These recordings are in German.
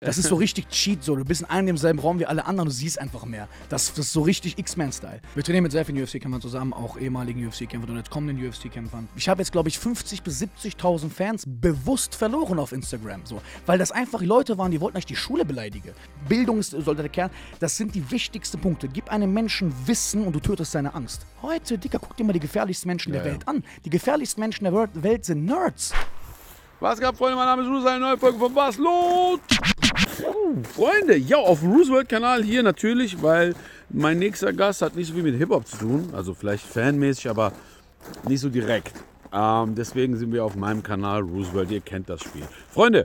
Das ist so richtig Cheat, so. Du bist in einem demselben Raum wie alle anderen, du siehst einfach mehr. Das, das ist so richtig X-Men-Style. Wir trainieren mit sehr vielen UFC-Kämpfern zusammen, auch ehemaligen UFC-Kämpfern und jetzt kommenden UFC-Kämpfern. Ich habe jetzt, glaube ich, 50.000 bis 70.000 Fans bewusst verloren auf Instagram, so. Weil das einfach Leute waren, die wollten eigentlich die Schule beleidigen. Bildung ist, sollte der Kern, das sind die wichtigsten Punkte. Gib einem Menschen Wissen und du tötest seine Angst. Heute, Dicker, guck dir mal die gefährlichsten Menschen ja, der Welt an. Die gefährlichsten Menschen der Welt sind Nerds. Was gab, Freunde? Mein Name ist Rusa, eine neue Folge von Was Lot? Oh, Freunde, ja, auf dem Roosevelt-Kanal hier natürlich, weil mein nächster Gast hat nicht so viel mit Hip-Hop zu tun. Also vielleicht fanmäßig, aber nicht so direkt. Ähm, deswegen sind wir auf meinem Kanal Roosevelt. Ihr kennt das Spiel. Freunde,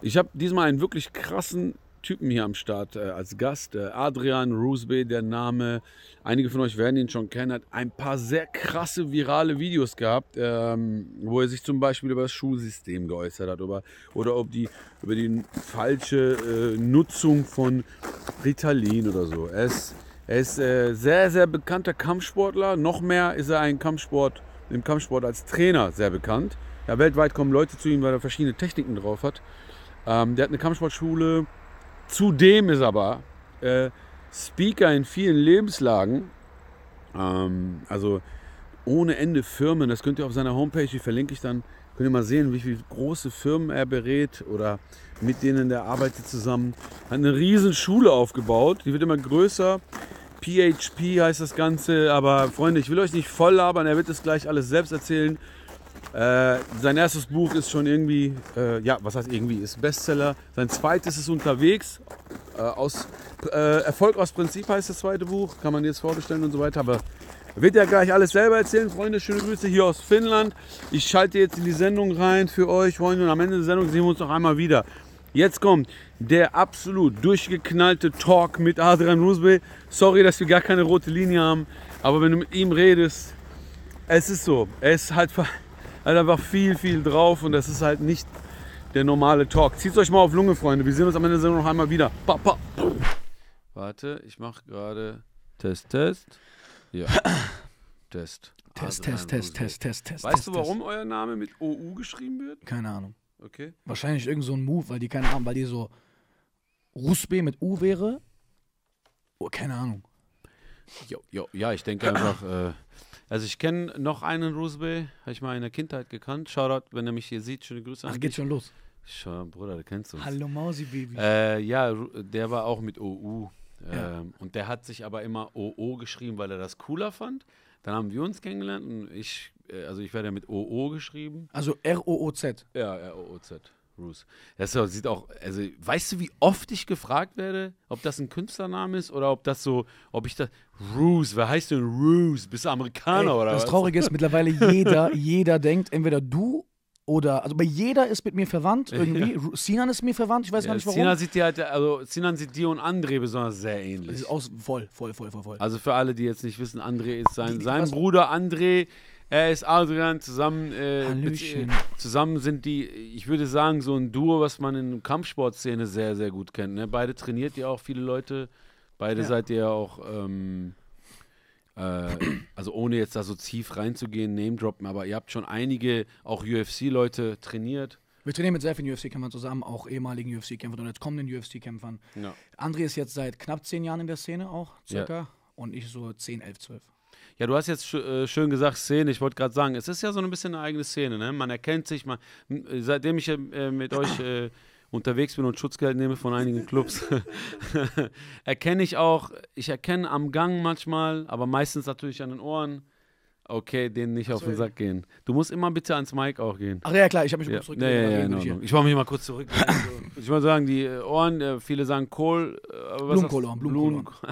ich habe diesmal einen wirklich krassen Typen hier am Start äh, als Gast. Äh, Adrian Rusbe, der Name. Einige von euch werden ihn schon kennen. Hat ein paar sehr krasse virale Videos gehabt, ähm, wo er sich zum Beispiel über das Schulsystem geäußert hat über, oder ob die, über die falsche äh, Nutzung von Ritalin oder so. Er ist, er ist äh, sehr, sehr bekannter Kampfsportler. Noch mehr ist er ein Kampfsport, im Kampfsport als Trainer sehr bekannt. Ja, weltweit kommen Leute zu ihm, weil er verschiedene Techniken drauf hat. Ähm, der hat eine Kampfsportschule, Zudem ist aber äh, Speaker in vielen Lebenslagen, ähm, also ohne Ende Firmen, das könnt ihr auf seiner Homepage, die verlinke ich dann, könnt ihr mal sehen, wie viele große Firmen er berät oder mit denen der arbeitet zusammen. Hat eine riesen Schule aufgebaut, die wird immer größer. PHP heißt das Ganze, aber Freunde, ich will euch nicht voll labern, er wird es gleich alles selbst erzählen. Äh, sein erstes Buch ist schon irgendwie, äh, ja, was heißt irgendwie, ist Bestseller. Sein zweites ist unterwegs. Äh, aus, äh, Erfolg aus Prinzip heißt das zweite Buch, kann man jetzt vorbestellen und so weiter. Aber wird ja gleich alles selber erzählen, Freunde. Schöne Grüße hier aus Finnland. Ich schalte jetzt in die Sendung rein für euch, Freunde. Und am Ende der Sendung sehen wir uns noch einmal wieder. Jetzt kommt der absolut durchgeknallte Talk mit Adrian Rusbe. Sorry, dass wir gar keine rote Linie haben, aber wenn du mit ihm redest, es ist so. Er ist halt. Ver also einfach viel, viel drauf und das ist halt nicht der normale Talk. Zieht euch mal auf Lunge, Freunde. Wir sehen uns am Ende der Sendung noch einmal wieder. Pa, pa. Warte, ich mache gerade Test, Test. Ja. Test. Test, also Test, Test, Test, Test, Test. Weißt du, warum euer Name mit OU geschrieben wird? Keine Ahnung. Okay. Wahrscheinlich irgend so ein Move, weil die keine Ahnung, weil die so Rusbe mit U wäre. Oh, keine Ahnung. Jo, jo, ja, ich denke einfach, äh, also ich kenne noch einen Roosevelt, habe ich mal in der Kindheit gekannt. Shoutout, wenn er mich hier sieht, schöne Grüße Ach, an geht schon los. Schau, Bruder, der kennst uns. Hallo Mausi, Baby. Äh, ja, der war auch mit OU. Ja. Ähm, und der hat sich aber immer OO geschrieben, weil er das cooler fand. Dann haben wir uns kennengelernt und ich, äh, also ich werde ja mit OO geschrieben. Also R-O-O-Z. Ja, R-O-O-Z. Bruce. Das sieht auch, also weißt du, wie oft ich gefragt werde, ob das ein Künstlername ist oder ob das so, ob ich das, Ruse, wer heißt denn Ruse? Bist du Amerikaner Ey, oder das was? Das Traurige ist, mittlerweile jeder, jeder denkt, entweder du oder, also bei jeder ist mit mir verwandt irgendwie. Ja. Sinan ist mir verwandt, ich weiß ja, gar nicht warum. Sinan sieht dir halt, also Sinan sieht dir und André besonders sehr ähnlich. aus, voll, voll, voll, voll, voll. Also für alle, die jetzt nicht wissen, André ist sein, die, die, sein Bruder André. Er ist Adrian, zusammen, äh, mit, äh, zusammen sind die, ich würde sagen, so ein Duo, was man in Kampfsportszene sehr, sehr gut kennt. Ne? Beide trainiert ja auch viele Leute Beide ja. seid ihr auch, ähm, äh, also ohne jetzt da so tief reinzugehen, Name-Droppen, aber ihr habt schon einige auch UFC-Leute trainiert. Wir trainieren mit sehr vielen UFC-Kämpfern zusammen, auch ehemaligen UFC-Kämpfern und jetzt kommenden UFC-Kämpfern. Ja. André ist jetzt seit knapp zehn Jahren in der Szene auch, circa. Ja. Und ich so zehn, elf, zwölf. Ja, du hast jetzt sch äh, schön gesagt Szene. Ich wollte gerade sagen, es ist ja so ein bisschen eine eigene Szene. Ne? Man erkennt sich. Man, seitdem ich äh, mit euch äh, unterwegs bin und Schutzgeld nehme von einigen Clubs, erkenne ich auch, ich erkenne am Gang manchmal, aber meistens natürlich an den Ohren, okay, denen nicht Ach auf den Sack gehen. Du musst immer bitte ans Mike auch gehen. Ach ja, klar, ich habe mich ja. zurück. Ja, ja, ja, ja, no, no. Ich mache mich mal kurz zurück. ich wollte sagen, die äh, Ohren, äh, viele sagen Kohl. Äh, Blumenkohlohren, Blumenkohl.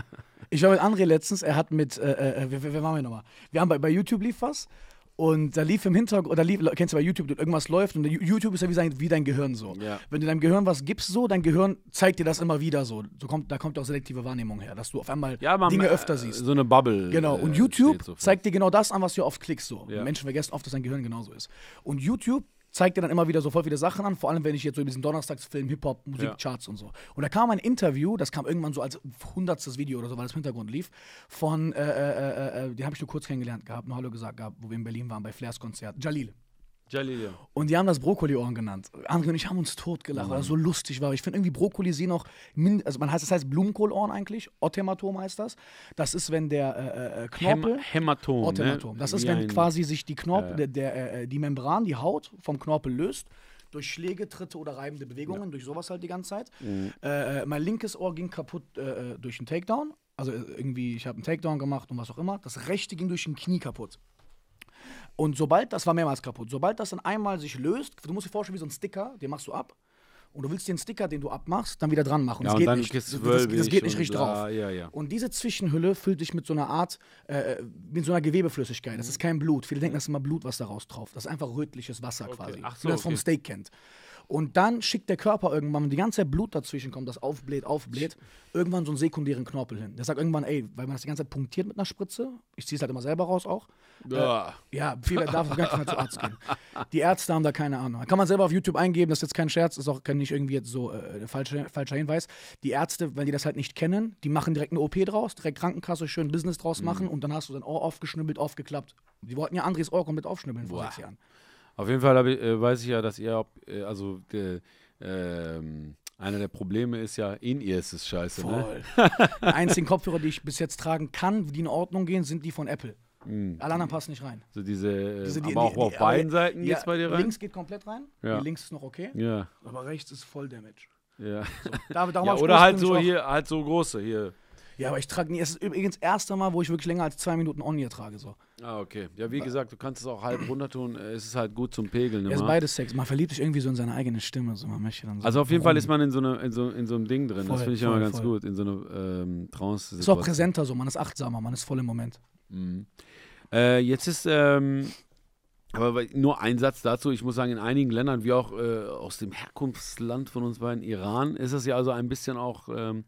Ich war mit André letztens, er hat mit, äh, äh, äh, wer, wer waren wir nochmal? Wir haben bei, bei YouTube lief was und da lief im Hintergrund, oder lief, kennst du bei YouTube, irgendwas läuft und YouTube ist ja wie, sein, wie dein Gehirn so. Ja. Wenn du deinem Gehirn was gibst, so, dein Gehirn zeigt dir das immer wieder so. so kommt, da kommt auch selektive Wahrnehmung her, dass du auf einmal ja, man, Dinge äh, öfter siehst. So eine Bubble. Genau. Und äh, YouTube so zeigt dir genau das an, was du oft klickst. So. Ja. Menschen vergessen oft, dass dein Gehirn genauso ist. Und YouTube zeigt er dann immer wieder so voll viele Sachen an, vor allem wenn ich jetzt so in diesem Donnerstagsfilm, Hip-Hop, Musikcharts ja. und so. Und da kam ein Interview, das kam irgendwann so als hundertstes Video oder so, weil das im Hintergrund lief, von, äh, äh, äh, den habe ich nur kurz kennengelernt gehabt, nur Hallo gesagt gehabt, wo wir in Berlin waren bei Flairs Konzert, Jalil. Jalilian. Und die haben das Brokkoli-Ohren genannt. André und ich haben uns totgelacht, oh weil das so lustig war. Ich finde irgendwie Brokkoli sehen auch, also man heißt, das heißt Blumenkohlohren eigentlich, Othematom heißt das. Das ist, wenn der äh, äh, äh Knorpel... Häm Hämatom, Othematom. Ne? Das ist, Wie wenn quasi sich die Knorpel, äh, der, äh, die Membran, die Haut vom Knorpel löst durch Schläge, Tritte oder reibende Bewegungen, ja. durch sowas halt die ganze Zeit. Mhm. Äh, äh mein linkes Ohr ging kaputt äh, durch einen Takedown. Also irgendwie, ich habe einen Takedown gemacht und was auch immer. Das rechte ging durch ein Knie kaputt. Und sobald, das war mehrmals kaputt, sobald das dann einmal sich löst, du musst dir vorstellen, wie so ein Sticker, den machst du ab. Und du willst den Sticker, den du abmachst, dann wieder dran machen. Ja, das, geht nicht, das, das, das geht nicht richtig drauf. Ja, ja. Und diese Zwischenhülle füllt dich mit so einer Art, äh, mit so einer Gewebeflüssigkeit. Das mhm. ist kein Blut. Viele denken, das ist immer Blut, was da raus drauf. Das ist einfach rötliches Wasser okay. quasi. Ach so, Wie man das vom Steak kennt. Und dann schickt der Körper irgendwann, wenn die ganze Zeit Blut dazwischen kommt, das aufbläht, aufbläht, irgendwann so einen sekundären Knorpel hin. Der sagt irgendwann, ey, weil man das die ganze Zeit punktiert mit einer Spritze, ich ziehe es halt immer selber raus auch. Ja, äh, ja viel darf gar nicht mehr zu Arzt gehen. Die Ärzte haben da keine Ahnung. Kann man selber auf YouTube eingeben, das ist jetzt kein Scherz, ist auch nicht irgendwie jetzt so äh, falsche, falscher Hinweis. Die Ärzte, weil die das halt nicht kennen, die machen direkt eine OP draus, direkt Krankenkasse, schön Business draus mhm. machen und dann hast du dein Ohr aufgeschnibbelt, aufgeklappt. Die wollten ja Andres Ohr komplett aufschnibbeln vor Boah. sechs Jahren. Auf jeden Fall ich, äh, weiß ich ja, dass ihr, äh, also äh, einer der Probleme ist ja, in ihr ist es scheiße. Ne? Voll. Ne? die einzigen Kopfhörer, die ich bis jetzt tragen kann, die in Ordnung gehen, sind die von Apple. Mhm. Alle anderen passen nicht rein. So diese, diese äh, die, aber auch die, auf beiden Seiten ja, geht's bei dir rein? Links geht komplett rein, ja. links ist noch okay, ja. aber rechts ist voll Damage. Ja. So, da, ja oder halt so hier, halt so große hier. Ja, aber ich trage nie. Es ist übrigens das erste Mal, wo ich wirklich länger als zwei Minuten on hier trage. So. Ah, okay. Ja, wie äh, gesagt, du kannst es auch halb runter tun. Äh, es ist halt gut zum Pegeln. Ne, es ist beides Sex. Man verliebt sich irgendwie so in seine eigene Stimme. So. Man möchte dann so also auf jeden Fall ist man in so, eine, in so, in so einem Ding drin. Voll, das finde ich immer ganz voll. gut. In so einer ähm, Trance. Ist auch präsenter so. Man ist achtsamer. Man ist voll im Moment. Mhm. Äh, jetzt ist. Ähm aber nur ein Satz dazu. Ich muss sagen, in einigen Ländern, wie auch äh, aus dem Herkunftsland von uns beiden, Iran, ist es ja also ein bisschen auch ähm,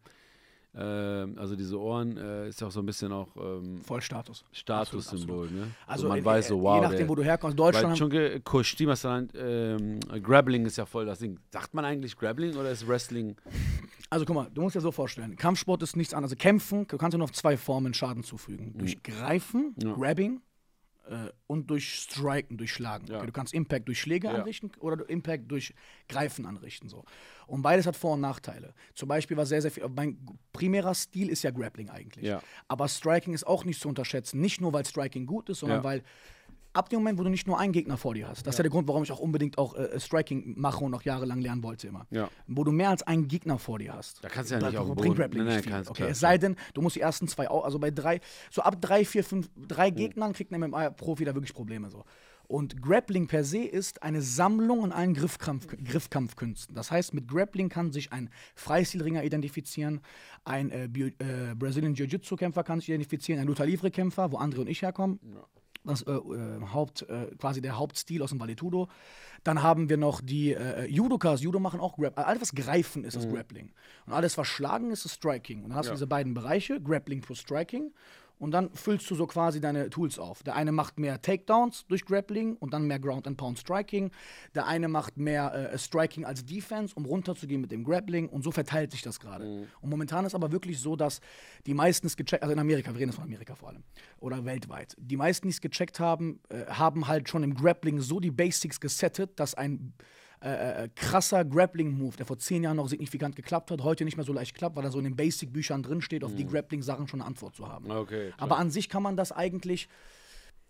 ähm, also diese Ohren äh, ist ja auch so ein bisschen auch ähm, voll Status. Statussymbol, ne? Also, also man in, weiß äh, so, wow. Je nachdem, der, wo du herkommst, Deutschland. schon Chunke Koshimasan, ähm, Grappling ist ja voll das Ding. Sagt man eigentlich Grappling oder ist Wrestling? Also guck mal, du musst dir so vorstellen, Kampfsport ist nichts anderes. Also kämpfen, du kannst ja nur auf zwei Formen Schaden zufügen. Mhm. Durch Greifen, ja. Grabbing äh, und durch Striken, durch Schlagen. Ja. Okay, du kannst Impact durch Schläge ja. anrichten oder Impact durch Greifen anrichten. So. Und beides hat Vor- und Nachteile. Zum Beispiel war sehr, sehr viel. Mein primärer Stil ist ja Grappling eigentlich. Ja. Aber Striking ist auch nicht zu unterschätzen. Nicht nur, weil Striking gut ist, sondern ja. weil ab dem Moment, wo du nicht nur einen Gegner vor dir hast, das ist ja der Grund, warum ich auch unbedingt auch äh, Striking mache und auch jahrelang lernen wollte immer. Ja. Wo du mehr als einen Gegner vor dir hast. Da kannst du ja nicht auch auf bringt Grappling nee, nicht viel. Okay, klar. es sei denn, du musst die ersten zwei, also bei drei, so ab drei, vier, fünf, drei Gegnern kriegt ein MMA-Profi da wirklich Probleme so. Und Grappling per se ist eine Sammlung an allen Griffkampf Griffkampfkünsten. Das heißt, mit Grappling kann sich ein Freistilringer identifizieren, ein äh, äh, Brazilian Jiu-Jitsu-Kämpfer kann sich identifizieren, ein Luther Livre-Kämpfer, wo André und ich herkommen. Ja. Das äh, äh Haupt, äh, quasi der Hauptstil aus dem Valetudo. Dann haben wir noch die äh, Judokas. Judo machen auch Grappling. Alles, was Greifen ist, das mhm. Grappling. Und alles, was Schlagen ist, das Striking. Und dann hast ja. du diese beiden Bereiche, Grappling plus Striking und dann füllst du so quasi deine Tools auf. Der eine macht mehr Takedowns durch Grappling und dann mehr Ground and Pound Striking. Der eine macht mehr äh, Striking als Defense, um runterzugehen mit dem Grappling und so verteilt sich das gerade. Mhm. Und momentan ist aber wirklich so, dass die meisten es gecheckt, also in Amerika, wir reden jetzt von Amerika vor allem oder weltweit, die meisten, die es gecheckt haben, äh, haben halt schon im Grappling so die Basics gesettet, dass ein äh, äh, äh, krasser Grappling-Move, der vor zehn Jahren noch signifikant geklappt hat, heute nicht mehr so leicht klappt, weil er so in den Basic-Büchern drinsteht, auf mhm. die Grappling-Sachen schon eine Antwort zu haben. Okay, Aber an sich kann man das eigentlich,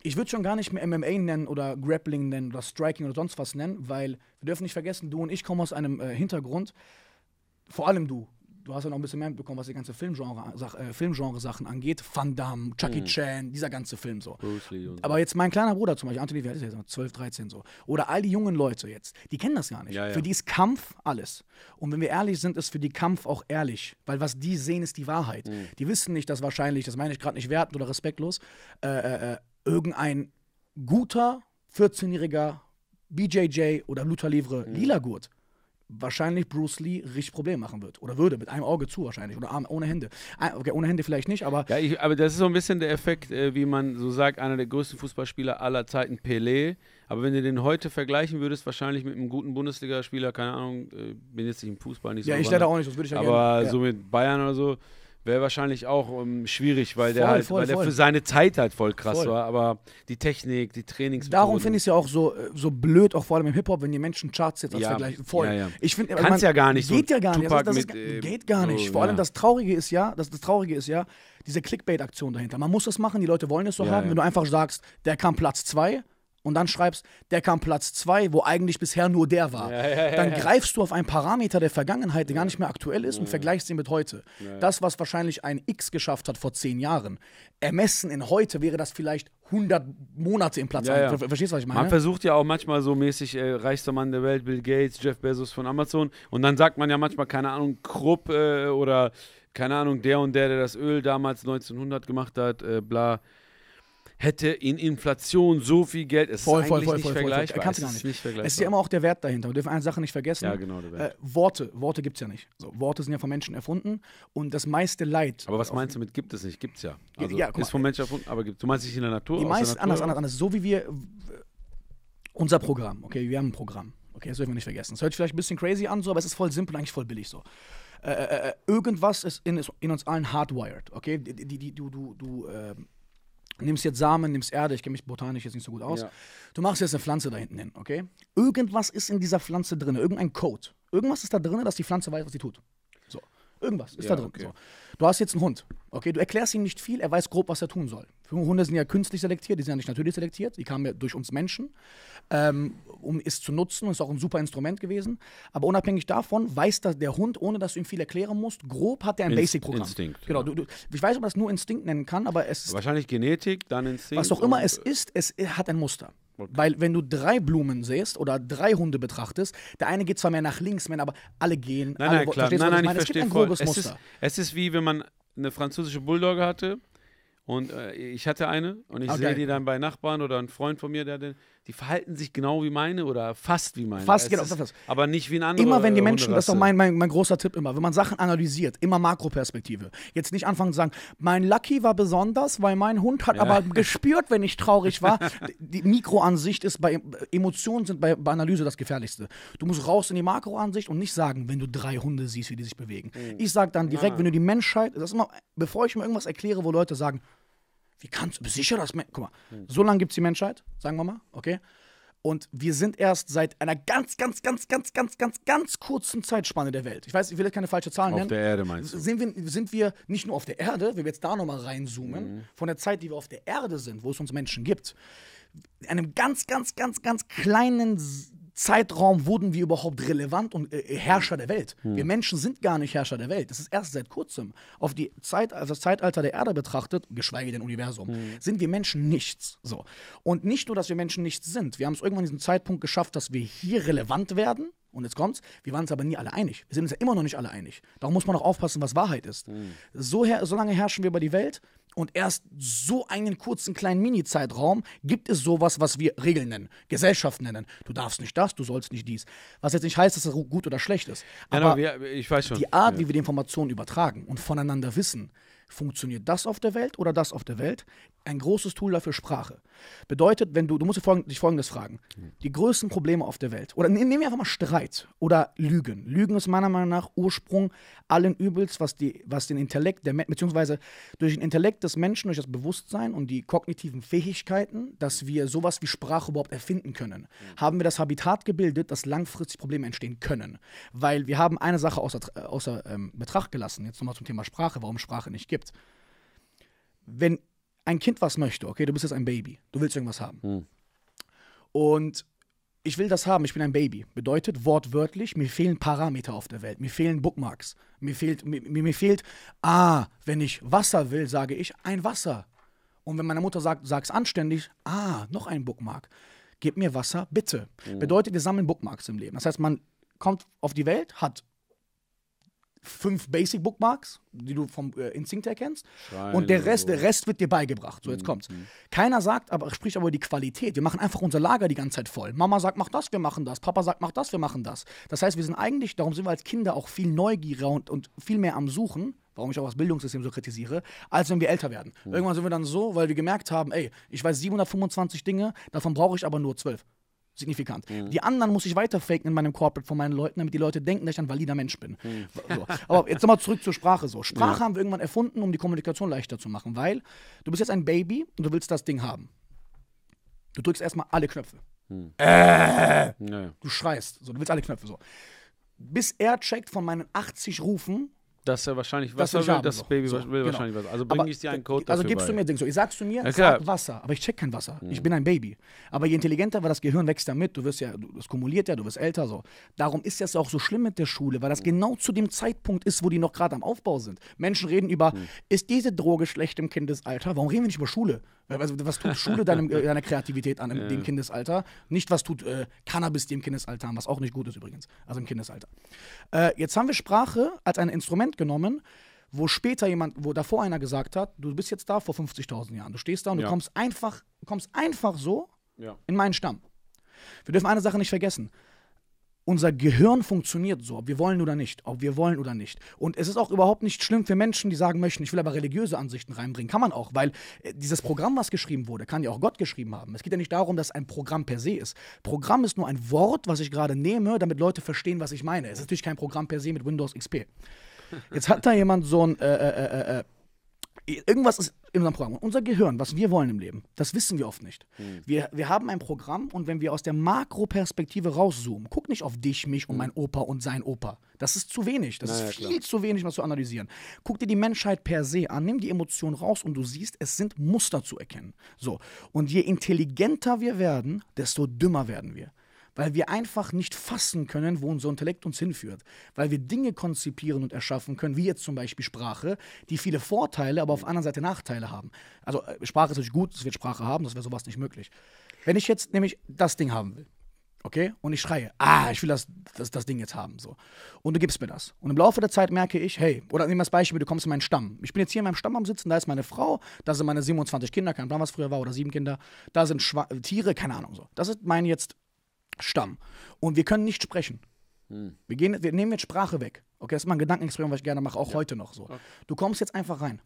ich würde schon gar nicht mehr MMA nennen oder Grappling nennen oder Striking oder sonst was nennen, weil wir dürfen nicht vergessen, du und ich kommen aus einem äh, Hintergrund, vor allem du, du hast ja noch ein bisschen mehr mitbekommen, was die ganze Filmgenre, Sach, äh, filmgenre angeht. Van Damme, Chucky mhm. Chan, dieser ganze Film so. Bruce Lee und Aber jetzt mein kleiner Bruder zum Beispiel, Anthony, wie alt ist er jetzt? 12, 13 so. Oder all die jungen Leute jetzt, die kennen das gar nicht. Ja, ja. Für die ist Kampf alles. Und wenn wir ehrlich sind, ist für die Kampf auch ehrlich. Weil was die sehen, ist die Wahrheit. Mhm. Die wissen nicht, dass wahrscheinlich, das meine ich gerade nicht wertend oder respektlos, äh, äh, äh irgendein guter 14-jähriger BJJ oder Luther Livre mhm. Lila Gurt wahrscheinlich Bruce Lee richtig Probleme machen wird. Oder würde, mit einem Auge zu wahrscheinlich. Oder Arm ohne Hände. Ah, okay, ohne Hände vielleicht nicht, aber. Ja, ich, aber das ist so ein bisschen der Effekt, äh, wie man so sagt, einer der größten Fußballspieler aller Zeiten, Pelé. Aber wenn du den heute vergleichen würdest, wahrscheinlich mit einem guten Bundesligaspieler, keine Ahnung, äh, bin jetzt nicht im Fußball nicht so. Ja, ich leider auch nicht, das würde ich ja Aber gerne. so ja. mit Bayern oder so wäre wahrscheinlich auch um, ähm, schwierig, weil voll, der halt, voll, weil voll. der für seine Zeit halt voll krass war. Aber die Technik, die Trainings. Darum finde ich es ja auch so, äh, so blöd, auch vor allem im Hip Hop, wenn die Menschen Charts jetzt als ja. Vergleich. Voll. Ja, ja. Ich finde, kannst ja gar nicht. Geht so ja gar nicht. Also, das mit, ist, äh, geht gar nicht. So, vor allem das Traurige ist ja, das, das Traurige ist ja diese Clickbait-Aktion dahinter. Man muss das machen. Die Leute wollen es so haben. Wenn du einfach sagst, der kam Platz zwei und dann schreibst, der kam Platz 2, wo eigentlich bisher nur der war, ja, ja, ja, dann greifst du auf einen Parameter der Vergangenheit, der gar nicht mehr aktuell ist und vergleichst ihn mit heute. Das, was wahrscheinlich ein X geschafft hat vor zehn Jahren, ermessen in heute wäre das vielleicht 100 Monate im Platz. Ja, ja. Verstehst du, was ich meine? Man versucht ja auch manchmal so mäßig, äh, reichster Mann der Welt, Bill Gates, Jeff Bezos von Amazon. Und dann sagt man ja manchmal, keine Ahnung, Krupp äh, oder keine Ahnung, der und der, der das Öl damals 1900 gemacht hat, äh, bla hätte in Inflation so viel Geld. Es voll, ist voll, eigentlich voll, nicht voll, vergleichbar. Voll, voll. Es, ist nicht. vergleichbar. es ist ja immer auch der Wert dahinter. Wir dürfen eine Sache nicht vergessen. Ja, genau, der äh, Worte, Worte gibt es ja nicht. So, Worte sind ja von Menschen erfunden und das meiste Leid. Aber was meinst du mit gibt es nicht? Gibt es ja. Also, ja, ja ist von Menschen erfunden, aber gibt Du meinst nicht in der Natur? Die meisten, Natur anders, anders, anders. So wie wir, unser Programm, okay, wir haben ein Programm. Okay, das dürfen wir nicht vergessen. Das hört sich vielleicht ein bisschen crazy an, so, aber es ist voll simpel und eigentlich voll billig so. Äh, äh, äh irgendwas ist in, in, uns allen hardwired, okay? Die, die, die, du, du, du, ähm, nimmst jetzt Samen, nimmst Erde, ich kenne mich botanisch jetzt nicht so gut aus. Ja. Du machst jetzt eine Pflanze da hinten hin, okay? Irgendwas ist in dieser Pflanze drin, irgendein Code. Irgendwas ist da drin, dass die Pflanze weiß, was sie tut. Irgendwas ist ja, da drin. Okay. So. Du hast jetzt einen Hund. Okay, du erklärst ihm nicht viel, er weiß grob, was er tun soll. Hunde sind ja künstlich selektiert, die sind ja nicht natürlich selektiert, die kamen ja durch uns Menschen, ähm, um es zu nutzen und ist auch ein super Instrument gewesen. Aber unabhängig davon weiß das der Hund, ohne dass du ihm viel erklären musst, grob hat er ein Basic-Programm. Instinkt. Genau, du, du, ich weiß, ob man das nur Instinkt nennen kann, aber es ist. Wahrscheinlich Genetik, dann Instinkt. Was auch immer es ist, es hat ein Muster. Okay. Weil wenn du drei Blumen siehst oder drei Hunde betrachtest, der eine geht zwar mehr nach links, mehr, aber alle gehen. Nein, alle, nein, klar. Nein, nein, ich, ich verstehe es voll. Es ist, es ist wie wenn man eine französische Bulldogge hatte und äh, ich hatte eine und ich okay. Ah, sehe die dann bei Nachbarn oder einem Freund von mir, der den die verhalten sich genau wie meine oder fast wie meine. Fast, es genau. Ist, aber nicht wie ein anderer. Immer wenn die Menschen, das ist auch mein, mein, mein, großer Tipp immer, wenn man Sachen analysiert, immer Makroperspektive. Jetzt nicht anfangen zu sagen, mein Lucky war besonders, weil mein Hund hat ja. aber gespürt, wenn ich traurig war. die Mikroansicht ist bei, Emotionen sind bei, bei, Analyse das Gefährlichste. Du musst raus in die Makroansicht und nicht sagen, wenn du drei Hunde siehst, wie die sich bewegen. Mhm. Ich sage dann direkt, ja. wenn du die Menschheit, das ist immer, bevor ich mir irgendwas erkläre, wo Leute sagen, wie kannst du, mhm. sicher, das? guck mal, mhm. so lange gibt es die Menschheit, sagen wir mal, okay? Und wir sind erst seit einer ganz, ganz, ganz, ganz, ganz, ganz, ganz kurzen Zeitspanne der Welt. Ich weiß, ich will jetzt keine falsche Zahl nennen. Auf der Erde meinst du? Sind wir, sind wir nicht nur auf der Erde, wenn wir jetzt da nochmal reinzoomen, mhm. von der Zeit, die wir auf der Erde sind, wo es uns Menschen gibt, einem ganz, ganz, ganz, ganz kleinen Zeitraum wurden wir überhaupt relevant und äh, Herrscher der Welt. Hm. Wir Menschen sind gar nicht Herrscher der Welt. Das ist erst seit kurzem. Auf die Zeit, also das Zeitalter der Erde betrachtet, geschweige denn Universum, hm. sind wir Menschen nichts. So. Und nicht nur, dass wir Menschen nichts sind. Wir haben es irgendwann diesen Zeitpunkt geschafft, dass wir hier relevant werden und jetzt kommt's, wir waren uns aber nie alle einig. Wir sind uns ja immer noch nicht alle einig. Darum muss man auch aufpassen, was Wahrheit ist. Mhm. So, her so lange herrschen wir über die Welt und erst so einen kurzen kleinen Mini-Zeitraum gibt es sowas, was wir Regeln nennen, Gesellschaft nennen. Du darfst nicht das, du sollst nicht dies. Was jetzt nicht heißt, dass das gut oder schlecht ist. Aber ja, no, wir, die Art, ja. wie wir die Informationen übertragen und voneinander wissen, funktioniert das auf der Welt oder das auf der Welt, ein großes Tool dafür Sprache. Bedeutet, wenn du, du musst dich folgendes fragen. Hm. Die größten Probleme auf der Welt, oder nehmen wir einfach mal Streit oder Lügen. Lügen ist meiner Meinung nach Ursprung allen Übels, was, die, was den Intellekt, der, beziehungsweise durch den Intellekt des Menschen, durch das Bewusstsein und die kognitiven Fähigkeiten, dass wir sowas wie Sprache überhaupt erfinden können, hm. haben wir das Habitat gebildet, dass langfristig Probleme entstehen können. Weil wir haben eine Sache außer, außer ähm, Betracht gelassen, jetzt nochmal zum Thema Sprache, warum Sprache nicht gibt. Wenn ein Kind was möchte, okay, du bist jetzt ein Baby, du willst irgendwas haben. Hm. Und ich will das haben, ich bin ein Baby. Bedeutet wortwörtlich, mir fehlen Parameter auf der Welt, mir fehlen Bookmarks, mir fehlt, mir, mir fehlt, ah, wenn ich Wasser will, sage ich ein Wasser. Und wenn meine Mutter sagt, sag's anständig, ah, noch ein Bookmark. Gib mir Wasser, bitte. Mhm. Bedeutet, wir sammeln Bookmarks im Leben. Das heißt, man kommt auf die Welt, hat fünf Basic Bookmarks, die du vom äh, Instinkt her kennst. Schreine und der Rest, so. der Rest wird dir beigebracht. So, jetzt mhm. kommt's. Keiner sagt, aber spricht aber die Qualität. Wir machen einfach unser Lager die ganze Zeit voll. Mama sagt, mach das, wir machen das. Papa sagt, mach das, wir machen das. Das heißt, wir sind eigentlich, darum sind wir als Kinder auch viel neugieriger und, und viel mehr am Suchen, warum ich auch das Bildungssystem so kritisiere, als wenn wir älter werden. Mhm. Irgendwann sind wir dann so, weil wir gemerkt haben, ey, ich weiß 725 Dinge, davon brauche ich aber nur 12 signifikant. Mhm. Die anderen muss ich weiter faken in meinem Corporate von meinen Leuten, damit die Leute denken, dass ich ein valider Mensch bin. Mhm. So. Aber jetzt nochmal zurück zur Sprache. So. Sprache ja. haben wir irgendwann erfunden, um die Kommunikation leichter zu machen, weil du bist jetzt ein Baby und du willst das Ding haben. Du drückst erstmal alle Knöpfe. Mhm. Äh, nee. Du schreist, so, du willst alle Knöpfe so. Bis er checkt von meinen 80 Rufen, dass er wahrscheinlich Wasser will, das Baby so, will genau. wahrscheinlich was. Also bringe ich dir einen Code Also gibst bei. du mir, denkst du, sagst du mir, ja, sag Wasser, aber ich check kein Wasser. Mhm. Ich bin ein Baby. Aber je intelligenter, weil das Gehirn wächst damit, du wirst ja, das kumuliert ja, du wirst älter so. Darum ist das auch so schlimm mit der Schule, weil das mhm. genau zu dem Zeitpunkt ist, wo die noch gerade am Aufbau sind. Menschen reden über, mhm. ist diese Droge schlecht im Kindesalter? Warum reden wir nicht über Schule? Also, was tut Schule deinem, äh, deiner Kreativität an im ja. dem Kindesalter? Nicht, was tut äh, Cannabis dem Kindesalter an, was auch nicht gut ist übrigens, also im Kindesalter. Äh, jetzt haben wir Sprache als ein Instrument Event genommen, wo später jemand, wo davor einer gesagt hat, du bist jetzt da vor 50.000 Jahren, du stehst da und ja. du kommst einfach, kommst einfach so ja. in meinen Stamm. Wir dürfen eine Sache nicht vergessen. Unser Gehirn funktioniert so, ob wir wollen oder nicht, ob wir wollen oder nicht. Und es ist auch überhaupt nicht schlimm für Menschen, die sagen möchten, ich will aber religiöse Ansichten reinbringen. Kann man auch, weil äh, dieses Programm, was geschrieben wurde, kann ja auch Gott geschrieben haben. Es geht ja nicht darum, dass ein Programm per se ist. Programm ist nur ein Wort, was ich gerade nehme, damit Leute verstehen, was ich meine. Es ist natürlich kein Programm per se mit Windows XP. Jetzt hat da jemand so ein äh, äh, äh, äh, äh irgendwas ist in unserem Programm. unser Gehirn, was wir wollen im Leben, das wissen wir oft nicht. Hm. Wir, wir haben ein Programm und wenn wir aus der Makroperspektive rauszoomen, guck nicht auf dich, mich und hm. mein Opa und sein Opa. Das ist zu wenig. Das naja, ist viel klar. zu wenig, was zu analysieren. Guck dir die Menschheit per se an, nimm die Emotionen raus und du siehst, es sind Muster zu erkennen. So. Und je intelligenter wir werden, desto dümmer werden wir weil wir einfach nicht fassen können, wo unser Intellekt uns hinführt. Weil wir Dinge konzipieren und erschaffen können, wie jetzt zum Beispiel Sprache, die viele Vorteile, aber auf der anderen Seite Nachteile haben. Also äh, Sprache ist natürlich gut, dass wir Sprache haben, das wäre sowas nicht möglich. Wenn ich jetzt nämlich das Ding haben will, okay, und ich schreie, ah, ich will das, das, das Ding jetzt haben, so. Und du gibst mir das. Und im Laufe der Zeit merke ich, hey, oder nehmen wir das Beispiel, du kommst in meinen Stamm. Ich bin jetzt hier in meinem Stamm am Sitzen, da ist meine Frau, da sind meine 27 Kinder, kein Plan, was früher war, oder sieben Kinder, da sind Schwa Tiere, keine Ahnung, so. Das ist mein jetzt Stamm. Und wir können nicht sprechen. Hm. Wir, gehen, wir nehmen jetzt Sprache weg. Okay, das ist mal ein Gedankenexperiment, was ich gerne mache, auch ja. heute noch so. Okay. Du kommst jetzt einfach rein.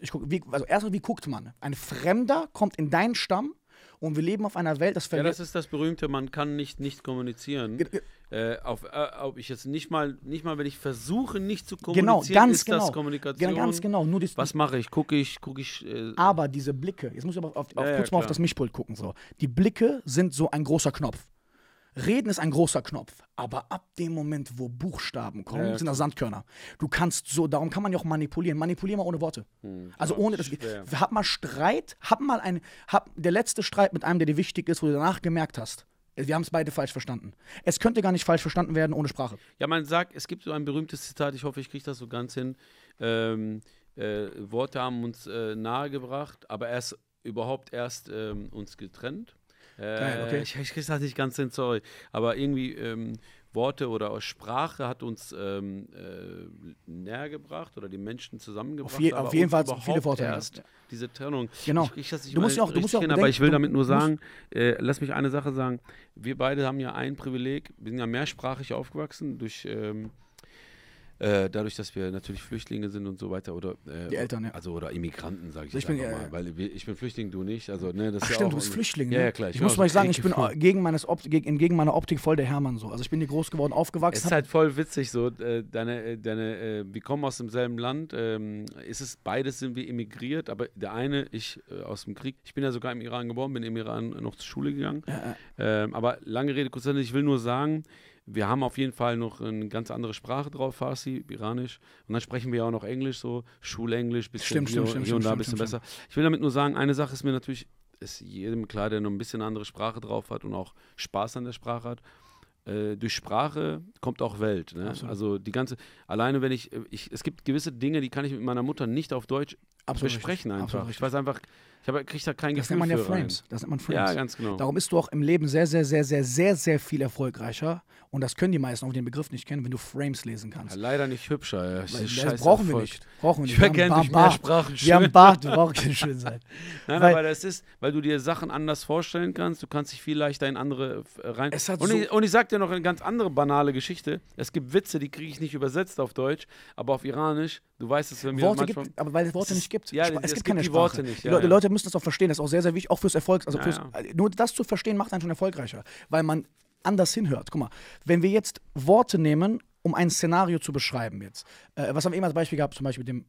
Ich guck, wie, also erstmal, wie guckt man? Ein Fremder kommt in deinen Stamm und wir leben auf einer Welt, das verliert. Ja, das ist das Berühmte, man kann nicht nicht kommunizieren. Ge äh, auf, äh, ob ich jetzt nicht mal, nicht mal, wenn ich versuche, nicht zu genau, kommunizieren, genau, ganz ist genau. das Kommunikation. Genau, ganz genau. Nur Was mache ich? Gucke ich, gucke ich. Äh, aber diese Blicke, jetzt muss ich aber auf, auf, ja, kurz ja, mal auf das Mischpult gucken. So. Die Blicke sind so ein großer Knopf. Reden ist ein großer Knopf, aber ab dem Moment, wo Buchstaben kommen, ja, sind das Sandkörner. Du kannst so, darum kann man ja auch manipulieren. Manipulieren mal ohne Worte. Hm, also ohne das. Schwer. Hab mal Streit, hab mal ein, hab der letzte Streit mit einem, der dir wichtig ist, wo du danach gemerkt hast. Wir haben es beide falsch verstanden. Es könnte gar nicht falsch verstanden werden ohne Sprache. Ja, man sagt, es gibt so ein berühmtes Zitat, ich hoffe, ich kriege das so ganz hin. Ähm, äh, Worte haben uns äh, nahegebracht, aber erst überhaupt erst ähm, uns getrennt. Geil, okay. Äh, ich, ich kriege das halt nicht ganz hin, sorry. Aber irgendwie ähm, Worte oder Sprache hat uns ähm, äh, näher gebracht oder die Menschen zusammengebracht. Auf, je, auf jeden Fall viele Worte. Erst diese Trennung. Genau. Ich, ich du musst ja auch, du musst auch bedenken, aber ich will damit nur sagen, äh, lass mich eine Sache sagen. Wir beide haben ja ein Privileg. Wir sind ja mehrsprachig aufgewachsen durch ähm, äh, dadurch, dass wir natürlich Flüchtlinge sind und so weiter oder äh, die Eltern, ja. also oder Immigranten, sage ich, ich bin, mal, weil ich bin Flüchtling, du nicht. Also ne, das Ach ist stimmt, auch, du bist Flüchtling. Ne? Ja, ja klar. Ich, ich muss mal sagen, ich bin gegen meines Optik, gegen, gegen meiner Optik voll der Hermann so. Also ich bin hier groß geworden, aufgewachsen. Es ist halt voll witzig so, äh, deine, äh, deine, wir kommen aus demselben Land. Ähm, ist es beides sind wir emigriert, aber der eine ich aus dem Krieg. Ich bin ja sogar im Iran geboren, bin im Iran noch zur Schule gegangen. Ähm, aber lange Rede kurzer Sinn, ich will nur sagen wir haben auf jeden Fall noch eine ganz andere Sprache drauf, Farsi, Iranisch. Und dann sprechen wir ja auch noch Englisch, so Schulenglisch, bisschen stimmt, hier, stimmt, hier stimmt, und da ein bisschen besser. Ich will damit nur sagen, eine Sache ist mir natürlich, ist jedem klar, der noch ein bisschen andere Sprache drauf hat und auch Spaß an der Sprache hat. Äh, durch Sprache kommt auch Welt. Ne? Also die ganze, alleine wenn ich, ich, es gibt gewisse Dinge, die kann ich mit meiner Mutter nicht auf Deutsch Absolut besprechen richtig. einfach. Absolut ich weiß einfach, ich habe kriege da kein das nennt man ja Frames. Das nennt man Frames. Ja, ganz genau. Darum bist du auch im Leben sehr, sehr, sehr, sehr, sehr, sehr viel erfolgreicher. Und das können die meisten auch den Begriff nicht kennen, wenn du Frames lesen kannst. Ja, leider nicht hübscher. Ja. Das brauchen Erfolg. wir nicht. Brauchen wir nicht. Ich wäre gerne durch mehr Sprachen schön. Wir haben Bart, wir brauchen keine Schönheit. Nein, weil, aber das ist, weil du dir Sachen anders vorstellen kannst. Du kannst dich viel leichter in andere äh, rein. Es hat und, so ich, und ich sag dir noch eine ganz andere banale Geschichte. Es gibt Witze, die kriege ich nicht übersetzt auf Deutsch, aber auf Iranisch. Du weißt es, wenn wir Worte manchmal, gibt, aber weil es Worte nicht gibt. Ja, es, es gibt, gibt keine Sprache. Worte nicht. Ja, die Leute, Leute müssen das auch verstehen, das ist auch sehr, sehr wichtig, auch fürs Erfolg. Also fürs, ja, ja. Äh, nur das zu verstehen macht einen schon erfolgreicher, weil man anders hinhört. Guck mal, wenn wir jetzt Worte nehmen, um ein Szenario zu beschreiben jetzt, äh, was haben wir eben als Beispiel gehabt, zum Beispiel mit dem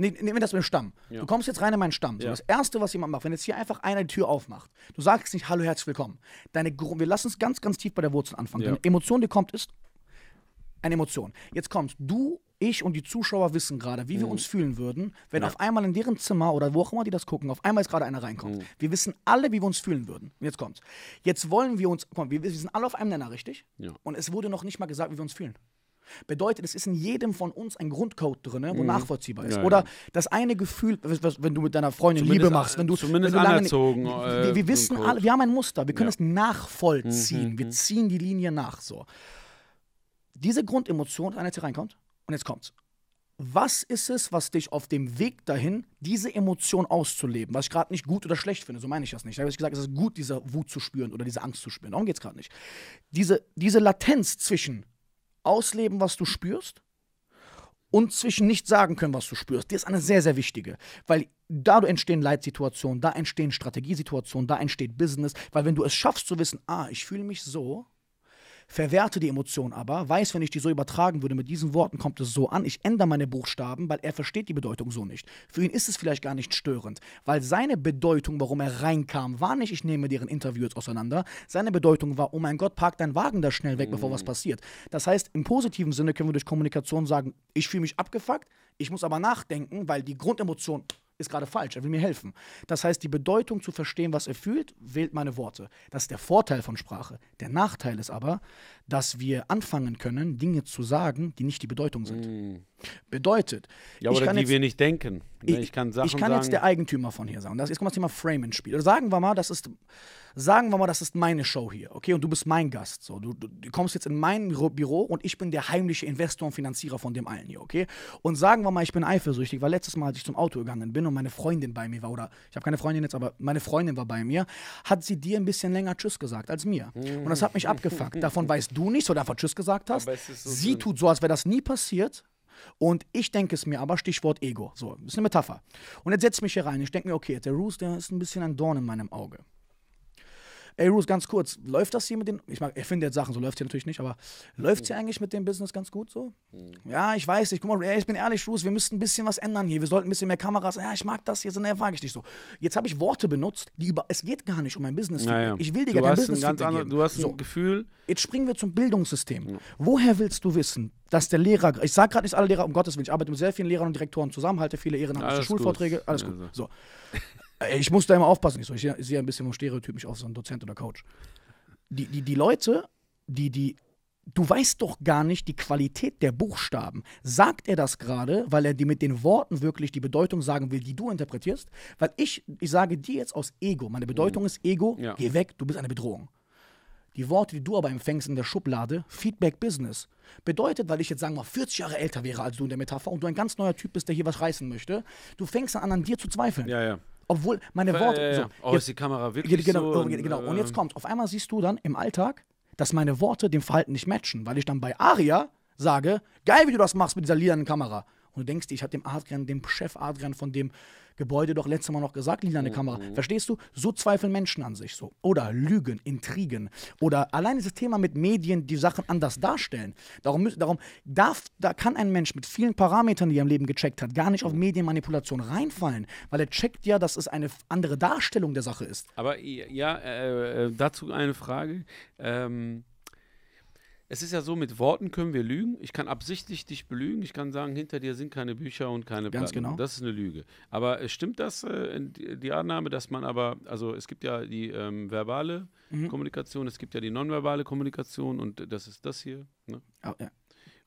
Nee, nehmen wir das mit dem Stamm. Ja. Du kommst jetzt rein in meinen Stamm. So, ja. Das Erste, was jemand macht, wenn jetzt hier einfach einer die Tür aufmacht, du sagst nicht Hallo, herzlich willkommen. Deine wir lassen es ganz, ganz tief bei der Wurzel anfangen. Ja. Deine Emotion, die kommt, ist eine Emotion. Jetzt kommt du, ich und die Zuschauer wissen gerade, wie mhm. wir uns fühlen würden, wenn ja. auf einmal in deren Zimmer oder wo auch immer die das gucken, auf einmal ist gerade einer reinkommt. Mhm. Wir wissen alle, wie wir uns fühlen würden. Jetzt kommt's. Jetzt wollen wir uns, komm, wir, wir sind alle auf einem Nenner, richtig? Ja. Und es wurde noch nicht mal gesagt, wie wir uns fühlen. Bedeutet, es ist in jedem von uns ein Grundcode drin, wo mhm. nachvollziehbar ist. Ja, Oder ja. das eine Gefühl, was, wenn du mit deiner Freundin zumindest, Liebe machst, wenn du zumindest wenn du lange, anerzogen. Äh, wir, wir wissen alle, wir haben ein Muster, wir können ja. es nachvollziehen, mhm. wir mhm. ziehen die Linie nach so diese Grundemotion, wenn jetzt hier reinkommt, und jetzt kommt's. Was ist es, was dich auf dem Weg dahin, diese Emotion auszuleben, was ich gerade nicht gut oder schlecht finde, so meine ich das nicht. Da habe ich gesagt, es ist gut, diese Wut zu spüren oder diese Angst zu spüren. Darum geht es gerade nicht. Diese, diese Latenz zwischen ausleben, was du spürst, und zwischen nicht sagen können, was du spürst, die ist eine sehr, sehr wichtige. Weil dadurch entstehen Leitsituationen, da entstehen Strategiesituationen, da entsteht Business. Weil wenn du es schaffst zu wissen, ah, ich fühle mich so, verwerte die Emotion aber, weiß, wenn ich die so übertragen würde, mit diesen Worten kommt es so an, ich ändere meine Buchstaben, weil er versteht die Bedeutung so nicht. Für ihn ist es vielleicht gar nicht störend, weil seine Bedeutung, warum er reinkam, war nicht, ich nehme deren Interview jetzt auseinander. Seine Bedeutung war, oh mein Gott, park deinen Wagen da schnell weg, bevor was mm. passiert. Das heißt, im positiven Sinne können wir durch Kommunikation sagen, ich fühle mich abgefuckt, ich muss aber nachdenken, weil die Grundemotion ist gerade falsch, er will mir helfen. Das heißt, die Bedeutung zu verstehen, was er fühlt, wählt meine Worte. Das ist der Vorteil von Sprache. Der Nachteil ist aber, dass wir anfangen können, Dinge zu sagen, die nicht die Bedeutung sind. Mm. Bedeutet. Ja, oder die jetzt, wir nicht denken. Ne, ich, ich kann Sachen Ich kann sagen, jetzt der Eigentümer von hier sagen. Das, jetzt kommt das Thema Frame ins Spiel. Oder sagen wir mal, das ist sagen wir mal, das ist meine Show hier, okay, und du bist mein Gast. So, du, du kommst jetzt in mein Büro und ich bin der heimliche Investor und Finanzierer von dem allen hier, okay? Und sagen wir mal, ich bin eifersüchtig, weil letztes Mal, als ich zum Auto gegangen bin und meine Freundin bei mir war, oder ich habe keine Freundin jetzt, aber meine Freundin war bei mir, hat sie dir ein bisschen länger Tschüss gesagt als mir. Und das hat mich mm. abgefuckt. Davon weißt du nichts, weil du einfach Tschüss gesagt hast. So sie schön. tut so, als wäre das nie passiert. Und ich denke es mir aber, Stichwort Ego. So, ist eine Metapher. Und jetzt setze ich mich hier rein. Ich denke mir, okay, der Roos, der ist ein bisschen ein Dorn in meinem Auge. Ey, Ruth, ganz kurz, läuft das hier mit den, ich, mag, ich finde jetzt Sachen, so läuft hier natürlich nicht, aber läuft hier eigentlich mit dem Business ganz gut so? Hm. Ja, ich weiß nicht, guck mal, ey, ich bin ehrlich, Ruth, wir müssten ein bisschen was ändern hier, wir sollten ein bisschen mehr Kameras, ja, ich mag das hier, sind ne, frage ich dich so. Jetzt habe ich Worte benutzt, die über, es geht gar nicht um mein Business. Naja. Ich will dir gar kein Business ganz andere, Du hast so. ein Gefühl. Jetzt springen wir zum Bildungssystem. Ja. Woher willst du wissen, dass der Lehrer, ich sage gerade nicht alle Lehrer, um Gottes Willen, ich arbeite mit sehr vielen Lehrern und Direktoren zusammen, halte viele ehrenamtliche Schulvorträge, gut. alles ja, gut. So. Äh, ich muss da immer aufpassen. Ich, so, ich sehe ein bisschen vom Stereotyp mich so ein Dozent oder Coach. Die, die, die Leute, die, die, du weißt doch gar nicht die Qualität der Buchstaben. Sagt er das gerade, weil er dir mit den Worten wirklich die Bedeutung sagen will, die du interpretierst? Weil ich, ich sage dir jetzt aus Ego, meine Bedeutung mhm. ist Ego, ja. geh weg, du bist eine Bedrohung. Die Worte, die du aber empfängst in der Schublade, Feedback Business, bedeutet, weil ich jetzt sagen wir mal 40 Jahre älter wäre als du in der Metapher und du ein ganz neuer Typ bist, der hier was reißen möchte, du fängst an, an dir zu zweifeln. Ja, ja. Obwohl, meine äh, Worte. So, oh, jetzt, ist die Kamera wirklich genau, so? Oh, genau, und jetzt ähm, kommt, auf einmal siehst du dann im Alltag, dass meine Worte dem Verhalten nicht matchen, weil ich dann bei Aria sage, geil, wie du das machst mit dieser lilanen Kamera. Und du denkst, ich habe dem Adrian, dem Chef Adrian von dem Gebäude doch letztes Mal noch gesagt, lila eine mhm. Kamera. Verstehst du? So zweifeln Menschen an sich so. Oder Lügen, Intrigen. Oder allein dieses Thema mit Medien, die Sachen anders darstellen. Darum, darum darf, da kann ein Mensch mit vielen Parametern, die er im Leben gecheckt hat, gar nicht auf mhm. Medienmanipulation reinfallen, weil er checkt ja, dass es eine andere Darstellung der Sache ist. Aber ja, äh, äh dazu eine Frage. Ähm es ist ja so, mit Worten können wir lügen. Ich kann absichtlich dich belügen. Ich kann sagen, hinter dir sind keine Bücher und keine Ganz Platten. genau. Das ist eine Lüge. Aber äh, stimmt das, äh, die Annahme, dass man aber, also es gibt ja die ähm, verbale mhm. Kommunikation, es gibt ja die nonverbale Kommunikation und das ist das hier. Ne? Oh, ja.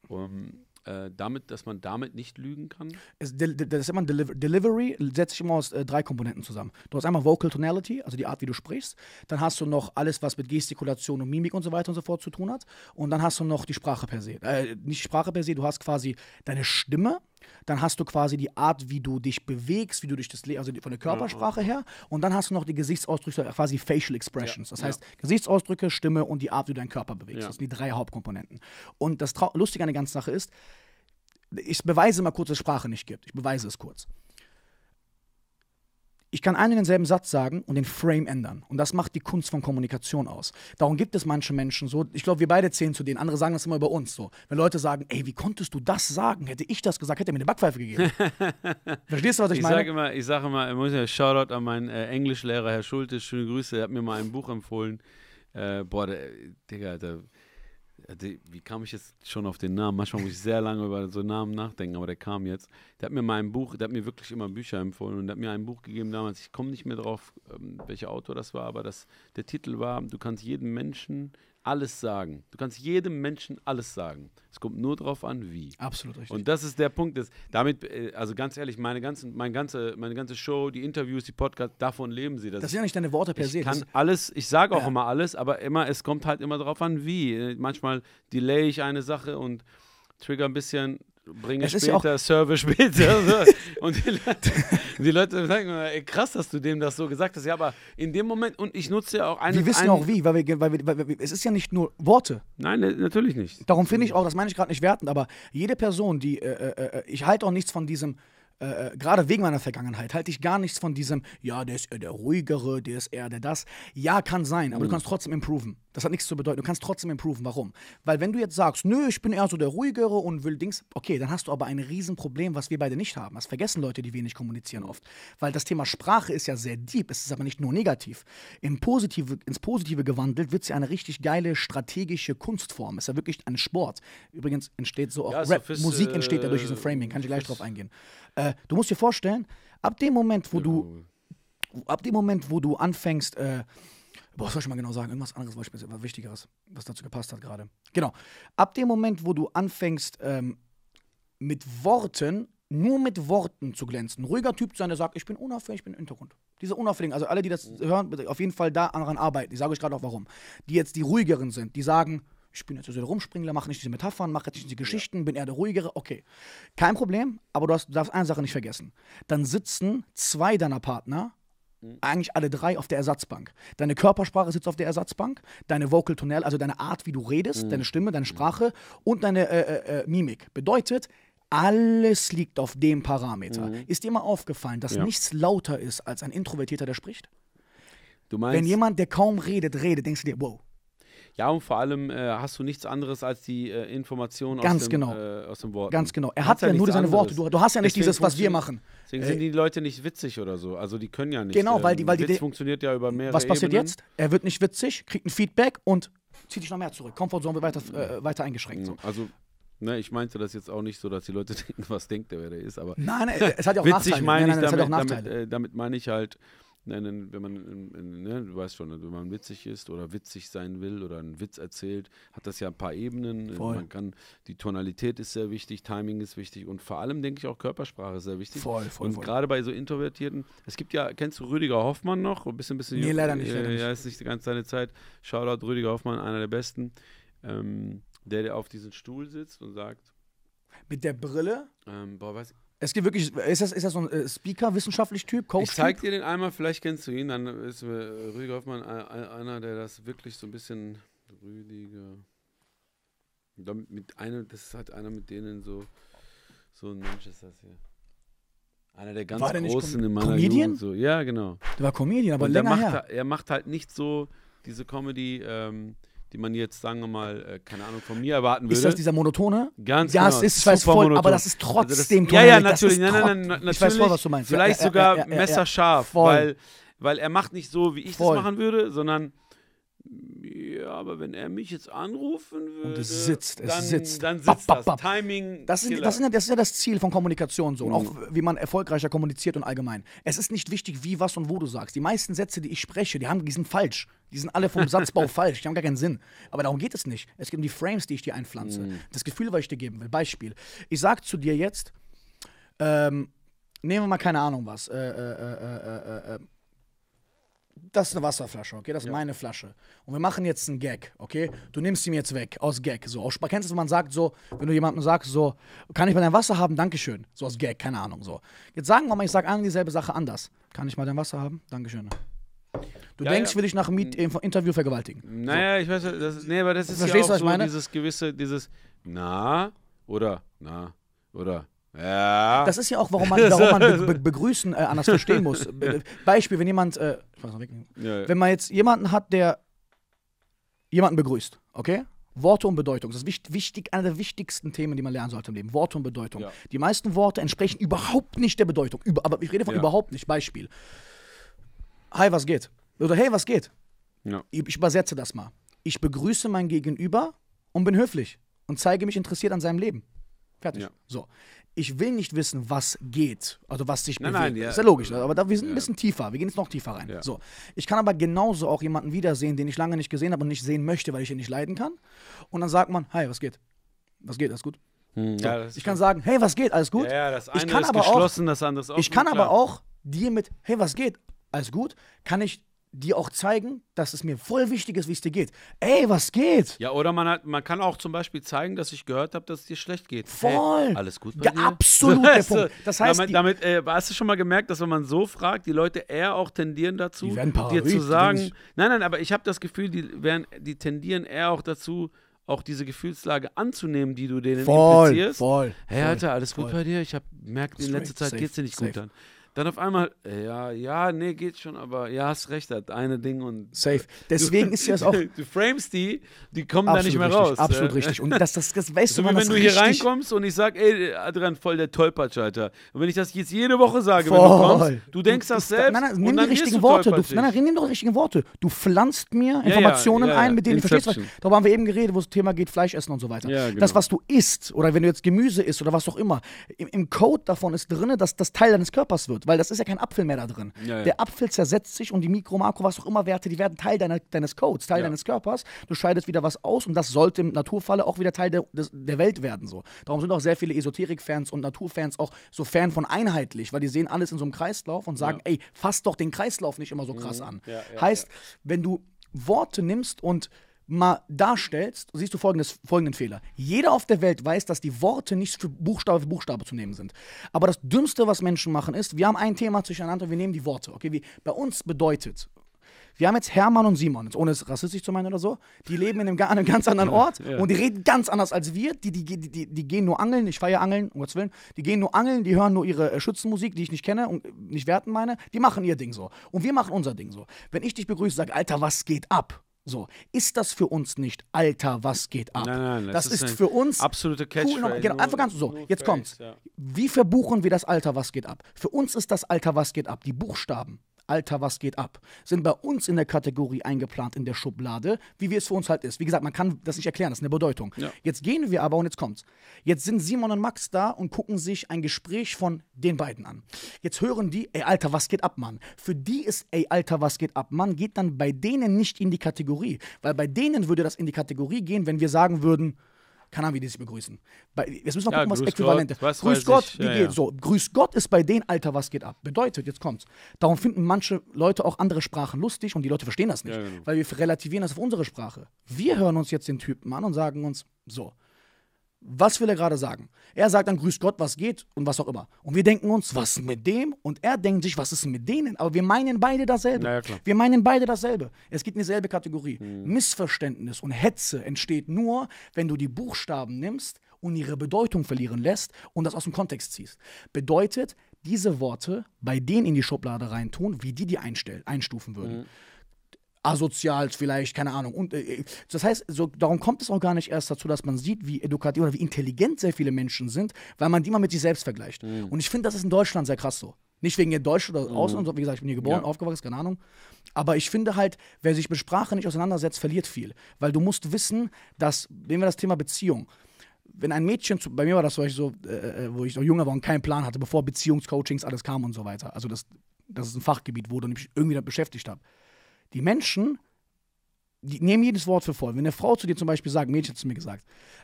Um, äh, damit, dass man damit nicht lügen kann? Es, das ist immer ein Deliver Delivery, setzt sich immer aus äh, drei Komponenten zusammen. Du hast einmal Vocal Tonality, also die Art, wie du sprichst. Dann hast du noch alles, was mit Gestikulation und Mimik und so weiter und so fort zu tun hat. Und dann hast du noch die Sprache per se. Äh, nicht die Sprache per se, du hast quasi deine Stimme, dann hast du quasi die Art, wie du dich bewegst, wie du dich das, also von der Körpersprache her, und dann hast du noch die Gesichtsausdrücke, äh, quasi Facial Expressions. Das heißt, Gesichtsausdrücke, Stimme und die Art, wie du deinen Körper bewegst. Das sind die drei Hauptkomponenten. Und das Lustige an der ganzen Sache ist, ich beweise mal kurz, dass es Sprache nicht gibt. Ich beweise es kurz. Ich kann einen und denselben Satz sagen und den Frame ändern. Und das macht die Kunst von Kommunikation aus. Darum gibt es manche Menschen so, ich glaube, wir beide zählen zu denen. Andere sagen das immer über uns so. Wenn Leute sagen, ey, wie konntest du das sagen? Hätte ich das gesagt, hätte er mir eine Backpfeife gegeben. Verstehst du, was ich, ich meine? Sag immer, ich sage immer, ich muss ja Shoutout an meinen äh, Englischlehrer, Herr Schulte, schöne Grüße, er hat mir mal ein Buch empfohlen. Äh, boah, der, Digga, Alter. Also, wie kam ich jetzt schon auf den Namen? Manchmal muss ich sehr lange über so Namen nachdenken, aber der kam jetzt. Der hat mir mal ein Buch, der hat mir wirklich immer Bücher empfohlen und der hat mir ein Buch gegeben damals. Ich komme nicht mehr drauf, ähm, welcher Autor das war, aber das, der Titel war: Du kannst jeden Menschen alles sagen. Du kannst jedem Menschen alles sagen. Es kommt nur darauf an, wie. Absolut richtig. Und das ist der Punkt, dass damit, äh, also ganz ehrlich, meine, ganzen, meine, ganze, meine ganze Show, die Interviews, die Podcasts, davon leben sie. Das, sind ja nicht deine Worte per se. Ich kann alles, ich sage auch ja. immer alles, aber immer, es kommt halt immer darauf an, wie. Äh, manchmal delay ich eine Sache und trigger ein bisschen, bringe es später, serve später. und, die Leute, die Leute, sagen ey, krass, dass du dem das so gesagt hast. Ja, aber in dem Moment, und ich nutze ja auch eine. Wir wissen einen, auch wie, weil wir, weil, wir, weil wir, es ist ja nicht nur Worte. Nein, ne, natürlich nicht. Darum finde ich auch, das meine ich gerade nicht wertend, aber jede Person, die, äh, äh, äh ich halte auch nichts von diesem, äh, äh, gerade wegen meiner Vergangenheit, halte ich gar nichts von diesem, ja, der ist eher der ruhigere, der ist eher der das. Ja, kann sein, aber mhm. du kannst trotzdem improven. Das hat nichts zu bedeuten. Du kannst trotzdem improven. Warum? Weil wenn du jetzt sagst, nö, ich bin eher so der ruhigere und will Dings, okay, dann hast du aber ein Riesenproblem, was wir beide nicht haben. Das vergessen Leute, die wenig kommunizieren oft. Weil das Thema Sprache ist ja sehr deep, es ist aber nicht nur negativ. Im Positive, ins Positive gewandelt wird sie eine richtig geile strategische Kunstform. Ist ja wirklich ein Sport. Übrigens entsteht so auch ja, Rap. So Musik entsteht ja durch diesen äh, Framing, kann ich gleich drauf eingehen. Äh, du musst dir vorstellen, ab dem Moment, wo ja. du, ab dem Moment, wo du anfängst, äh, boah, was soll ich mal genau sagen? Irgendwas anderes, was, Wichtigeres, was dazu gepasst hat gerade. Genau. Ab dem Moment, wo du anfängst, ähm, mit Worten, nur mit Worten zu glänzen, ruhiger Typ zu sein, der sagt, ich bin unauffällig, ich bin im Hintergrund. Diese unauffälligen, also alle, die das hören, auf jeden Fall daran arbeiten. Ich sage euch gerade auch warum. Die jetzt die ruhigeren sind, die sagen, ich bin jetzt so der Rumspringler, mache nicht diese Metaphern, mache jetzt nicht diese Geschichten, ja. bin eher der Ruhigere, okay. Kein Problem, aber du, hast, du darfst eine Sache nicht vergessen. Dann sitzen zwei deiner Partner mhm. eigentlich alle drei auf der Ersatzbank. Deine Körpersprache sitzt auf der Ersatzbank, deine Vocal Tonell, also deine Art, wie du redest, mhm. deine Stimme, deine mhm. Sprache und deine äh, äh, äh, Mimik. Bedeutet, alles liegt auf dem Parameter. Mhm. Ist dir mal aufgefallen, dass ja. nichts lauter ist als ein Introvertierter, der spricht? Du meinst, Wenn jemand, der kaum redet, redet, denkst du dir, wow, ja, und vor allem äh, hast du nichts anderes als die äh, Informationen aus, dem, genau. äh, aus dem Wort. Ganz genau. Er hat, ja, ja nur seine Worte. Du, du, hast ja nicht deswegen dieses, was wir machen. Deswegen äh, sind die Leute nicht witzig oder so. Also die können ja nicht. Genau, weil äh, die. Weil Witz die, funktioniert ja über mehrere Was passiert Ebenen. jetzt? Er wird nicht witzig, kriegt ein Feedback und zieht sich noch mehr zurück. Komfortzone wird weiter, äh, weiter eingeschränkt. So. Also Ne, ich meinte das jetzt auch nicht so, dass die Leute denken, was denkt der, wer der ist. Aber nein, nein es hat ja auch witzig Nachteile. Meine ich damit, damit, damit meine ich halt, nein, ne, wenn man, ne, du weißt schon, also wenn man witzig ist oder witzig sein will oder einen Witz erzählt, hat das ja ein paar Ebenen. Äh, voll. Man kann, die Tonalität ist sehr wichtig, Timing ist wichtig und vor allem denke ich auch Körpersprache ist sehr wichtig. Voll, voll, und gerade bei so Introvertierten, es gibt ja, kennst du Rüdiger Hoffmann noch? Ein bisschen, bisschen. Nee, leider nicht. Äh, leider äh, nicht. ist nicht ganz seine Zeit. Shoutout Rüdiger Hoffmann, einer der besten, ähm, der, der auf diesem Stuhl sitzt und sagt. Mit der Brille? Ähm, boah, weiß ich es gibt wirklich, ist das, ist das so ein äh, Speaker, wissenschaftlich Typ, Coach? -Typ? Ich zeig dir den einmal, vielleicht kennst du ihn, dann ist äh, Rüdiger Hoffmann äh, einer, der das wirklich so ein bisschen Rüdiger. Mit einem, das ist halt einer mit denen so, so ein Mensch ist das hier. Einer der ganz war der großen in meiner Comedian? Jugend. So. Ja, genau. Der war Comedian, aber und länger macht, her. Er macht halt nicht so diese Comedy. Ähm, die man jetzt, sagen wir mal, äh, keine Ahnung von mir erwarten würde. Ist das dieser monotone? Ganz ja, genau. Ja, es ist, weiß voll, monoton. aber das ist trotzdem also das, Ja, ja, natürlich. Nein, nein, nein, natürlich. Ich weiß voll, was du meinst. Vielleicht ja, ja, sogar messerscharf, weil, weil er macht nicht so, wie ich voll. das machen würde, sondern ja, aber wenn er mich jetzt anrufen würde. Und es sitzt, es dann, sitzt. Dann sitzt bap, bap, bap. das. Timing. Das ist, das, ist ja, das ist, ja, das Ziel von Kommunikation so. Mhm. Auch wie man erfolgreicher kommuniziert und allgemein. Es ist nicht wichtig, wie, was und wo du sagst. Die meisten Sätze, die ich spreche, die, haben, die sind falsch. Die sind alle vom Satzbau falsch. Die haben gar keinen Sinn. Aber darum geht es nicht. Es geht um die Frames, die ich dir einpflanze. Mhm. Das Gefühl, was ich dir geben will. Beispiel. Ich sag zu dir jetzt, ähm, nehmen wir mal keine Ahnung was. Äh, äh, äh, äh, äh, das ist eine Wasserflasche, okay? Das ist ja. meine Flasche. Und wir machen jetzt einen Gag, okay? Du nimmst ihm jetzt weg, aus Gag. So, aus, kennst du, man sagt so, wenn du jemandem sagst, so, kann ich mal dein Wasser haben? Dankeschön. So aus Gag, keine Ahnung, so. Jetzt sagen wir mal, ich sage allen dieselbe Sache anders. Kann ich mal dein Wasser haben? Dankeschön. Du ja, denkst, ja. will ich nach dem hm. Interview vergewaltigen. Naja, so. ich weiß, das, nee, aber das ist Verstehst ja auch du, was so ich meine? dieses gewisse, dieses, na, oder, na, oder, ja. Das ist ja auch, warum man, warum man be be begrüßen äh, anders verstehen muss. Beispiel, wenn jemand, äh, ich weiß noch, wenn man jetzt jemanden hat, der jemanden begrüßt, okay? Worte und Bedeutung. Das ist wichtig, einer der wichtigsten Themen, die man lernen sollte im Leben. Worte und Bedeutung. Ja. Die meisten Worte entsprechen überhaupt nicht der Bedeutung. Über, aber ich rede von überhaupt nicht. Beispiel. Hi, was geht? Oder hey, was geht? Ich, ich übersetze das mal. Ich begrüße mein Gegenüber und bin höflich und zeige mich interessiert an seinem Leben. Fertig. So ich will nicht wissen, was geht, also was sich bewegt. Nein, nein, ja. Ist ja logisch, ne? aber da, wir sind ja. ein bisschen tiefer, wir gehen jetzt noch tiefer rein. Ja. So. Ich kann aber genauso auch jemanden wiedersehen, den ich lange nicht gesehen habe und nicht sehen möchte, weil ich ihn nicht leiden kann. Und dann sagt man, hey, was geht? Was geht, alles gut? Hm. So. ich klar. kann sagen, hey, was geht, alles gut? Ja, das eine ich kann ist aber geschlossen, auch, das andere ist offen, Ich kann klar. aber auch dir mit, hey, was geht, alles gut, kann ich die auch zeigen, dass es mir voll wichtig ist, wie es dir geht. Ey, was geht? Ja, oder man, hat, man kann auch zum Beispiel zeigen, dass ich gehört habe, dass es dir schlecht geht. Voll. Hey, alles gut bei dir? Ja, Absolut der Punkt. Das heißt, damit, damit äh, hast du schon mal gemerkt, dass wenn man so fragt, die Leute eher auch tendieren dazu, dir zu sagen, nein, nein, aber ich habe das Gefühl, die, werden, die tendieren eher auch dazu, auch diese Gefühlslage anzunehmen, die du denen voll, implizierst. Voll, hey, Alter, alles voll. gut bei dir? Ich habe merkt, in letzter Zeit geht es dir nicht Safe. gut dann. Dann auf einmal, ja, ja, nee, geht schon, aber ja, hast recht, hat eine Ding und. Äh, Safe. Deswegen du, ist ja das auch. Du frames die, die kommen da nicht mehr richtig, raus. Absolut äh, richtig. Und das, das, das weißt so du, wie wenn du hier reinkommst und ich sag, ey, Adrian, voll der Tollpatsch, Alter. Und wenn ich das jetzt jede Woche sage, voll. wenn du kommst, du denkst das selbst. Nein, nein, nimm die richtigen Worte. Du, nein, nein, nimm doch die richtigen Worte. Du pflanzt mir Informationen ja, ja, ja, ein, mit denen Inception. du verstehst. Darüber haben wir eben geredet, wo das Thema geht, Fleisch essen und so weiter. Genau. Das, was du isst, oder wenn du jetzt Gemüse isst oder was auch immer, im, im Code davon ist drin, dass das Teil deines Körpers wird tut, weil das ist ja kein Apfel mehr da drin. Ja, ja. Der Apfel zersetzt sich und die Mikro, Makro, was auch immer Werte, die werden Teil deiner, deines Codes, Teil ja. deines Körpers. Du scheidest wieder was aus und das sollte im Naturfalle auch wieder Teil der, der Welt werden. So. Darum sind auch sehr viele Esoterik-Fans und Naturfans auch so Fan von einheitlich, weil die sehen alles in so einem Kreislauf und sagen, ey, fass doch den Kreislauf nicht immer so krass mhm. an. heißt, wenn du Worte nimmst und mal darstellst, siehst du folgendes, folgenden Fehler. Jeder auf der Welt weiß, dass die Worte nicht für Buchstabe für Buchstabe zu nehmen sind. Aber das Dümmste, was Menschen machen, ist, wir haben ein Thema zueinander und wir nehmen die Worte. Okay, wie bei uns bedeutet, wir haben jetzt Hermann und Simon, jetzt ohne es rassistisch zu meinen oder so, die leben in einem, an einem ganz anderen Ort ja, ja. und die reden ganz anders als wir. Die, die, die, die, die gehen nur angeln, ich feiere Angeln, um Gottes Willen. Die gehen nur angeln, die hören nur ihre äh, Schützenmusik, die ich nicht kenne und nicht werten meine. Die machen ihr Ding so. Und wir machen unser Ding so. Wenn ich dich begrüße, sage, Alter, was geht ab? So, ist das für uns nicht, Alter, was geht ab? Nein, nein, das, das ist, ist für uns absolute Catchphrase. Cool, genau, einfach ganz so. Jetzt kommt's. Wie verbuchen wir das Alter, was geht ab? Für uns ist das Alter, was geht ab, die Buchstaben. Alter, was geht ab, sind bei uns in der Kategorie eingeplant in der Schublade, wie wir es für uns halt ist. Wie gesagt, man kann das nicht erklären, das ist eine Bedeutung. Ja. Jetzt gehen wir aber und jetzt kommt's. Jetzt sind Simon und Max da und gucken sich ein Gespräch von den beiden an. Jetzt hören die, ey Alter, was geht ab, Mann? Für die ist, ey Alter, was geht ab, Mann, geht dann bei denen nicht in die Kategorie, weil bei denen würde das in die Kategorie gehen, wenn wir sagen würden, keine Ahnung, wie die sich begrüßen. Bei, jetzt müssen wir ja, gucken, was Äquivalente. Gott, was grüß Gott, ich. wie ja, geht's? Ja. So, grüß Gott ist bei denen, Alter, was geht ab? Bedeutet, jetzt kommt's. Darum finden manche Leute auch andere Sprachen lustig und die Leute verstehen das nicht, genau. weil wir relativieren das auf unsere Sprache. Wir hören uns jetzt den Typen an und sagen uns, so, was will er gerade sagen? Er sagt dann Grüß Gott, was geht und was auch immer. Und wir denken uns, was mit dem? Und er denkt sich, was ist mit denen? Aber wir meinen beide dasselbe. Ja, wir meinen beide dasselbe. Es geht in dieselbe Kategorie. Mhm. Missverständnis und Hetze entsteht nur, wenn du die Buchstaben nimmst und ihre Bedeutung verlieren lässt und das aus dem Kontext ziehst. Bedeutet, diese Worte bei denen in die Schublade reintun, wie die die einstufen würden. Mhm asozial vielleicht, keine Ahnung. Und äh, äh, das heißt, so, darum kommt es auch gar nicht erst dazu, dass man sieht, wie edukativ oder wie intelligent sehr viele Menschen sind, weil man die mal mit sich selbst vergleicht. Mhm. Und ich finde, das ist in Deutschland sehr krass so. Nicht wegen ihr Deutsch oder mhm. Ausland, wie gesagt, ich bin hier geboren, ja. aufgewachsen, keine Ahnung. Aber ich finde halt, wer sich mit Sprache nicht auseinandersetzt, verliert viel. Weil du musst wissen, dass, nehmen wir das Thema Beziehung, wenn ein Mädchen, zu, bei mir war das so, äh, äh, wo ich noch jünger war und keinen Plan hatte, bevor Beziehungscoachings alles kam und so weiter. Also das, das ist ein Fachgebiet wurde und ich mich irgendwie damit beschäftigt habe. Die Menschen, die nehmen jedes Wort für voll. Wenn eine Frau zu dir zum Beispiel sagt, Mädchen hat zu mir gesagt,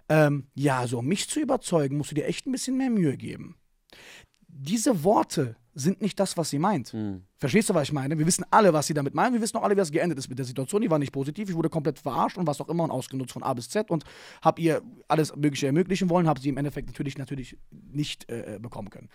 ähm, ja, so also um mich zu überzeugen, musst du dir echt ein bisschen mehr Mühe geben. Diese Worte sind nicht das, was sie meint. Mhm. Verstehst du, was ich meine? Wir wissen alle, was sie damit meinen. Wir wissen auch alle, wie es geendet ist mit der Situation. Die war nicht positiv. Ich wurde komplett verarscht und was auch immer und ausgenutzt von A bis Z und habe ihr alles Mögliche ermöglichen wollen, habe sie im Endeffekt natürlich, natürlich nicht äh, bekommen können.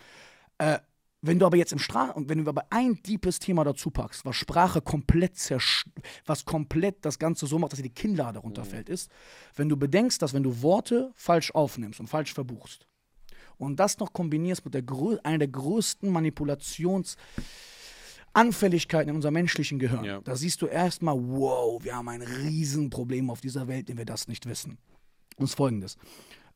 Äh, wenn du aber jetzt im Stra wenn du aber ein deepes Thema dazu packst, was Sprache komplett zersch was komplett das Ganze so macht, dass dir die Kinnlade runterfällt, mhm. ist, wenn du bedenkst, dass wenn du Worte falsch aufnimmst und falsch verbuchst und das noch kombinierst mit der einer der größten Manipulationsanfälligkeiten in unserem menschlichen Gehirn. Ja. Da siehst du erstmal, wow, wir haben ein Riesenproblem auf dieser Welt, den wir das nicht wissen. Und folgendes.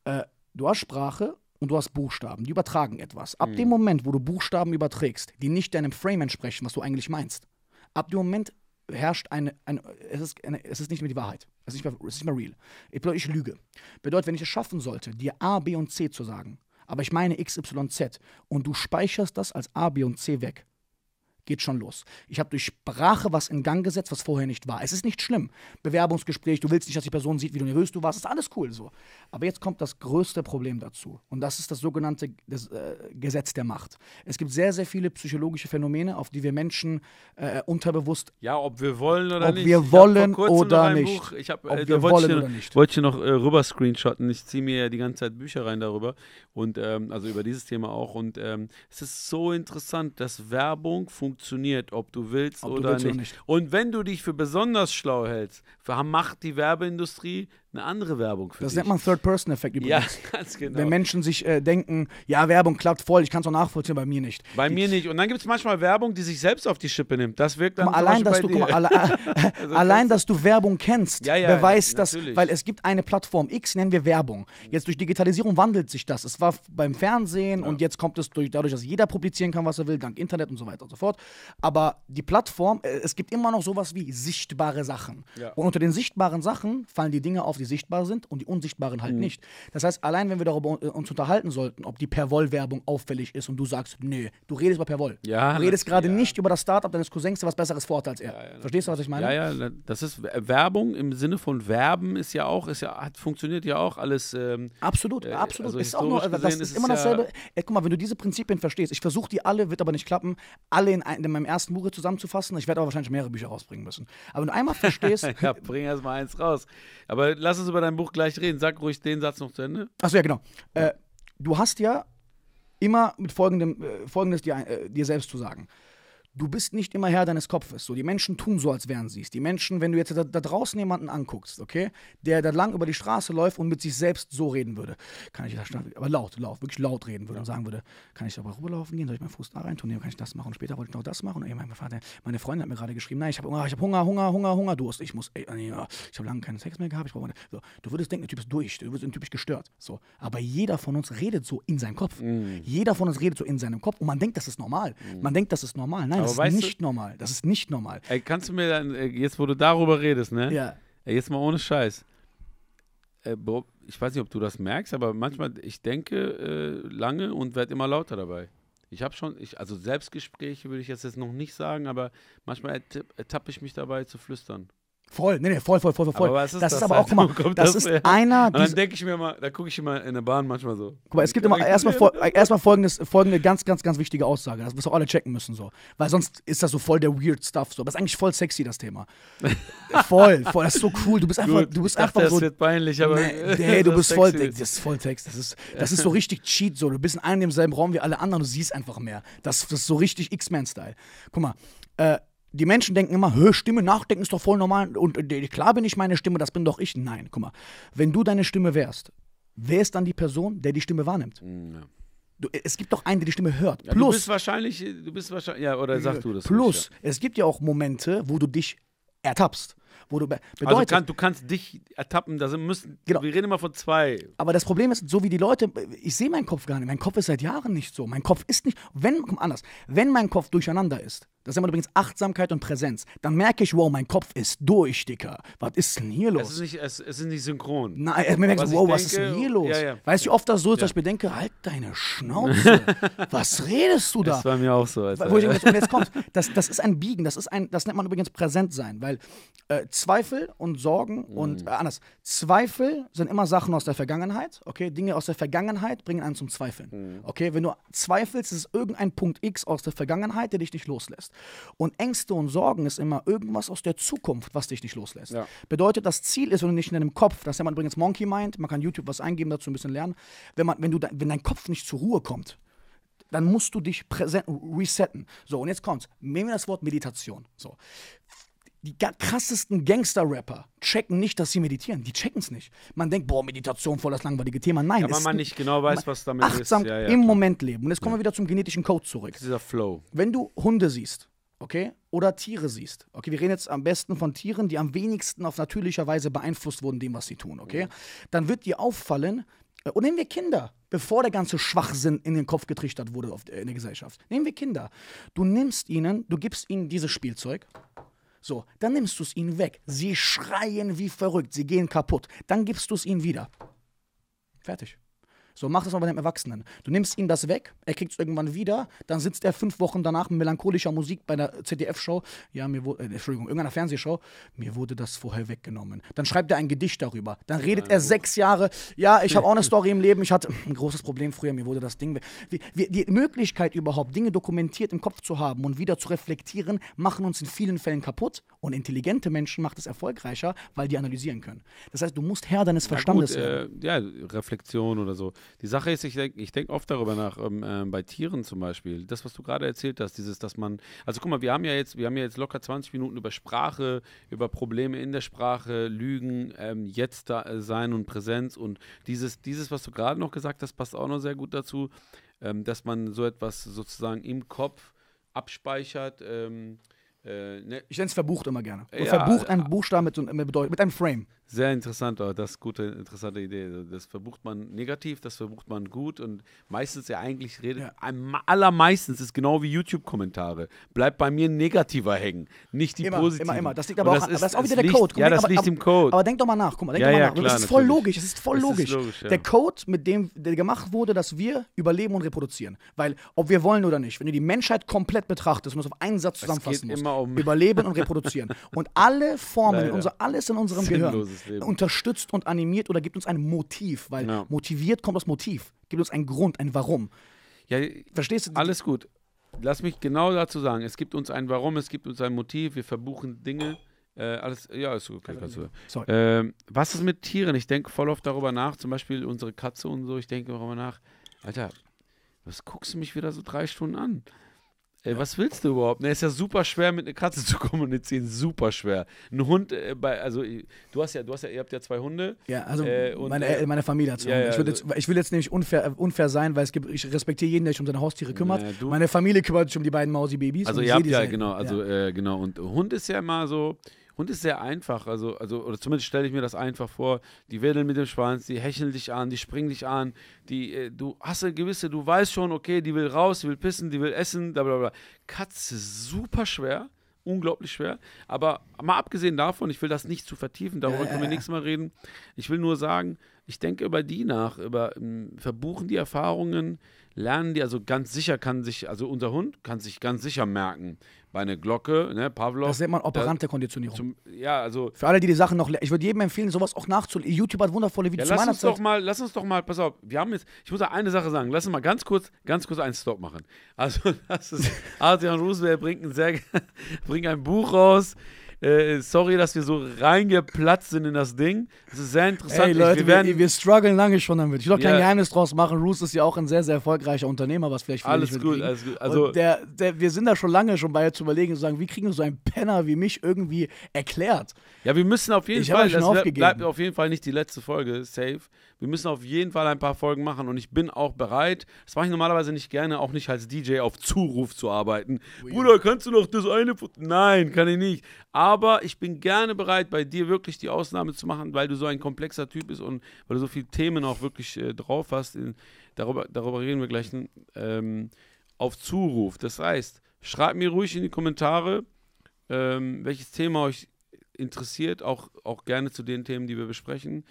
Äh, du hast Sprache und du hast Buchstaben, die übertragen etwas. Ab mhm. dem hm. Moment, wo du Buchstaben überträgst, die nicht deinem Frame entsprechen, was du eigentlich meinst, ab dem Moment herrscht eine, eine, es ist eine, es ist nicht mehr die Wahrheit. Es ist nicht mehr, es ist nicht mehr real. Ich, bedeutet, ich lüge. Bedeutet, wenn ich es schaffen sollte, dir A, B und C zu sagen, aber ich meine X, Y, Z und du speicherst das als A, B und C weg, geht schon los. Ich habe durch Sprache was in Gang gesetzt, was vorher nicht war. Es ist nicht schlimm. Bewerbungsgespräch, du willst nicht, dass die Person sieht, wie du nervös du warst, ist alles cool so. Aber jetzt kommt das größte Problem dazu. Und das ist das sogenannte das, äh, Gesetz der Macht. Es gibt sehr, sehr viele psychologische Phänomene, auf die wir Menschen äh, unterbewusst. Ja, ob wir wollen oder ob nicht. Ob wir wollen oder nicht. Buch, ich hab, ob äh, wir wollen oder noch, nicht. Wollte ich noch äh, rüber screenshotten. Ich ziehe mir ja die ganze Zeit Bücher rein darüber. Und ähm, also über dieses Thema auch. Und ähm, es ist so interessant, dass Werbung funktioniert funktioniert, ob du willst, ob oder, du willst nicht. oder nicht. Und wenn du dich für besonders schlau hältst, macht die Werbeindustrie eine andere Werbung für das dich. Das nennt man Third-Person-Effekt übrigens. Ja, ganz genau. Wenn Menschen sich äh, denken, ja, Werbung klappt voll, ich kann es auch nachvollziehen, bei mir nicht. Bei die, mir nicht. Und dann gibt es manchmal Werbung, die sich selbst auf die Schippe nimmt. Das wirkt dann allein, dass du, mal, alle, also allein, dass du Werbung kennst, ja, ja, beweist das, weil es gibt eine Plattform X, nennen wir Werbung. Jetzt durch Digitalisierung wandelt sich das. Es war beim Fernsehen ja. und jetzt kommt es durch, dadurch, dass jeder publizieren kann, was er will, dank Internet und so weiter und so fort. Aber die Plattform, äh, es gibt immer noch sowas wie sichtbare Sachen. Und unter den sichtbaren Sachen fallen die Dinge auf die sichtbar sind und die unsichtbaren halt mhm. nicht. Das heißt, allein wenn wir darüber äh, uns unterhalten sollten, ob die Perwoll-Werbung auffällig ist und du sagst, nö, du redest über Perwoll. Ja, du redest gerade ja. nicht über das Startup deines Cousins, der was Besseres vorhat als er. Ja, ja, Verstehst du, was ich meine? Ja, ja, das ist Werbung im Sinne von Werben ist ja auch, ist ja, hat, funktioniert ja auch alles. Ähm, absolut, äh, absolut. Also ist auch nur, das ist, ist immer dasselbe. Ey, guck mal, wenn du diese Prinzipien verstehst, ich versuche die alle, wird aber nicht klappen, alle in, in meinem ersten Buch zusammenzufassen. Ich werde aber wahrscheinlich mehrere Bücher rausbringen müssen. Aber wenn du einmal verstehst. ja, bring erst mal eins raus. Aber lass lass uns über dein Buch gleich reden. Sag ruhig den Satz noch zu Ende. Achso, ja, genau. Ja. Äh, du hast ja immer mit folgendem, äh, folgendes dir, äh, dir selbst zu sagen du bist nicht immer Herr deines Kopfes. So, die Menschen tun so, als wären sie es. Die Menschen, wenn du jetzt da, da, draußen jemanden anguckst, okay, der da lang über die Straße läuft und mit sich selbst so reden würde, kann ich da stand, aber laut, laut, wirklich laut reden würde und sagen würde, kann ich aber rüberlaufen gehen, soll ich meinen Fuß da reintun, nee, kann ich das machen, und später wollte ich noch das machen, und ey, mein Vater, meine Freundin hat mir gerade geschrieben, nein, ich habe Hunger, ich habe Hunger, Hunger, Hunger, Hunger, Durst, ich muss, ey, ich habe lange keinen Sex mehr gehabt, ich brauche, so, du würdest denken, der Typ ist durch, du würdest typisch gestört, so, aber jeder von uns redet so in seinem Kopf, mm. jeder von uns redet so in seinem Kopf und man denkt, das ist normal, mm. man denkt, das ist normal, nein, Nein, das ist nicht du, normal. Das ist nicht normal. Ey, kannst du mir dann, äh, jetzt wo du darüber redest, ne? Ja. Ey, jetzt mal ohne Scheiß. Äh, ich weiß nicht, ob du das merkst, aber manchmal, ich denke äh, lange und werde immer lauter dabei. Ich habe schon, ich, also Selbstgespräche würde ich jetzt noch nicht sagen, aber manchmal ertappe ich mich dabei zu flüstern. Voll, nee, nee, voll, voll, voll, voll. was ist das das ist aber halt? auch, guck mal, das, das, ist her? einer. Und dann denke ich mir mal, da gucke ich immer in der Bahn manchmal so. Guck mal, es gibt immer erstmal erst folgendes, folgende ganz, ganz, ganz wichtige Aussage, das müssen auch alle checken müssen so. Weil sonst ist das so voll der weird Stuff so. Aber ist eigentlich voll sexy, das Thema. voll, voll, das ist so cool. Du bist einfach, Gut, du bist dachte, so. Das wird peinlich, aber. Nee, nee du bist voll, das ist voll Text. Das ist, das ist so richtig Cheat so. Du bist in einem demselben Raum wie alle anderen, du siehst einfach mehr. Das, das ist so richtig X-Men-Style. Guck mal, äh, die Menschen denken immer, Hö, Stimme nachdenken ist doch voll normal und äh, klar bin ich meine Stimme, das bin doch ich. Nein, guck mal, wenn du deine Stimme wärst, wer ist dann die Person, der die Stimme wahrnimmt? Hm, ja. Du, äh, es gibt doch einen, der die Stimme hört. Ja, plus, du bist wahrscheinlich, äh, du bist wahrscheinlich, ja, oder sagst du das. Plus, nicht, ja. es gibt ja auch Momente, wo du dich ertappst wo du bedeutet. Also kann, du kannst dich ertappen, da müssen, genau. wir reden immer von zwei. Aber das Problem ist, so wie die Leute, ich sehe meinen Kopf gar nicht. Mein Kopf ist seit Jahren nicht so. Mein Kopf ist nicht, wenn, anders, wenn mein Kopf durcheinander ist, das ist immer übrigens Achtsamkeit und Präsenz, dann merke ich, wow, mein Kopf ist durch, Dicker. Was ist denn hier los? Es ist nicht, es, es ist nicht synchron. Nein, äh, man merkt, wow, denke, was ist denn hier los? Ja, ja. Weißt du, oft das so ist, ja. dass ich mir denke, halt deine Schnauze. was redest du da? Das war mir auch so. Alter. Wo ich, äh, jetzt kommt, das, das ist ein Biegen, das, ist ein, das nennt man übrigens Präsent sein, weil äh, Zweifel und Sorgen und mhm. äh, anders. Zweifel sind immer Sachen aus der Vergangenheit, okay? Dinge aus der Vergangenheit bringen einen zum Zweifeln, mhm. okay? Wenn du zweifelst, ist es irgendein Punkt X aus der Vergangenheit, der dich nicht loslässt. Und Ängste und Sorgen ist immer irgendwas aus der Zukunft, was dich nicht loslässt. Ja. Bedeutet, das Ziel ist, wenn du nicht in deinem Kopf, das ist ja übrigens Monkey Mind, man kann YouTube was eingeben, dazu ein bisschen lernen, wenn, man, wenn, du, wenn dein Kopf nicht zur Ruhe kommt, dann musst du dich resetten. So, und jetzt kommt's. Nehmen wir das Wort Meditation. So die krassesten Gangster-Rapper checken nicht, dass sie meditieren. Die checken es nicht. Man denkt, boah, Meditation, voll das langweilige Thema. Nein. Ja, weil man nicht genau weiß, was damit achtsam ist. Ja, ja, im klar. Moment leben. Und jetzt kommen ja. wir wieder zum genetischen Code zurück. Das ist dieser Flow. Wenn du Hunde siehst, okay, oder Tiere siehst, okay, wir reden jetzt am besten von Tieren, die am wenigsten auf natürlicher Weise beeinflusst wurden, dem, was sie tun, okay, mhm. dann wird dir auffallen, äh, und nehmen wir Kinder, bevor der ganze Schwachsinn in den Kopf getrichtert wurde äh, in der Gesellschaft. Nehmen wir Kinder. Du nimmst ihnen, du gibst ihnen dieses Spielzeug, so, dann nimmst du es ihnen weg. Sie schreien wie verrückt, sie gehen kaputt. Dann gibst du es ihnen wieder. Fertig. So, mach das mal bei einem Erwachsenen. Du nimmst ihm das weg, er kriegt es irgendwann wieder, dann sitzt er fünf Wochen danach mit melancholischer Musik bei einer ZDF-Show, ja, mir wurde, äh, Entschuldigung, irgendeiner Fernsehshow, mir wurde das vorher weggenommen. Dann schreibt er ein Gedicht darüber. Dann redet ja, er also. sechs Jahre, ja, ich habe auch eine Story im Leben, ich hatte ein großes Problem früher, mir wurde das Ding weg. Die, die Möglichkeit überhaupt, Dinge dokumentiert im Kopf zu haben und wieder zu reflektieren, machen uns in vielen Fällen kaputt und intelligente Menschen macht es erfolgreicher, weil die analysieren können. Das heißt, du musst Herr deines Verstandes sein. äh, ja, Reflexion oder so. Die Sache ist, ich denke ich denk oft darüber nach, ähm, äh, bei Tieren zum Beispiel, das, was du gerade erzählt hast, dieses, dass man, also guck mal, wir haben ja jetzt, wir haben ja jetzt locker 20 Minuten über Sprache, über Probleme in der Sprache, Lügen, ähm, jetzt da äh, sein und Präsenz und dieses, dieses, was du gerade noch gesagt hast, passt auch noch sehr gut dazu, ähm, dass man so etwas sozusagen im Kopf abspeichert, ähm, äh, ne? Ich nenne es verbucht immer gerne. Und ja, verbucht ein äh, Buchstaben mit, so, mit, einem Frame. Sehr interessant, das ist eine gute, interessante Idee. Also das verbucht man negativ, das verbucht man gut und meistens ja eigentlich redet, ja. allermeistens ist genau wie YouTube-Kommentare. Bleibt bei mir ein negativer hängen, nicht die immer, positive. Immer, immer, das liegt aber das auch, ist, das ist, auch wieder der Code. Guck, ja, das aber, liegt aber, im Code. Aber denk doch mal nach, guck mal, denk ja, doch mal nach. Klar, das ist voll logisch, das ist voll das logisch. Ist logisch ja. Der Code, mit dem der gemacht wurde, dass wir überleben und reproduzieren. Weil, ob wir wollen oder nicht, wenn du die Menschheit komplett betrachtest und das auf einen Satz zusammenfassen musst, um überleben und reproduzieren. Und alle Formen, unser, alles in unserem Gehirn unterstützt und animiert oder gibt uns ein Motiv, weil ja. motiviert kommt das Motiv, gibt uns einen Grund, ein Warum. Ja, Verstehst du? Alles gut. Lass mich genau dazu sagen. Es gibt uns ein Warum, es gibt uns ein Motiv, wir verbuchen Dinge. Äh, alles, ja, ist okay. Sorry. Ähm, was ist mit Tieren? Ich denke voll oft darüber nach, zum Beispiel unsere Katze und so. Ich denke darüber nach, Alter, was guckst du mich wieder so drei Stunden an? Ey, was willst du überhaupt? Ne, ist ja super schwer, mit einer Katze zu kommunizieren. Super schwer. Ein Hund, äh, bei, also äh, du hast ja, du hast ja, ihr habt ja zwei Hunde. Ja, also äh, und, meine, äh, meine Familie hat zwei ja, Hunde. Ich will, also, jetzt, ich will jetzt nämlich unfair, äh, unfair sein, weil es gibt, ich respektiere jeden, der sich um seine Haustiere kümmert. Ja, meine Familie kümmert sich um die beiden Mausi-Babys. Also ihr habt ja, genau, also äh, genau. Und Hund ist ja immer so, Hund ist sehr einfach, also, also oder zumindest stelle ich mir das einfach vor. Die wedeln mit dem Schwanz, die hecheln dich an, die springen dich an, die, äh, du hast eine gewisse, du weißt schon, okay, die will raus, die will pissen, die will essen, bla bla bla. Katze super schwer, unglaublich schwer. Aber mal abgesehen davon, ich will das nicht zu vertiefen, darüber können wir nächstes Mal reden. Ich will nur sagen, ich denke über die nach, über um, hm, verbuchen die Erfahrungen, lernen die, also ganz sicher kann sich, also unser Hund kann sich ganz sicher merken, bei einer Glocke, ne, Pavlov. Das nennt man operante da, Konditionierung. Zum, ja, also. Für alle, die die Sachen noch, lernen. ich würde jedem empfehlen, sowas auch nachzulesen. YouTube hat wundervolle Videos ja, lass uns Zeit. doch mal, lass uns doch mal, pass auf, wir haben jetzt, ich muss da eine Sache sagen, lass uns mal ganz kurz, ganz kurz einen Stop machen. Also, das ist, Adrian Roosevelt bringt ein, sehr, bringt ein Buch raus, äh, sorry, dass wir so reingeplatzt sind in das Ding. Es ist sehr interessant. Ey, Leute, ich, wir, wir, wir, strugglen lange schon damit. Ich will doch kein yeah. Geheimnis draus machen. Roos ist ja auch ein sehr, sehr erfolgreicher Unternehmer, was vielleicht viele alles nicht gut, alles gut. Also der, der, wir sind da schon lange schon bei zu überlegen und sagen, wie kriegen wir so einen Penner wie mich irgendwie erklärt? Ja, wir müssen auf jeden ich Fall. Das bleibt auf jeden Fall nicht die letzte Folge. Safe. Wir müssen auf jeden Fall ein paar Folgen machen und ich bin auch bereit. Das mache ich normalerweise nicht gerne, auch nicht als DJ auf Zuruf zu arbeiten. Weird. Bruder, kannst du noch das eine? Nein, kann ich nicht. Aber ich bin gerne bereit, bei dir wirklich die Ausnahme zu machen, weil du so ein komplexer Typ bist und weil du so viele Themen auch wirklich äh, drauf hast. In, darüber, darüber reden wir gleich ähm, auf Zuruf. Das heißt, schreibt mir ruhig in die Kommentare, ähm, welches Thema euch interessiert, auch, auch gerne zu den Themen, die wir besprechen.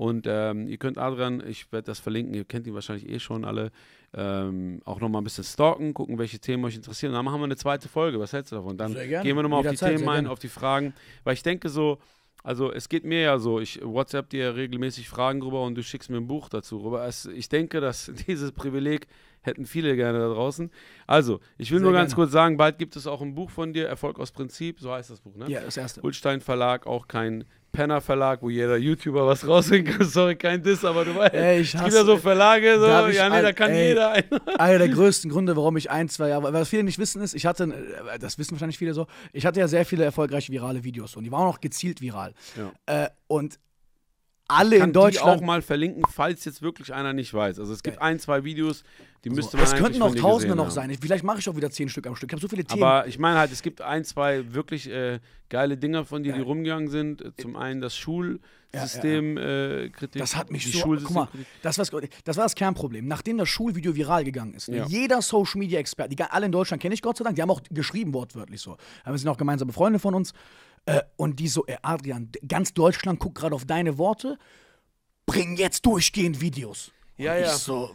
Und ähm, ihr könnt Adrian, ich werde das verlinken, ihr kennt ihn wahrscheinlich eh schon alle, ähm, auch nochmal ein bisschen stalken, gucken, welche Themen euch interessieren. Und dann machen wir eine zweite Folge. Was hältst du davon? Dann gehen wir nochmal auf die Zeit, Themen ein, auf die Fragen. Weil ich denke so, also es geht mir ja so, ich WhatsApp dir regelmäßig Fragen rüber und du schickst mir ein Buch dazu rüber. Also ich denke, dass dieses Privileg hätten viele gerne da draußen. Also, ich will Sehr nur ganz gerne. kurz sagen, bald gibt es auch ein Buch von dir, Erfolg aus Prinzip, so heißt das Buch, ne? Ja, das erste. Ulstein Verlag, auch kein Penner-Verlag, wo jeder YouTuber was rausbringen kann. Sorry, kein Diss, aber du weißt, ey, ich hasse, es gibt ja so Verlage, so, da ja, nee, da kann ey, jeder ein. Einer der größten Gründe, warum ich ein, zwei Jahre, was viele nicht wissen, ist, ich hatte, das wissen wahrscheinlich viele so, ich hatte ja sehr viele erfolgreiche virale Videos und die waren auch gezielt viral. Ja. Äh, und alle in Deutschland. Ich auch mal verlinken, falls jetzt wirklich einer nicht weiß. Also es gibt äh. ein, zwei Videos, die also, müsste man. Es könnten noch Tausende noch haben. sein. Vielleicht mache ich auch wieder zehn Stück am Stück. Ich habe so viele Themen. Aber ich meine halt, es gibt ein, zwei wirklich äh, geile Dinger von dir, Geil. die rumgegangen sind. Äh, Zum einen das Schul. Systemkritik. Ja, ja, ja. äh, das hat mich so. guck mal, das, was, das war das Kernproblem. Nachdem das Schulvideo viral gegangen ist, ne, jeder Social Media Experte, die alle in Deutschland kenne ich Gott sei Dank, die haben auch geschrieben wortwörtlich so. Aber wir sind auch gemeinsame Freunde von uns. Äh, und die so, ey äh, Adrian, ganz Deutschland guckt gerade auf deine Worte, bring jetzt durchgehend Videos. Ja, ja. So,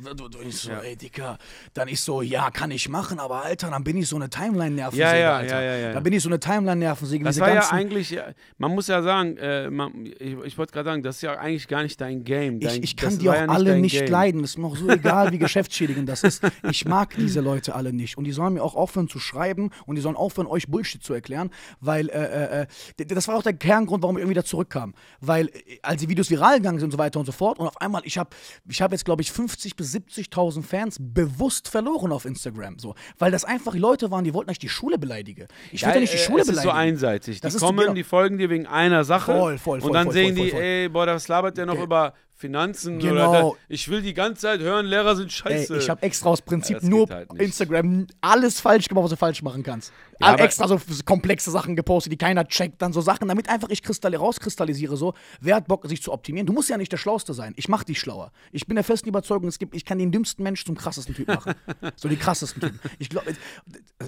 ich so, ja. ey, Dicker. Dann ich so, ja, kann ich machen, aber Alter, dann bin ich so eine Timeline-Nervensäge, ja, ja, Alter. Ja, ja, Dann bin ich so eine Timeline-Nervensäge. Das war ja eigentlich, man muss ja sagen, äh, man, ich, ich wollte gerade sagen, das ist ja eigentlich gar nicht dein Game. Dein, ich, ich kann die auch nicht alle nicht Game. leiden. Es ist mir auch so egal, wie geschäftsschädigend das ist. Ich mag diese Leute alle nicht. Und die sollen mir auch aufhören zu schreiben und die sollen aufhören, euch Bullshit zu erklären, weil äh, äh, äh das war auch der Kerngrund, warum ich irgendwie da zurückkam. Weil äh, als die Videos viral gegangen sind und so weiter und so fort und auf einmal, ich habe ich hab jetzt, glaube glaube ich, 50 bis 70.000 Fans bewusst verloren auf Instagram. So. Weil das einfach Leute waren, die wollten nicht die Schule beleidigen. Ich äh, ja, will ja nicht die Schule es beleidigen. Das ist so einseitig. Das die kommen, genau. die folgen dir wegen einer Sache. Voll, voll, voll, und dann voll, sehen die, ey, boah, das labert der noch okay. über Finanzen genau. oder da, ich will die ganze Zeit hören, Lehrer sind scheiße. Ey, ich habe extra aus Prinzip ja, nur halt Instagram alles falsch gemacht, was du falsch machen kannst. Ja, extra so komplexe Sachen gepostet, die keiner checkt, dann so Sachen, damit einfach ich rauskristallisiere so, wer hat Bock sich zu optimieren? Du musst ja nicht der schlauste sein. Ich mach dich schlauer. Ich bin der festen Überzeugung, es gibt ich kann den dümmsten Mensch zum krassesten Typ machen. so die krassesten Typen. Ich glaube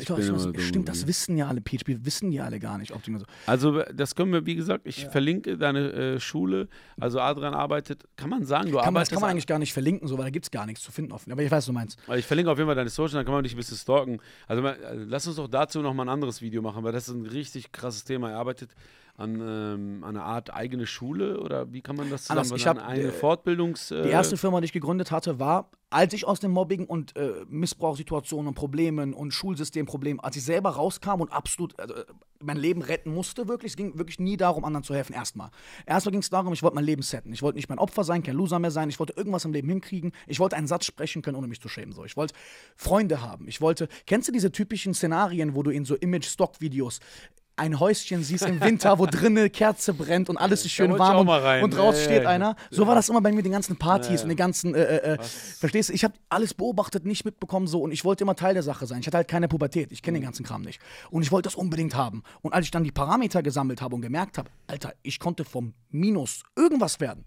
glaub, äh, stimmt, das wissen ja alle PHP wissen ja alle gar nicht optimal Also das können wir wie gesagt, ich ja. verlinke deine äh, Schule, also Adrian arbeitet kann man sagen, du kann arbeitest. Man, das kann man eigentlich gar nicht verlinken, so, weil da gibt es gar nichts zu finden offen. Aber ich weiß, was du meinst. Ich verlinke auf jeden Fall deine Social, dann kann man dich ein bisschen stalken. Also äh, lass uns doch dazu nochmal ein anderes Video machen, weil das ist ein richtig krasses Thema. Er arbeitet an, ähm, an eine Art eigene Schule oder wie kann man das zusammen? Also, ich habe eine äh, Fortbildungs. die erste Firma, die ich gegründet hatte, war, als ich aus dem Mobbing und äh, Missbrauchssituationen und Problemen und Schulsystemproblemen, als ich selber rauskam und absolut also, mein Leben retten musste, wirklich, es ging wirklich nie darum, anderen zu helfen. Erstmal. Erstmal ging es darum, ich wollte mein Leben setten. Ich wollte nicht mein Opfer sein, kein Loser mehr sein. Ich wollte irgendwas im Leben hinkriegen. Ich wollte einen Satz sprechen können, ohne mich zu schämen. So, ich wollte Freunde haben. Ich wollte. Kennst du diese typischen Szenarien, wo du in so Image-Stock-Videos ein Häuschen siehst im Winter, wo drinnen Kerze brennt und alles ist schön da warm und, und draußen steht einer. So war das immer bei mir den ganzen Partys und den ganzen, äh, äh, äh verstehst du? Ich habe alles beobachtet, nicht mitbekommen so und ich wollte immer Teil der Sache sein. Ich hatte halt keine Pubertät, ich kenne den hm. ganzen Kram nicht und ich wollte das unbedingt haben. Und als ich dann die Parameter gesammelt habe und gemerkt habe, Alter, ich konnte vom Minus irgendwas werden.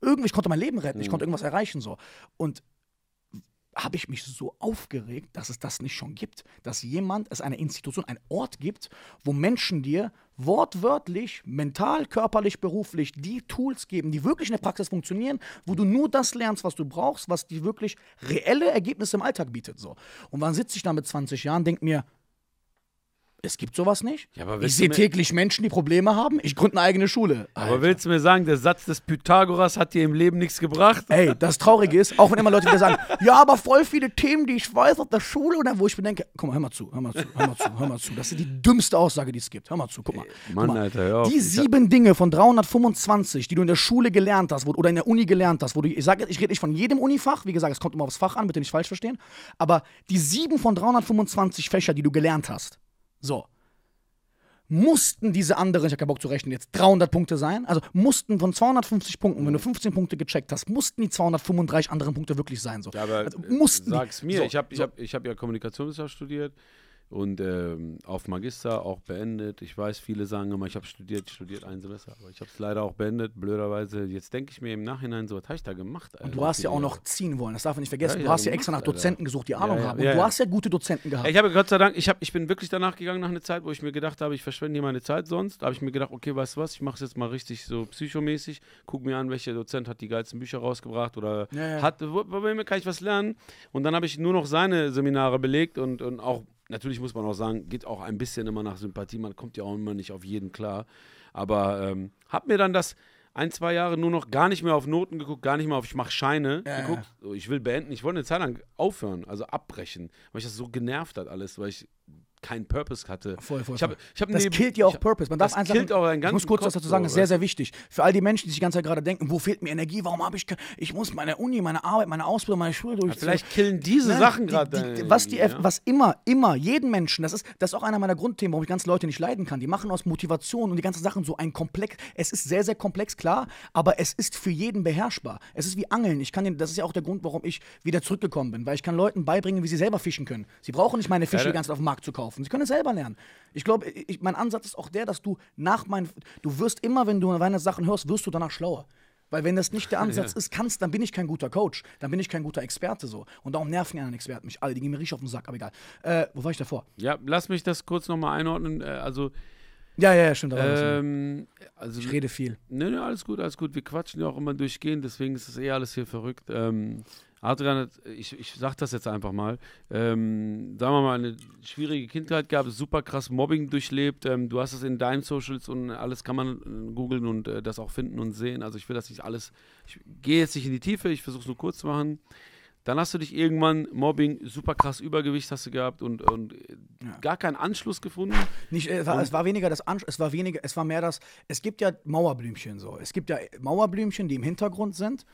Irgendwie, ich konnte mein Leben retten, ich hm. konnte irgendwas erreichen so. Und habe ich mich so aufgeregt, dass es das nicht schon gibt. Dass jemand, es eine Institution, ein Ort gibt, wo Menschen dir wortwörtlich, mental, körperlich, beruflich die Tools geben, die wirklich in der Praxis funktionieren, wo du nur das lernst, was du brauchst, was dir wirklich reelle Ergebnisse im Alltag bietet. So. Und wann sitze ich da mit 20 Jahren, denke mir, es gibt sowas nicht. Ja, ich sehe täglich Menschen, die Probleme haben. Ich gründe eine eigene Schule. Alter. Aber willst du mir sagen, der Satz des Pythagoras hat dir im Leben nichts gebracht? Ey, das Traurige ist, auch wenn immer Leute wieder sagen, ja, aber voll viele Themen, die ich weiß aus der Schule oder wo ich mir denke, guck mal, hör mal zu, hör mal zu, hör mal zu, hör mal zu. Das ist die dümmste Aussage, die es gibt. Hör mal zu, guck mal. Mann, guck mal. Alter, hör auf. Die sieben hab... Dinge von 325, die du in der Schule gelernt hast oder in der Uni gelernt hast, wo du, ich sage, ich rede nicht von jedem Unifach, wie gesagt, es kommt immer aufs Fach an, bitte nicht falsch verstehen, aber die sieben von 325 Fächer, die du gelernt hast, so. Mussten diese anderen, ich habe keinen Bock zu rechnen, jetzt 300 Punkte sein? Also mussten von 250 Punkten, wenn du 15 Punkte gecheckt hast, mussten die 235 anderen Punkte wirklich sein? So. Ja, aber also, mussten äh, sag's die. mir, so, ich habe so. hab, hab ja Kommunikationswissenschaft studiert, und ähm, auf Magister auch beendet. Ich weiß, viele sagen immer, ich habe studiert, studiert ein Semester, aber ich habe es leider auch beendet, blöderweise. Jetzt denke ich mir im Nachhinein so, was habe ich da gemacht? Alter? Und du hast ja auch noch ziehen wollen, das darf man nicht vergessen. Ja, du hast ja extra nach Dozenten Alter. gesucht, die Ahnung ja, ja, haben. Und du hast ja gute Dozenten gehabt. Ich habe Gott sei Dank, ich, hab, ich bin wirklich danach gegangen nach einer Zeit, wo ich mir gedacht habe, ich verschwende hier meine Zeit sonst. Da habe ich mir gedacht, okay, weißt du was, ich mache es jetzt mal richtig so psychomäßig, guck mir an, welcher Dozent hat die geilsten Bücher rausgebracht oder hat, bei wem kann ich was lernen? Und dann habe ich nur noch seine Seminare belegt und, und auch natürlich muss man auch sagen, geht auch ein bisschen immer nach Sympathie. Man kommt ja auch immer nicht auf jeden klar. Aber ähm, hab mir dann das ein, zwei Jahre nur noch gar nicht mehr auf Noten geguckt, gar nicht mehr auf ich mache Scheine ja, geguckt. Ja. So, ich will beenden. Ich wollte eine Zeit lang aufhören, also abbrechen, weil ich das so genervt hat alles, weil ich keinen Purpose hatte. Voll, voll, ich hab, Ich hab das neben, killt ja auch hab, Purpose. Man darf das killt auch einen ganzen ich muss kurz was dazu sagen, das ist sehr, sehr wichtig. Für all die Menschen, die sich die ganze Zeit gerade denken, wo fehlt mir Energie, warum habe ich keine, ich muss meine Uni, meine Arbeit, meine Ausbildung, meine Schule durchziehen. vielleicht killen diese Nein, Sachen gerade. Die, was, die, ja? was immer, immer, jeden Menschen, das ist, das ist auch einer meiner Grundthemen, warum ich ganze Leute nicht leiden kann. Die machen aus Motivation und die ganzen Sachen so ein Komplex, es ist sehr, sehr komplex, klar, aber es ist für jeden beherrschbar. Es ist wie Angeln. Ich kann den, das ist ja auch der Grund, warum ich wieder zurückgekommen bin, weil ich kann Leuten beibringen, wie sie selber fischen können. Sie brauchen nicht meine Fische ja, Zeit auf den Markt zu kaufen laufen. Sie können es selber lernen. Ich glaube, mein Ansatz ist auch der, dass du nach meinen, du wirst immer, wenn du meine Sachen hörst, wirst du danach schlauer. Weil wenn das nicht der Ansatz ja. ist, kannst, dann bin ich kein guter Coach, dann bin ich kein guter Experte so. Und darum nerven die anderen Experten mich alle, die gehen mir richtig auf den Sack, aber egal. Äh, wo war ich davor? Ja, lass mich das kurz nochmal einordnen. Äh, also ja, ja, ja, stimmt. Ähm, also, ich rede viel. Nö, nö, alles gut, alles gut. Wir quatschen ja auch immer durchgehend, deswegen ist es eh alles hier verrückt. Ähm, Adrian, hat, äh, ich, ich sag das jetzt einfach mal, ähm, sagen wir mal, eine schwierige Kindheit gab, super krass Mobbing durchlebt. Ähm, du hast es in deinen Socials und alles kann man äh, googeln und äh, das auch finden und sehen. Also ich will das nicht alles, ich gehe jetzt nicht in die Tiefe, ich versuche es nur kurz zu machen. Dann hast du dich irgendwann Mobbing, super krass Übergewicht hast du gehabt und, und äh, ja. gar keinen Anschluss gefunden. Nicht, es, war, es war weniger das Anschluss, es war weniger, es war mehr das, es gibt ja Mauerblümchen so. Es gibt ja Mauerblümchen, die im Hintergrund sind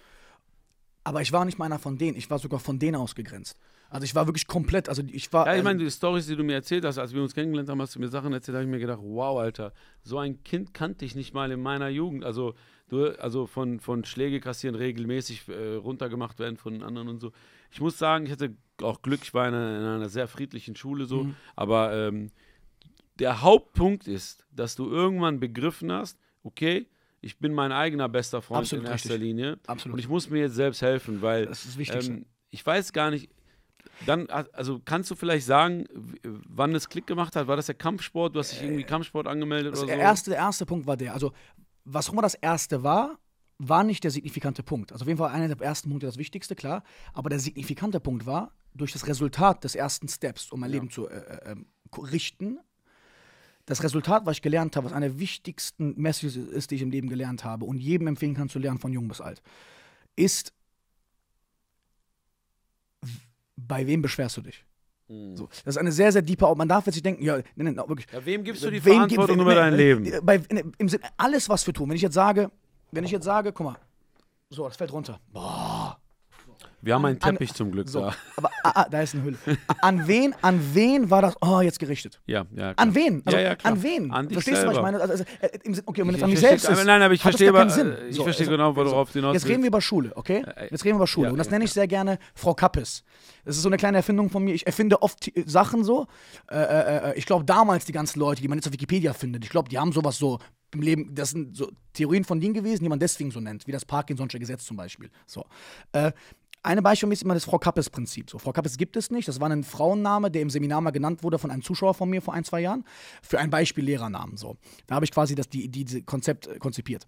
aber ich war nicht mal einer von denen. Ich war sogar von denen ausgegrenzt. Also ich war wirklich komplett, also ich war. Ja, ich also meine, die Stories, die du mir erzählt hast, als wir uns kennengelernt haben, hast du mir Sachen erzählt, habe ich mir gedacht, wow, Alter, so ein Kind kannte ich nicht mal in meiner Jugend. Also du, also von, von Schläge kassieren regelmäßig äh, runtergemacht werden von anderen und so. Ich muss sagen, ich hatte auch Glück, ich war in einer, in einer sehr friedlichen Schule so, mhm. aber ähm, der Hauptpunkt ist, dass du irgendwann begriffen hast, okay, ich bin mein eigener bester Freund Absolut in erster Linie. Absolut. Und ich muss mir jetzt selbst helfen, weil das ist wichtig. Ähm, ich weiß gar nicht. Dann, also kannst du vielleicht sagen, wann es Klick gemacht hat? War das der Kampfsport? Du hast dich äh, irgendwie Kampfsport angemeldet oder der so? Erste, der erste Punkt war der. Also, was auch immer das erste war, war nicht der signifikante Punkt. Also auf jeden Fall einer der ersten Punkte, das Wichtigste, klar. Aber der signifikante Punkt war, durch das Resultat des ersten Steps, um mein ja. Leben zu äh, äh, ähm, richten, das Resultat, was ich gelernt habe, was eine der wichtigsten Messages ist, die ich im Leben gelernt habe und jedem empfehlen kann zu lernen, von jung bis alt, ist, bei wem beschwerst du dich? Hm. So. Das ist eine sehr, sehr deeper. Man darf jetzt nicht denken, ja, nee, nee, wirklich. Ja, wem gibst du die wem Verantwortung wem, über dein Leben? Bei, Im Sinne, alles, was wir tun. Wenn ich jetzt sage, wenn ich jetzt sage, guck mal, so, das fällt runter. Boah, wir haben einen Teppich an, zum Glück so, da. Aber ah, ah da ist eine Hülle. An wen, an wen war das? Oh, jetzt gerichtet. Ja, ja. Klar. An wen? Also, ja, ja, klar. An wen? An dich Verstehst selber. du, was ich meine? Also, also, äh, okay, wenn es an mich selbst ist. Nein, aber ich verstehe, aber, Sinn. Äh, ich so, verstehe also, genau, worauf so. Also, du hinaus Jetzt reden wir über Schule, okay? Jetzt reden wir über Schule. Ja, und das nenne ich sehr gerne Frau Kappes. Das ist so eine kleine Erfindung von mir. Ich erfinde oft Sachen so. Äh, äh, äh ich glaube, damals die ganzen Leute, die man jetzt auf Wikipedia findet, ich glaube, die haben sowas so im Leben, das sind so Theorien von denen gewesen, die man deswegen so nennt, wie das Parkinson'sche Gesetz zum Beispiel. So. Äh, eine Beispiel ist immer das Frau Kappes-Prinzip. So, Frau Kappes gibt es nicht. Das war ein Frauenname, der im Seminar mal genannt wurde von einem Zuschauer von mir vor ein, zwei Jahren, für einen Beispiellehrernamen. So. Da habe ich quasi das die, die, die Konzept äh, konzipiert.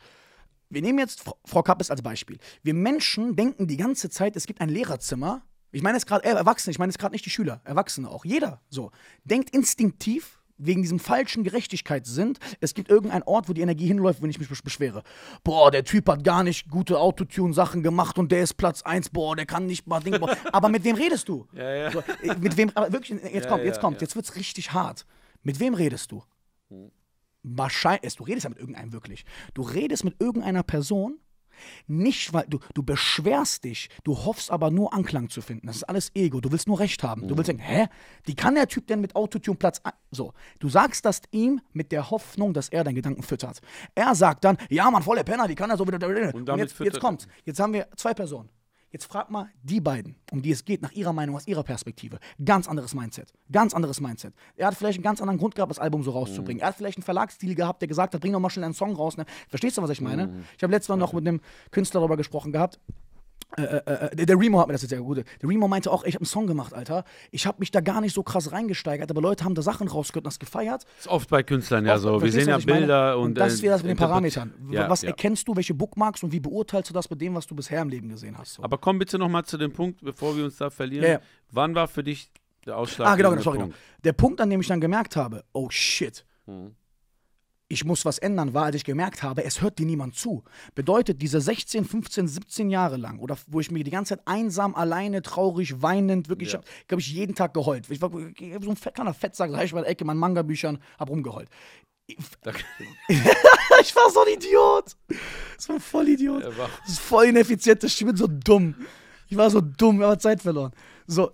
Wir nehmen jetzt Frau, Kappes als Beispiel. Wir Menschen denken die ganze Zeit, es gibt ein Lehrerzimmer. Ich meine es gerade äh, Erwachsene, ich meine es gerade nicht die Schüler, Erwachsene auch. Jeder so denkt instinktiv, wegen diesem falschen Gerechtigkeitssinn, es gibt irgendeinen Ort, wo die Energie hinläuft, wenn ich mich beschwere. Boah, der Typ hat gar nicht gute Autotune-Sachen gemacht und der ist Platz 1, boah, der kann nicht mal Ding. Boah. Aber mit wem redest du? Ja, ja. So, äh, mit wem, aber wirklich, jetzt ja, kommt, jetzt kommt, jetzt wird's richtig hart. Mit wem redest du? Hm. Wahrscheinlich, du redest ja mit irgendeinem wirklich. Du redest mit irgendeiner Person, nicht, weil du, du beschwerst dich, du hoffst aber nur Anklang zu finden. Das ist alles Ego. Du willst nur Recht haben. Du willst sagen, mhm. hä? Wie kann der Typ denn mit Autotune Platz ein? So. Du sagst das ihm mit der Hoffnung, dass er deinen Gedanken füttert. Er sagt dann, ja, Mann, voller Penner, wie kann er so wieder. Und, damit und jetzt, jetzt kommt's. Jetzt haben wir zwei Personen. Jetzt frag mal die beiden, um die es geht, nach ihrer Meinung, aus ihrer Perspektive. Ganz anderes Mindset. Ganz anderes Mindset. Er hat vielleicht einen ganz anderen Grund gehabt, das Album so rauszubringen. Mhm. Er hat vielleicht einen Verlagsstil gehabt, der gesagt hat, bring doch mal schnell einen Song raus. Ne? Verstehst du, was ich meine? Mhm. Ich habe letztes Mal noch mit einem Künstler darüber gesprochen gehabt. Äh äh, äh, äh, der Remo hat mir das jetzt sehr gut. Der Remo meinte auch, ich habe einen Song gemacht, Alter. Ich habe mich da gar nicht so krass reingesteigert, aber Leute haben da Sachen rausgehört und das gefeiert. Das ist oft bei Künstlern ja oft, so. Wir sehen ja Bilder und, und. Das ist wieder das mit den Parametern. Ja, was ja. erkennst du, welche Bookmarks und wie beurteilst du das mit dem, was du bisher im Leben gesehen hast? So. Aber komm bitte nochmal zu dem Punkt, bevor wir uns da verlieren. Ja, Wann war für dich der Ausschlag? Ah, genau, genau, sorry. Genau. Punkt? Genau. Der Punkt, an dem ich dann gemerkt habe, oh shit. Mhm ich muss was ändern war, als ich gemerkt habe, es hört dir niemand zu. Bedeutet, diese 16, 15, 17 Jahre lang, oder wo ich mir die ganze Zeit einsam, alleine, traurig, weinend, wirklich, ja. ich habe ich jeden Tag geheult. Ich war so ein kleiner Fettsack, da ich bei Ecke in meinen Manga-Büchern, hab rumgeheult. ich war so ein Idiot. So ein Vollidiot. Ja, das ist voll ineffizient, ich bin so dumm. Ich war so dumm, ich habe Zeit verloren. So,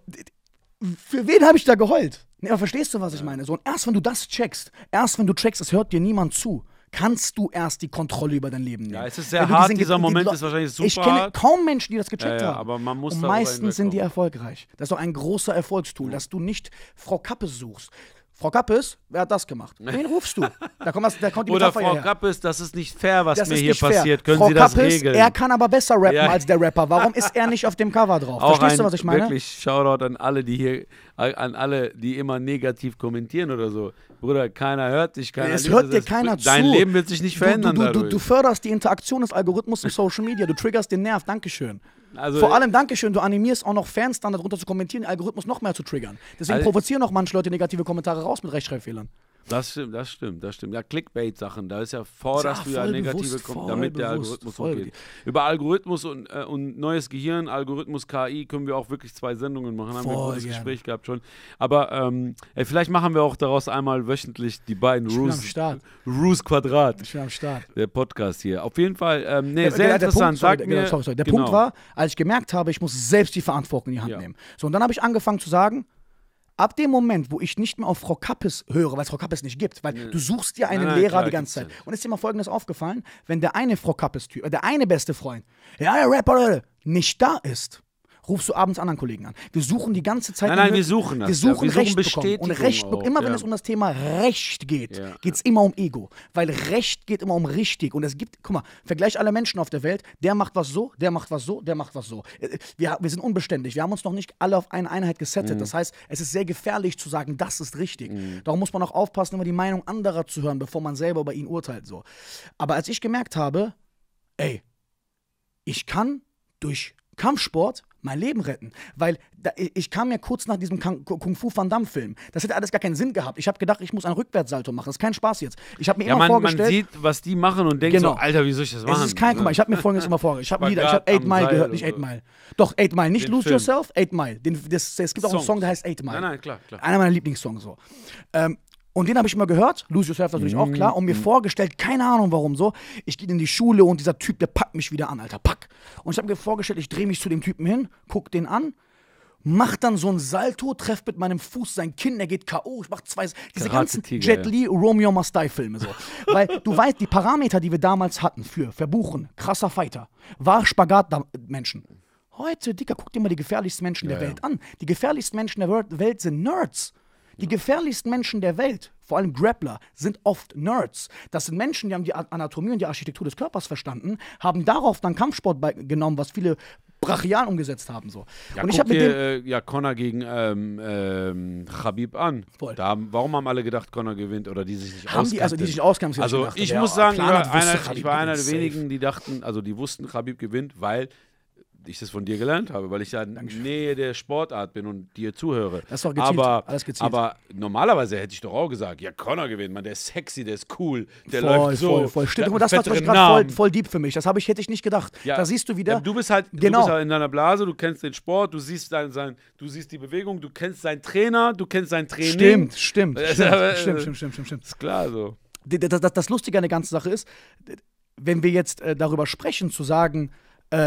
für wen habe ich da geheult? Nee, aber verstehst du, was ich meine? So, und erst wenn du das checkst, erst wenn du checkst, es hört dir niemand zu, kannst du erst die Kontrolle über dein Leben nehmen. Ja, es ist sehr hart, dieser Ge Moment die ist wahrscheinlich super Ich kenne hart. kaum Menschen, die das gecheckt ja, ja, haben. Aber man muss und meistens sind die erfolgreich. Das ist doch ein großer Erfolgstool, dass du nicht Frau Kappe suchst. Frau Kappes, wer hat das gemacht? Wen rufst du? Da kommt, das, da kommt die Oder Frau her. Kappes, das ist nicht fair, was das mir hier fair. passiert. Können Frau Sie das Kappes, regeln? Er kann aber besser rappen ja. als der Rapper. Warum ist er nicht auf dem Cover drauf? Auch Verstehst ein, du, was ich meine? Wirklich Shoutout an alle, die hier, an alle, die immer negativ kommentieren oder so. Bruder, keiner hört dich, keiner Es hört dir keiner dein zu. Dein Leben wird sich nicht verändern. Du, du, du, du, förderst die Interaktion des Algorithmus im Social Media, du triggerst den Nerv. Dankeschön. Also Vor allem, Dankeschön, du animierst auch noch Fans dann darunter zu kommentieren, den Algorithmus noch mehr zu triggern. Deswegen also provozieren auch manche Leute negative Kommentare raus mit Rechtschreibfehlern. Das stimmt, das stimmt, das stimmt. Ja, Clickbait-Sachen, da ist ja vorderst ja, du ja negative bewusst, kommt, damit bewusst, der Algorithmus hochgeht. Über Algorithmus und, äh, und neues Gehirn, Algorithmus KI, können wir auch wirklich zwei Sendungen machen. Haben voll wir ein gutes Gespräch gehabt schon. Aber ähm, ey, vielleicht machen wir auch daraus einmal wöchentlich die beiden Roos. Roos Quadrat. Ich bin am Start. Der Podcast hier. Auf jeden Fall, ähm, nee, ja, äh, sehr genau, der, der interessant. Punkt, sorry, der, genau, mir, sorry, sorry. der genau. Punkt war, als ich gemerkt habe, ich muss selbst die Verantwortung in die Hand ja. nehmen. So, und dann habe ich angefangen zu sagen, ab dem Moment, wo ich nicht mehr auf Frau Kappes höre, weil es Frau Kappes nicht gibt, weil nee. Hm. du suchst dir einen nein, nein, Lehrer klar, die ganze Zeit. Und ist dir mal Folgendes aufgefallen, wenn der eine Frau Kappes-Typ, äh, der eine beste Freund, ja, der Rapper, äh, nicht da ist, rufst du abends anderen Kollegen an. Wir suchen die ganze Zeit. Nein, nein, wir suchen das. Wir suchen, ja. wir Recht bekommen. Und Recht auch, immer wenn ja. es um das Thema Recht geht, ja. geht es immer um Ego. Weil Recht geht immer um richtig. Und es gibt, guck mal, vergleich alle Menschen auf der Welt. Der macht was so, der macht was so, der macht was so. Äh, äh, wir, wir sind unbeständig. Wir haben uns noch nicht alle auf eine Einheit gesettet. Mhm. Das heißt, es ist sehr gefährlich zu sagen, das ist richtig. Mhm. Darum muss man auch aufpassen, immer die Meinung anderer zu hören, bevor man selber über ihn urteilt. So. Aber als ich gemerkt habe, ey, ich kann durch Kampfsport mein Leben retten. Weil da, ich kam ja kurz nach diesem Kung-Fu Van Damme-Film. Das hätte alles gar keinen Sinn gehabt. Ich habe gedacht, ich muss einen Rückwärtssalto machen. Das ist kein Spaß jetzt. Ich habe mir ja, immer man, vorgestellt. Man sieht, was die machen und denkt genau. so, Alter, wie soll ich das machen? Es ist kein, guck mal, ich habe mir folgendes immer vorgestellt. Ich habe Lieder, ich habe Eight Mile Seil gehört, nicht Eight Mile. Doch, Eight Mile, nicht Lose Film. Yourself, Eight Mile. Den, das, es gibt auch einen Song, der heißt Eight Mile. Nein, nein, klar, klar. Einer meiner Lieblingssongs so. Ähm, und den habe ich immer gehört, Lucius Hörf natürlich auch mhm, klar, und mir mhm. vorgestellt, keine Ahnung warum so, ich gehe in die Schule und dieser Typ, der packt mich wieder an, Alter, pack. Und ich habe mir vorgestellt, ich drehe mich zu dem Typen hin, guck den an, mach dann so ein Salto, treff mit meinem Fuß sein Kinn, er geht K.O., ich mache zwei, diese ganzen Jet Li, Romeo Must Die Filme so. Weil du weißt, die Parameter, die wir damals hatten für Verbuchen, krasser Fighter, war Spagat-Menschen. Heute, Dicker, guck dir mal die gefährlichsten Menschen ja, der Welt an. Die gefährlichsten Menschen der Welt sind Nerds. Die gefährlichsten Menschen der Welt, vor allem Grappler, sind oft Nerds. Das sind Menschen, die haben die Anatomie und die Architektur des Körpers verstanden, haben darauf dann Kampfsport genommen, was viele brachial umgesetzt haben. So. Ja, und ich habe mit dem äh, ja Connor gegen ähm, ähm, Habib an. Voll. Da haben, warum haben alle gedacht, Connor gewinnt oder die sich nicht haben auskannten? Die, also die sich auskannten. Also ich, gedacht, ich muss sagen, ich war einer, ich war einer der wenigen, die dachten, also die wussten, Habib gewinnt, weil ich das von dir gelernt habe, weil ich ja in Nähe der Sportart bin und dir zuhöre. Das war doch gezielt. Aber, Alles gezielt. aber normalerweise hätte ich doch auch gesagt, ja, Connor gewinnt, man, der ist sexy, der ist cool, der voll, läuft so. Voll, voll. Stimmt, da, das war zum gerade voll, voll deep für mich. Das ich, hätte ich nicht gedacht. Ja, da siehst du wieder. Ja, du bist halt genau. du bist halt in deiner Blase, du kennst den Sport, du siehst, dein, sein, du siehst die Bewegung, du kennst seinen Trainer, du kennst sein Training. Stimmt, stimmt. stimmt, stimmt, stimmt, stimmt, stimmt. Ist klar so. Das, das, das Lustige an der ganzen Sache ist, wenn wir jetzt darüber sprechen, zu sagen, äh,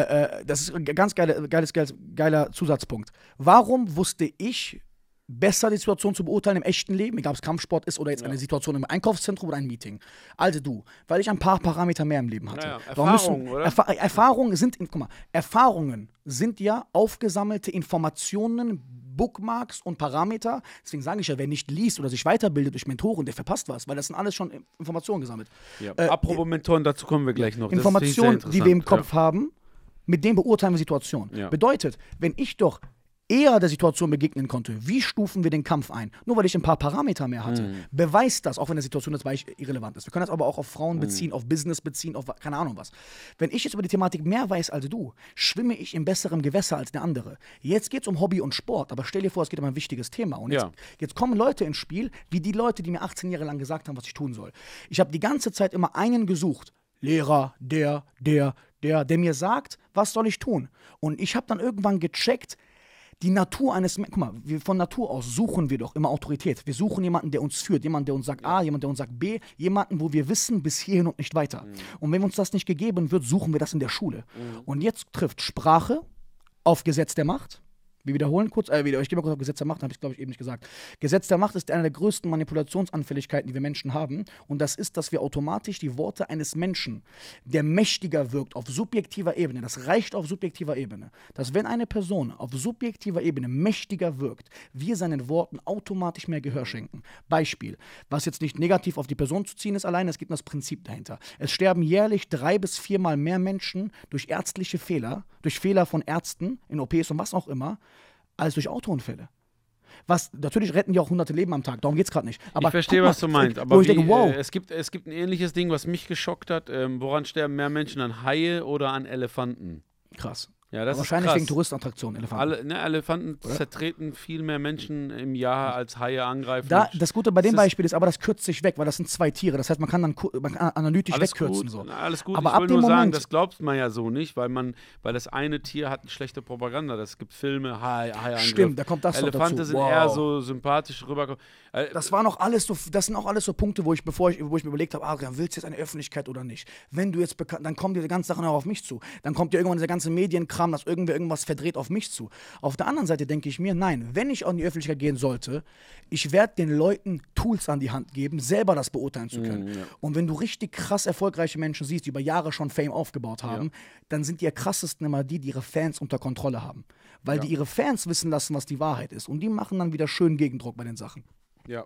äh, das ist ein ganz geiler, geiles, geiles, geiler Zusatzpunkt. Warum wusste ich besser, die Situation zu beurteilen im echten Leben, egal ob es Kampfsport ist oder jetzt ja. eine Situation im Einkaufszentrum oder ein Meeting? Also du, weil ich ein paar Parameter mehr im Leben hatte. Naja, Erfahrungen, oder? Erfa Erfahrungen sind, guck mal, Erfahrungen sind ja aufgesammelte Informationen, Bookmarks und Parameter. Deswegen sage ich ja, wer nicht liest oder sich weiterbildet durch Mentoren, der verpasst was, weil das sind alles schon Informationen gesammelt. Ja. Äh, Apropos äh, Mentoren, dazu kommen wir gleich noch. Informationen, die wir im Kopf ja. haben, mit dem beurteilen wir Situationen. Ja. Bedeutet, wenn ich doch eher der Situation begegnen konnte, wie stufen wir den Kampf ein? Nur weil ich ein paar Parameter mehr hatte, mhm. beweist das, auch wenn eine Situation jetzt ich irrelevant ist. Wir können das aber auch auf Frauen mhm. beziehen, auf Business beziehen, auf keine Ahnung was. Wenn ich jetzt über die Thematik mehr weiß als du, schwimme ich in besserem Gewässer als der andere. Jetzt geht es um Hobby und Sport, aber stell dir vor, es geht um ein wichtiges Thema. Und jetzt, jetzt kommen Leute ins Spiel, wie die Leute, die mir 18 Jahre lang gesagt haben, was ich tun soll. Ich habe die ganze Zeit immer einen gesucht. Lehrer, der, der, der, der mir sagt, was soll ich tun? Und ich habe dann irgendwann gecheckt, die Natur eines Menschen, guck mal, wir von Natur aus suchen wir doch immer Autorität. Wir suchen jemanden, der uns führt, jemanden, der uns sagt A, jemanden, der uns sagt B, jemanden, wo wir wissen, bis hierhin und nicht weiter. Mhm. Und wenn uns das nicht gegeben wird, suchen wir das in der Schule. Mhm. Und jetzt trifft Sprache auf Gesetz der Macht, wir wiederholen kurz, äh, wieder. ich gehe mal kurz auf Gesetz der Macht, habe ich glaube ich eben nicht gesagt. Gesetz der Macht ist einer der größten Manipulationsanfälligkeiten, die wir Menschen haben. Und das ist, dass wir automatisch die Worte eines Menschen, der mächtiger wirkt, auf subjektiver Ebene, das reicht auf subjektiver Ebene, dass wenn eine Person auf subjektiver Ebene mächtiger wirkt, wir seinen Worten automatisch mehr Gehör schenken. Beispiel, was jetzt nicht negativ auf die Person zu ziehen ist allein, es gibt das Prinzip dahinter. Es sterben jährlich drei bis viermal mehr Menschen durch ärztliche Fehler, durch Fehler von Ärzten in OPs und was auch immer, als durch Autounfälle. Was natürlich retten die auch hunderte Leben am Tag, darum geht es gerade nicht. Aber ich verstehe, was du meinst, aber wie, denke, wow. Äh, es, gibt, es gibt ein ähnliches Ding, was mich geschockt hat. Ähm, woran sterben mehr Menschen an Haie oder an Elefanten? Krass. Ja, das wahrscheinlich krass. wegen Touristenattraktionen, Elefanten. Alle, ne, Elefanten Oder? zertreten viel mehr Menschen im Jahr als Haie angreifen. Da, das Gute bei dem Beispiel ist aber, das kürzt sich weg, weil das sind zwei Tiere. Das heißt, man kann dann man kann analytisch alles wegkürzen. Gut, so. Na, alles gut, aber ich ab will nur Moment sagen, das glaubt man ja so nicht, weil man, weil das eine Tier hat eine schlechte Propaganda. Das gibt Filme, Haie, Haie Stimmt, da kommt das Elefante dazu. sind wow. eher so sympathisch rübergekommen. Äh, das waren auch alles so, das sind auch alles so Punkte, wo ich, bevor ich, wo ich mir überlegt habe, Adrian, willst du jetzt eine Öffentlichkeit oder nicht? Wenn du jetzt bekannt, dann kommt diese ganze Sache auch auf mich zu. Dann kommt dir irgendwann dieser ganze Medienkram, dass irgendwer irgendwas verdreht auf mich zu. Auf der anderen Seite denke ich mir, nein, wenn ich an die Öffentlichkeit gehen sollte, ich werde den Leuten Tools an die Hand geben, selber das beurteilen zu können. Mhm, ja. Und wenn du richtig krass erfolgreiche Menschen siehst, die über Jahre schon Fame aufgebaut haben, ja. dann sind die krassesten immer die, die ihre Fans unter Kontrolle haben. Weil ja. die ihre Fans wissen lassen, was die Wahrheit ist. Und die machen dann wieder schön Gegendruck bei den Sachen. Ja.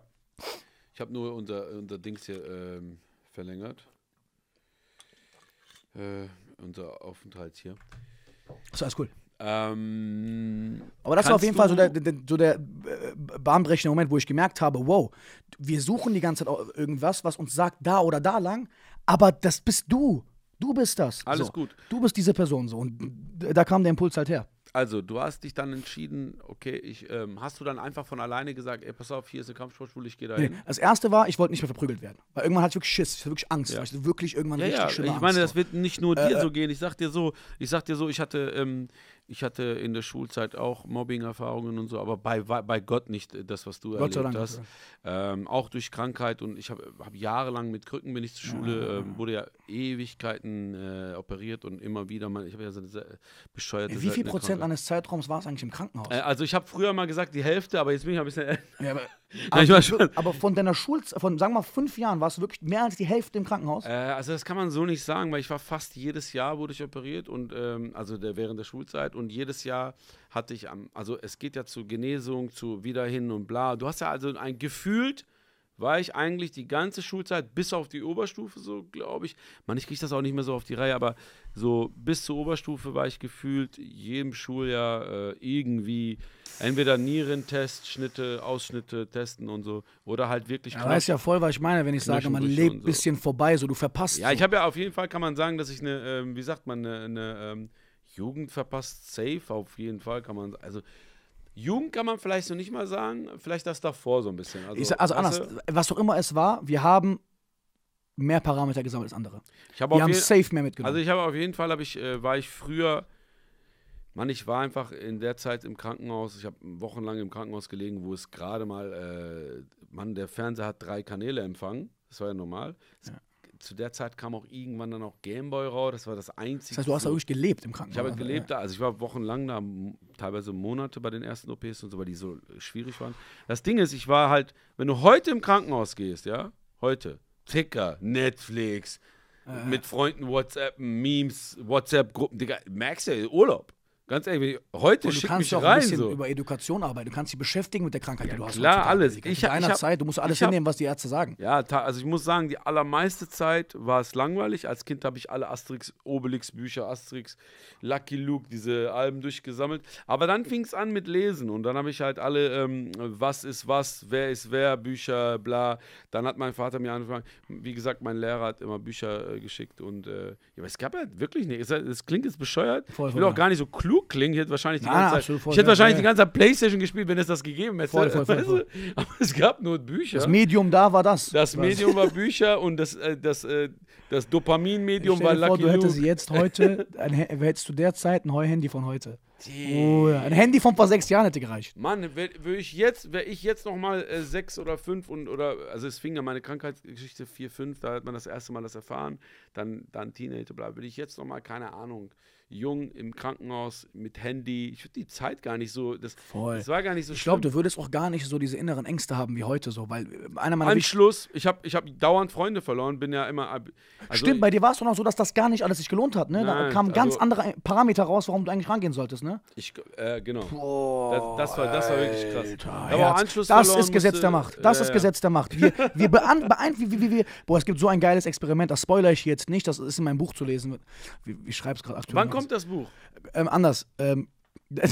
Ich habe nur unser, unser Dings hier ähm, verlängert. Äh, unser Aufenthalt hier. Achso, alles cool. Ähm, Aber das war auf jeden Fall so der, der, so der äh, bahnbrechende Moment, wo ich gemerkt habe, wow, wir suchen die ganze Zeit irgendwas, was uns sagt, da oder da lang, aber das bist du. Du bist das. Alles so. gut. Du bist diese Person so. Und da kam der Impuls halt her also, du hast dich dann entschieden, okay, ich, ähm, hast du dann einfach von alleine gesagt, ey, pass auf, hier ist eine Kampfsportschule, ich gehe da hin? Nee, das erste war, ich wollte nicht mehr verprügelt werden. Weil irgendwann hatte ich wirklich Schiss, ich hatte wirklich Angst. Ja. Ich hatte wirklich irgendwann ja, richtig ja. schlimme Ich meine, Angst das wird nicht nur äh, dir äh, so gehen. Ich sag dir so, ich sag dir so, ich hatte ähm, ich hatte in der Schulzeit auch Mobbing-Erfahrungen und so, aber bei, bei Gott nicht äh, das, was du Gott erlebt Dank, hast. Ähm, auch durch Krankheit und ich habe hab jahrelang mit Krücken bin ich zur Schule, ja. ähm, wurde ja Ewigkeiten äh, operiert und immer wieder, mal, ich habe ja so eine bescheuerte Wie viel Prozent eines Zeitraums war es eigentlich im Krankenhaus? Äh, also ich habe früher mal gesagt die Hälfte, aber jetzt bin ich ein bisschen... Ja, aber also, ja, schon, aber von deiner Schulzeit, von sagen wir mal fünf Jahren, warst du wirklich mehr als die Hälfte im Krankenhaus? Äh, also das kann man so nicht sagen, weil ich war fast jedes Jahr wurde ich operiert und ähm, also der, während der Schulzeit und jedes Jahr hatte ich, also es geht ja zu Genesung, zu wieder hin und bla. Du hast ja also ein gefühlt war ich eigentlich die ganze Schulzeit bis auf die Oberstufe, so glaube ich. Man, ich kriege das auch nicht mehr so auf die Reihe, aber so bis zur Oberstufe war ich gefühlt jedem Schuljahr äh, irgendwie entweder Nierentest, Schnitte, Ausschnitte testen und so. Oder halt wirklich. Ja, weiß ja voll, was ich meine, wenn ich sage, man lebt ein so. bisschen vorbei, so du verpasst. Ja, so. ich habe ja auf jeden Fall, kann man sagen, dass ich eine, ähm, wie sagt man, eine, eine ähm, Jugend verpasst, safe auf jeden Fall kann man, also Jugend kann man vielleicht so nicht mal sagen, vielleicht das davor so ein bisschen. Also, ich, also anders, du? was auch immer es war, wir haben mehr Parameter gesammelt als andere. Ich hab wir haben safe mehr mitgenommen. Also ich habe auf jeden Fall, ich, äh, war ich früher, Mann, ich war einfach in der Zeit im Krankenhaus, ich habe wochenlang im Krankenhaus gelegen, wo es gerade mal, äh, Mann, der Fernseher hat drei Kanäle empfangen, das war ja normal. Ja zu der Zeit kam auch irgendwann dann auch Gameboy raus. Das war das einzige. Das heißt, du hast da wirklich gelebt im Krankenhaus. Ich habe also, gelebt da. Also ich war wochenlang da, teilweise Monate bei den ersten OPs und so, weil die so schwierig waren. Das Ding ist, ich war halt, wenn du heute im Krankenhaus gehst, ja, heute, Ticker, Netflix, äh. mit Freunden WhatsApp, Memes, WhatsApp-Gruppen, Digga, merkst du ja, Urlaub. Ganz ehrlich, heute schickt mich auch rein. Du kannst ein bisschen so. über Education arbeiten. Du kannst dich beschäftigen mit der Krankheit, ja, die du klar, hast. Klar, alles. Ich, in einer Zeit, du musst alles hab, hinnehmen, was die Ärzte sagen. Ja, also ich muss sagen, die allermeiste Zeit war es langweilig. Als Kind habe ich alle Asterix, Obelix Bücher, Asterix, Lucky Luke, diese Alben durchgesammelt. Aber dann fing es an mit Lesen und dann habe ich halt alle, ähm, was ist was, wer ist wer, Bücher, bla. Dann hat mein Vater mir angefangen, wie gesagt, mein Lehrer hat immer Bücher äh, geschickt und äh, ja, aber es gab ja halt wirklich nicht. Es, es klingt jetzt bescheuert. Voll, ich bin auch gar nicht so klug Klug-Kling. Ich hätte wahrscheinlich die ganze Zeit, ich hätte wahrscheinlich die ganze Playstation gespielt, wenn es das gegeben hätte. Voll, voll, voll, weißt Aber es gab nur Bücher. Das Medium da war das. Das Medium war Bücher und das, äh, das, äh, das Dopamin-Medium war Lucky vor, du Luke. hättest jetzt heute, ein, hättest du derzeit ein Handy von heute. Oh, Ein Handy von vor sechs Jahren hätte gereicht. Mann, wäre ich jetzt, wär ich jetzt nochmal äh, sechs oder fünf und oder also es fing ja meine Krankheitsgeschichte vier, fünf, da hat man das erste Mal das erfahren, dann, dann Teenager bla. Würde ich jetzt nochmal, keine Ahnung, jung im Krankenhaus mit Handy. Ich würde die Zeit gar nicht so. Das, Voll. das war gar nicht so. Ich glaube, du würdest auch gar nicht so diese inneren Ängste haben wie heute so, weil äh, einer meiner. Anschluss, ich habe ich hab dauernd Freunde verloren, bin ja immer. Also Stimmt, bei dir war es doch noch so, dass das gar nicht alles sich gelohnt hat, ne? Nein, da kamen ganz also, andere Parameter raus, warum du eigentlich rangehen solltest, ne? Ich, äh, genau. Boah, das, das, war, das war wirklich krass. Alter, aber Anschluss das ist Gesetz musste, der Macht. Das äh, ist Gesetz der Macht. Wir, wir beeinflussen. Beein boah, es gibt so ein geiles Experiment, das spoilere ich jetzt nicht, das ist in meinem Buch zu lesen. Ich schreibe es gerade aktuell. Wann kommt das Buch? Ähm, anders. Ähm, das,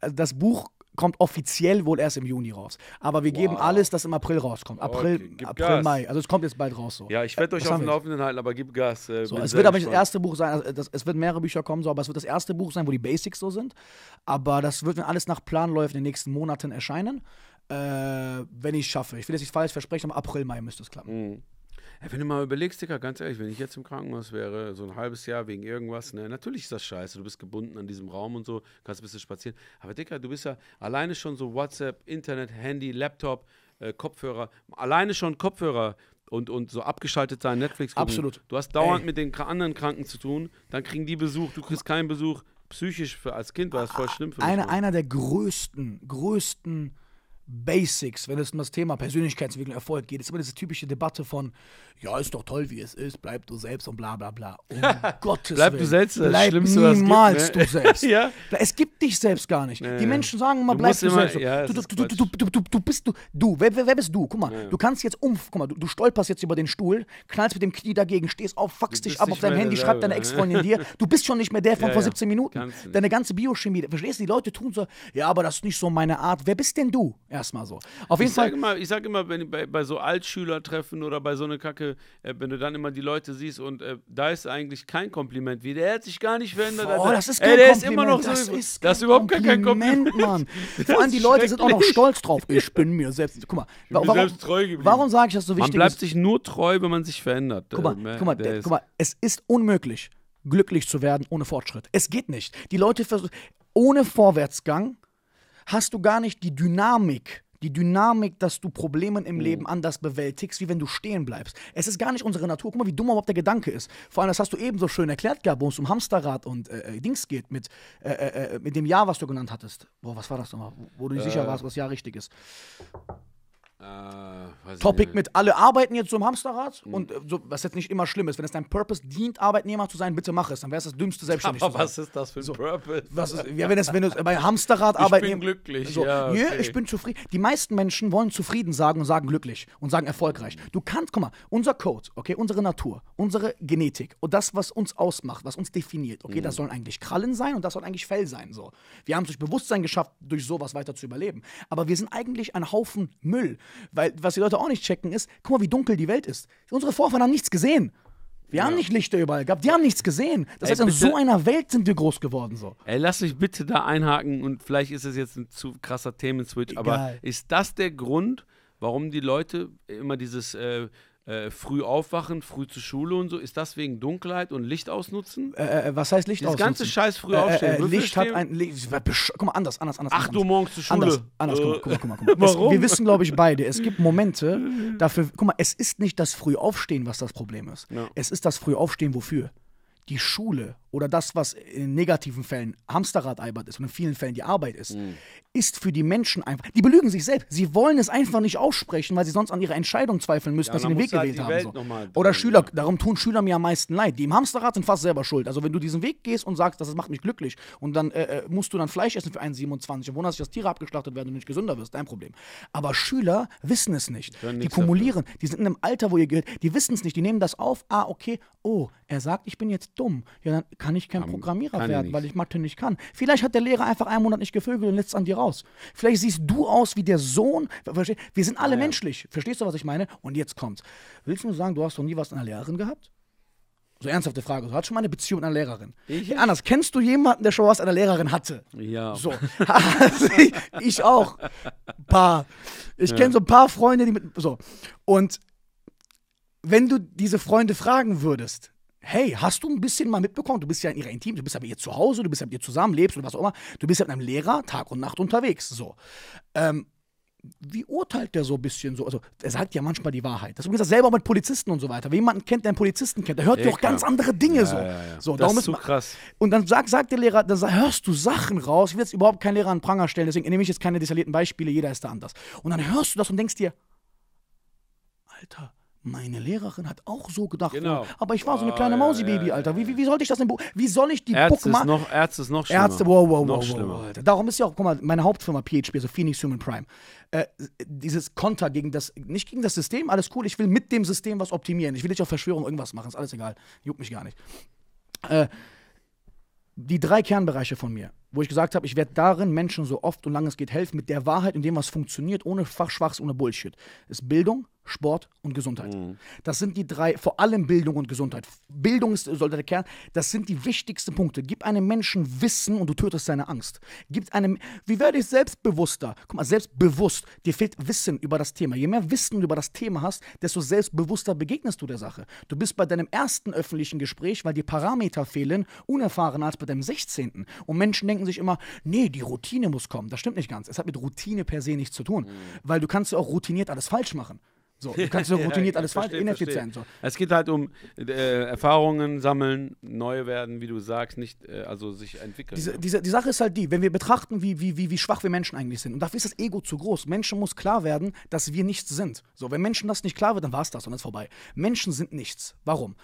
das Buch kommt offiziell wohl erst im Juni raus. Aber wir wow. geben alles, das im April rauskommt. April, okay, April Mai. Also es kommt jetzt bald raus. So. Ja, ich werde euch Was auf dem Laufenden halten, aber gib Gas. Äh, so, es wird aber nicht das erste Buch sein, also das, es wird mehrere Bücher kommen, so, aber es wird das erste Buch sein, wo die Basics so sind. Aber das wird, wenn alles nach Plan läuft, in den nächsten Monaten erscheinen. Äh, wenn ich es schaffe. Ich will jetzt nicht falsch versprechen, aber April, Mai müsste es klappen. Mhm wenn du mal überlegst, Dicker, ganz ehrlich, wenn ich jetzt im Krankenhaus wäre, so ein halbes Jahr wegen irgendwas, ne, natürlich ist das scheiße, du bist gebunden an diesem Raum und so, kannst ein bisschen spazieren. Aber Dicker, du bist ja alleine schon so WhatsApp, Internet, Handy, Laptop, äh, Kopfhörer, alleine schon Kopfhörer und, und so abgeschaltet sein, Netflix gucken. Absolut. Du hast dauernd Ey. mit den anderen Kranken zu tun, dann kriegen die Besuch, du kriegst keinen Besuch. Psychisch für, als Kind war das voll schlimm für mich. Einer, einer der größten, größten Basics, wenn es um das Thema Persönlichkeitsentwicklung, Erfolg geht, ist immer diese typische Debatte von, ja, ist doch toll, wie es ist, bleib du selbst und bla bla bla. Um Gottes bleib Willen. Du selbst, das bleib Schlimmste, niemals gibt, ne? du selbst. ja. Es gibt dich selbst gar nicht. Ja, die Menschen sagen immer, du bleib du immer, selbst. Ja, du, du, du, du, du, du bist du, du wer, wer bist du? Guck mal, ja. du kannst jetzt um, guck mal, du, du, stolperst jetzt über den Stuhl, knallst mit dem Knie dagegen, stehst auf, fuckst dich ab auf deinem Handy, schreibt deine Ex-Freundin dir, du bist schon nicht mehr der von vor 17 Minuten. Deine ganze Biochemie, verstehst du, die Leute tun so, ja, aber das ist nicht so meine Art. Wer bist denn du? Ja? Erstmal so. Auf jeden ich Fall. Sag immer, ich sage immer, wenn bei, bei so Altschülertreffen oder bei so einer Kacke, äh, wenn du dann immer die Leute siehst und äh, da ist eigentlich kein Kompliment wie. Der hat sich gar nicht verändert. Oh, das ist kein Ey, der Kompliment. Ist immer noch so, das, ist das ist überhaupt kein, kein Kompliment, Mann. Vor allem die Leute sind auch noch stolz drauf. Ich bin mir selbst. Guck mal, ich bin selbst treu geblieben. warum sage ich das so wichtig? Man bleibt ist? sich nur treu, wenn man sich verändert. Guck mal, äh, guck, mal der, guck mal, es ist unmöglich, glücklich zu werden ohne Fortschritt. Es geht nicht. Die Leute versuchen ohne Vorwärtsgang hast du gar nicht die Dynamik, die Dynamik, dass du Probleme im Leben mhm. anders bewältigst, wie wenn du stehen bleibst. Es ist gar nicht unsere Natur. Guck mal, wie dumm überhaupt der Gedanke ist. Vor allem, das hast du eben so schön erklärt Gab, wo es um Hamsterrad und äh, äh Dings geht, mit, äh, äh, äh mit dem Jahr, was du genannt hattest. Boah, was war das nochmal? Wo du nicht sicher äh. warst, was Jahr richtig ist. Äh, Topic mit alle arbeiten jetzt so im Hamsterrad mhm. und äh, so, was jetzt nicht immer schlimm ist, wenn es dein Purpose dient, Arbeitnehmer zu sein, bitte mach es, dann wäre es das dümmste selbstständig. Aber was ist das für ein so, Purpose? Was ist, ja, wenn es wenn du bei Hamsterrad arbeitest. Ich bin glücklich. So, ja, okay. ich bin zufrieden. Die meisten Menschen wollen zufrieden sagen und sagen glücklich und sagen erfolgreich. Du kannst, guck mal, unser Code, okay, unsere Natur, unsere Genetik und das, was uns ausmacht, was uns definiert, okay, mhm. das sollen eigentlich Krallen sein und das soll eigentlich Fell sein. So, wir haben es durch Bewusstsein geschafft, durch sowas weiter zu überleben. Aber wir sind eigentlich ein Haufen Müll. Weil was die Leute auch nicht checken ist, guck mal, wie dunkel die Welt ist. Unsere Vorfahren haben nichts gesehen. Wir ja. haben nicht Lichter überall gehabt, die haben nichts gesehen. Das Ey, heißt, in bitte. so einer Welt sind wir groß geworden. So. Ey, lass mich bitte da einhaken und vielleicht ist es jetzt ein zu krasser Themenswitch, aber ist das der Grund, warum die Leute immer dieses äh, äh, früh aufwachen, früh zur Schule und so. Ist das wegen Dunkelheit und Licht ausnutzen? Äh, äh, äh was heißt Licht das ausnutzen? Das ganze Scheiß früh äh, aufstehen. Licht hat ein. Licht, guck mal, anders, anders, anders. 8 Uhr morgens zur Schule. Anders, anders guck, mal, guck mal, guck mal. Guck mal. Warum? Es, wir wissen, glaube ich, beide. Es gibt Momente dafür. Guck mal, es ist nicht das Frühaufstehen, was das Problem ist. Ja. Es ist das Frühaufstehen, wofür die Schule oder das, was in negativen Fällen Hamsterrad-Albert ist und in vielen Fällen die Arbeit ist, mhm. ist für die Menschen einfach. Die belügen sich selbst. Sie wollen es einfach nicht aussprechen, weil sie sonst an ihrer Entscheidung zweifeln müssen, ja, dass sie den Weg halt gewählt haben. So. oder Schüler, ja. darum tun Schüler mir am meisten leid. Die im Hamsterrad sind fast selber schuld. Also wenn du diesen Weg gehst und sagst, das macht mich glücklich und dann äh, äh musst du dann Fleisch essen für 1,27 und wundern sich, dass Tiere abgeschlachtet werden und nicht gesünder wirst, dein Problem. Aber Schüler wissen es nicht. Die kumulieren. Dafür. Die sind in einem Alter, wo ihr Geld, die wissen es nicht. Die nehmen das auf. Ah, okay. Oh, er sagt, ich bin jetzt dumm. Ja, dann kann ich kein Am, Programmierer werden, ich weil ich Mathe nicht kann. Vielleicht hat der Lehrer einfach einen Monat nicht gevögelt und lässt es an dir raus. Vielleicht siehst du aus wie der Sohn. Wir sind alle ah, ja. menschlich. Verstehst du, was ich meine? Und jetzt kommt's. Willst du nur sagen, du hast noch nie was an einer Lehrerin gehabt? So ernsthafte Frage. Also, du hast schon mal eine Beziehung mit einer Lehrerin. Ich? Anders, kennst du jemanden, der schon was an einer Lehrerin hatte? Ja. So. ich, ich, auch. Paar. Ich ja. kenne so ein paar Freunde, die mit. So. Und wenn du diese Freunde fragen würdest, hey, hast du ein bisschen mal mitbekommen? Du bist ja in ihrer Intim, du bist ja mit ihr zu Hause, du bist ja mit ihr zusammen, lebst oder was auch immer. Du bist ja mit einem Lehrer Tag und Nacht unterwegs. So. Ähm, wie urteilt der so ein bisschen so? Also, er sagt ja manchmal die Wahrheit. Das ist übrigens selber mit Polizisten und so weiter. Wenn jemanden kennt, der einen Polizisten kennt, der hört ja auch ganz andere Dinge ja, so. Ja, ja. so das ist zu so krass. Und dann sagt, sagt der Lehrer, dann hörst du Sachen raus. Ich will jetzt überhaupt keinen Lehrer an den Pranger stellen, deswegen nehme ich jetzt keine detaillierten Beispiele, jeder ist da anders. Und dann hörst du das und denkst dir, Alter, meine Lehrerin hat auch so gedacht. Genau. Aber ich war so eine ah, kleine Mausi-Baby, Alter. Wie, wie, wie sollte ich das denn? Wie soll ich die Ärzte Buck machen? Noch, Ärzte ist noch schlimmer. Ärzte, wow, wow, noch wow, schlimmer. wow, Alter. Darum ist ja auch, guck mal, meine Hauptfirma PHP, also Phoenix Human Prime. Äh, dieses Konter gegen das, nicht gegen das System, alles cool. Ich will mit dem System was optimieren. Ich will nicht auf Verschwörung irgendwas machen, ist alles egal. Juckt mich gar nicht. Äh, die drei Kernbereiche von mir, wo ich gesagt habe, ich werde darin Menschen so oft und lange es geht helfen, mit der Wahrheit und dem, was funktioniert, ohne Fachschwachs, ohne Bullshit, ist Bildung, Sport und Gesundheit. Mhm. Das sind die drei, vor allem Bildung und Gesundheit. Bildung ist, sollte der Kern, das sind die wichtigsten Punkte. Gib einem Menschen Wissen und du tötest seine Angst. Gib einem, wie werde ich selbstbewusster? Guck mal, selbstbewusst, dir fehlt Wissen über das Thema. Je mehr Wissen du über das Thema hast, desto selbstbewusster begegnest du der Sache. Du bist bei deinem ersten öffentlichen Gespräch, weil die Parameter fehlen, unerfahrener als bei deinem 16. Und Menschen denken sich immer, nee, die Routine muss kommen. Das stimmt nicht ganz. Es hat mit Routine per se nichts zu tun, mhm. weil du kannst ja auch routiniert alles falsch machen. So, du kannst so routiniert ja, alles falsch, ineffizient. So. Es geht halt um äh, Erfahrungen sammeln, neu werden, wie du sagst, nicht, äh, also sich entwickeln. Diese, diese, die Sache ist halt die, wenn wir betrachten, wie, wie, wie, wie schwach wir Menschen eigentlich sind, und dafür ist das Ego zu groß. Menschen muss klar werden, dass wir nichts sind. So, wenn Menschen das nicht klar wird, dann war es das und dann ist vorbei. Menschen sind nichts. Warum?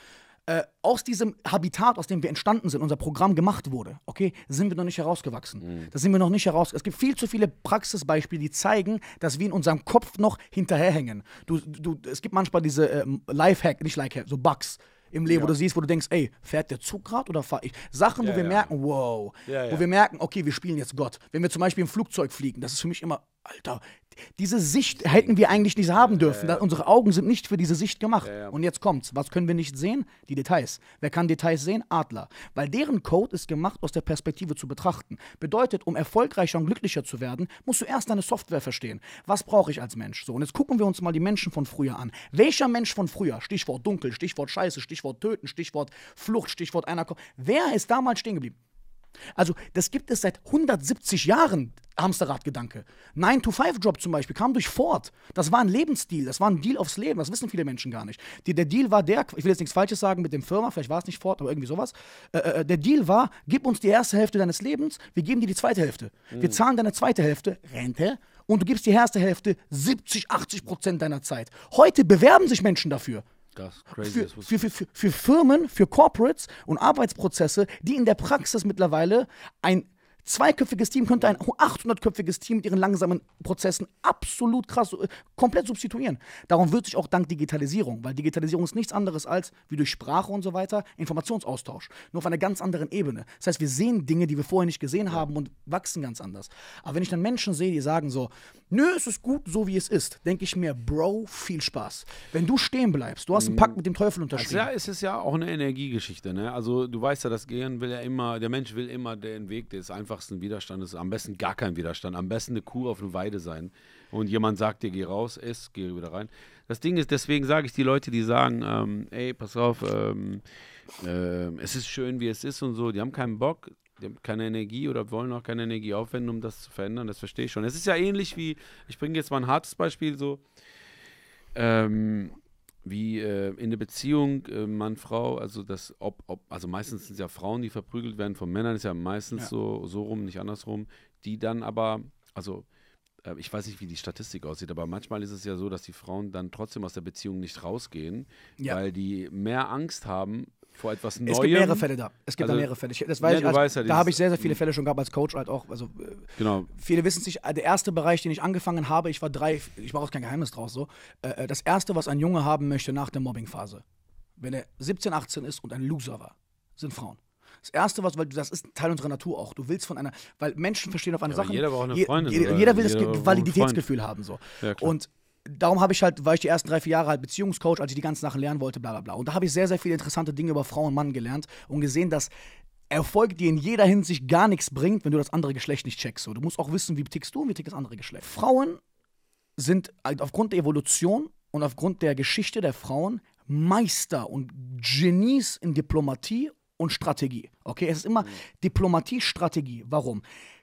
äh, aus diesem Habitat, aus dem wir entstanden sind, unser Programm gemacht wurde, okay, sind wir noch nicht herausgewachsen. Mhm. Da sind wir noch nicht heraus. Es gibt viel zu viele Praxisbeispiele, die zeigen, dass wir in unserem Kopf noch hinterherhängen. Du, du, es gibt manchmal diese äh, Lifehack, nicht Lifehack, so Bugs im Leben, ja. wo du siehst, wo du denkst, ey, fährt der Zug gerade oder fahre ich? Sachen, ja, wo wir ja. merken, wow, wo wir merken, okay, wir spielen jetzt Gott. Wenn wir zum Beispiel im Flugzeug fliegen, das ist für mich immer Alter, diese Sicht hätten wir eigentlich nicht haben dürfen. Ja, ja. Unsere Augen sind nicht für diese Sicht gemacht. Ja, Und jetzt kommt's. Was können wir nicht sehen? Die Details. Wer kann Details sehen? Adler. Weil deren Code ist gemacht, aus der Perspektive zu betrachten. Bedeutet, um erfolgreicher und glücklicher zu werden, musst du erst deine Software verstehen. Was brauche ich als Mensch? So, und jetzt gucken wir uns mal die Menschen von früher an. Welcher Mensch von früher? Stichwort dunkel, Stichwort Scheiße, Stichwort Töten, Stichwort Flucht, Stichwort einer. Wer ist damals stehen geblieben? Also das gibt es seit 170 Jahren, Hamsterradgedanke. 9-to-5-Job zum Beispiel kam durch Ford. Das war ein Lebensstil, das war ein Deal aufs Leben, das wissen viele Menschen gar nicht. Die, der Deal war der, ich will jetzt nichts Falsches sagen mit dem Firma, vielleicht war es nicht Ford, aber irgendwie sowas. Äh, äh, äh der Deal war, gib uns die erste Hälfte deines Lebens, wir geben dir die zweite Hälfte. Mhm. Wir hm. zahlen deine zweite Hälfte, Rente, und du gibst die erste Hälfte 70, 80 Prozent deiner Zeit. Heute bewerben sich Menschen dafür. Das ist crazy. Für, für, für, für Firmen, für Corporates und Arbeitsprozesse, die in der Praxis mittlerweile ein zweiköpfiges Team könnte ein 800-köpfiges Team mit ihren langsamen Prozessen absolut krass, äh, komplett substituieren. Darum wird sich auch dank Digitalisierung, weil Digitalisierung ist nichts anderes als, wie durch Sprache und so weiter, Informationsaustausch. Nur auf einer ganz anderen Ebene. Das heißt, wir sehen Dinge, die wir vorher nicht gesehen haben und wachsen ganz anders. Aber wenn ich dann Menschen sehe, die sagen so, nö, es ist gut, so wie es ist, denke ich mir, Bro, viel Spaß. Wenn du stehen bleibst, du hast einen Pakt mhm. mit dem Teufel unterschrieben. Also, ja, es ist ja auch eine Energiegeschichte. Ne? Also du weißt ja, das Gehirn will ja immer, der Mensch will immer den Weg, der ist einfach einfachsten Widerstand ist am besten gar kein Widerstand, am besten eine Kuh auf eine Weide sein und jemand sagt dir, geh raus, iss, geh wieder rein. Das Ding ist, deswegen sage ich die Leute, die sagen, ähm, ey, pass auf, ähm, äh, es ist schön, wie es ist und so, die haben keinen Bock, die haben keine Energie oder wollen auch keine Energie aufwenden, um das zu verändern, das verstehe ich schon. Es ist ja ähnlich wie, ich bringe jetzt mal ein hartes Beispiel so, ähm, wie äh, in der Beziehung äh, Mann Frau also das ob, ob also meistens sind es ja Frauen die verprügelt werden von Männern ist ja meistens ja. so so rum nicht andersrum die dann aber also äh, ich weiß nicht wie die Statistik aussieht aber manchmal ist es ja so dass die Frauen dann trotzdem aus der Beziehung nicht rausgehen ja. weil die mehr Angst haben vor etwas Neuem. Es gibt mehrere Fälle da. Es gibt also, da mehrere Fälle. Ich, das weiß ja, ich, also, weißt ja, da habe ich sehr, sehr viele Fälle schon gehabt als Coach halt auch. Also, äh, genau. Viele wissen es nicht. Der erste Bereich, den ich angefangen habe, ich war drei, ich mache auch kein Geheimnis draus so. Äh, äh, das erste, was ein Junge haben möchte nach der Mobbingphase, wenn er 17, 18 ist und ein Loser war, sind Frauen. Das erste, was, weil das ist Teil unserer Natur auch. Du willst von einer, weil Menschen verstehen auf eine ja, Sache. Jeder braucht eine Freundin. Je, jeder, jeder will das Validitätsgefühl haben so. Ja, und darum habe ich halt, weil ich die ersten drei, vier Jahre halt Beziehungscoach, als ich die ganzen Sachen lernen wollte, bla bla bla. Und da habe ich sehr, sehr viele interessante Dinge über Frau und Mann gelernt und gesehen, dass Erfolg dir in jeder Hinsicht gar nichts bringt, wenn du das andere Geschlecht nicht checkst. So, du musst auch wissen, wie tickst du und wie tickt das andere Geschlecht. Frauen sind halt aufgrund der Evolution und aufgrund der Geschichte der Frauen Meister und Genies in Diplomatie und Strategie. Okay, es ist immer mhm. Diplomatie, Strategie. Warum?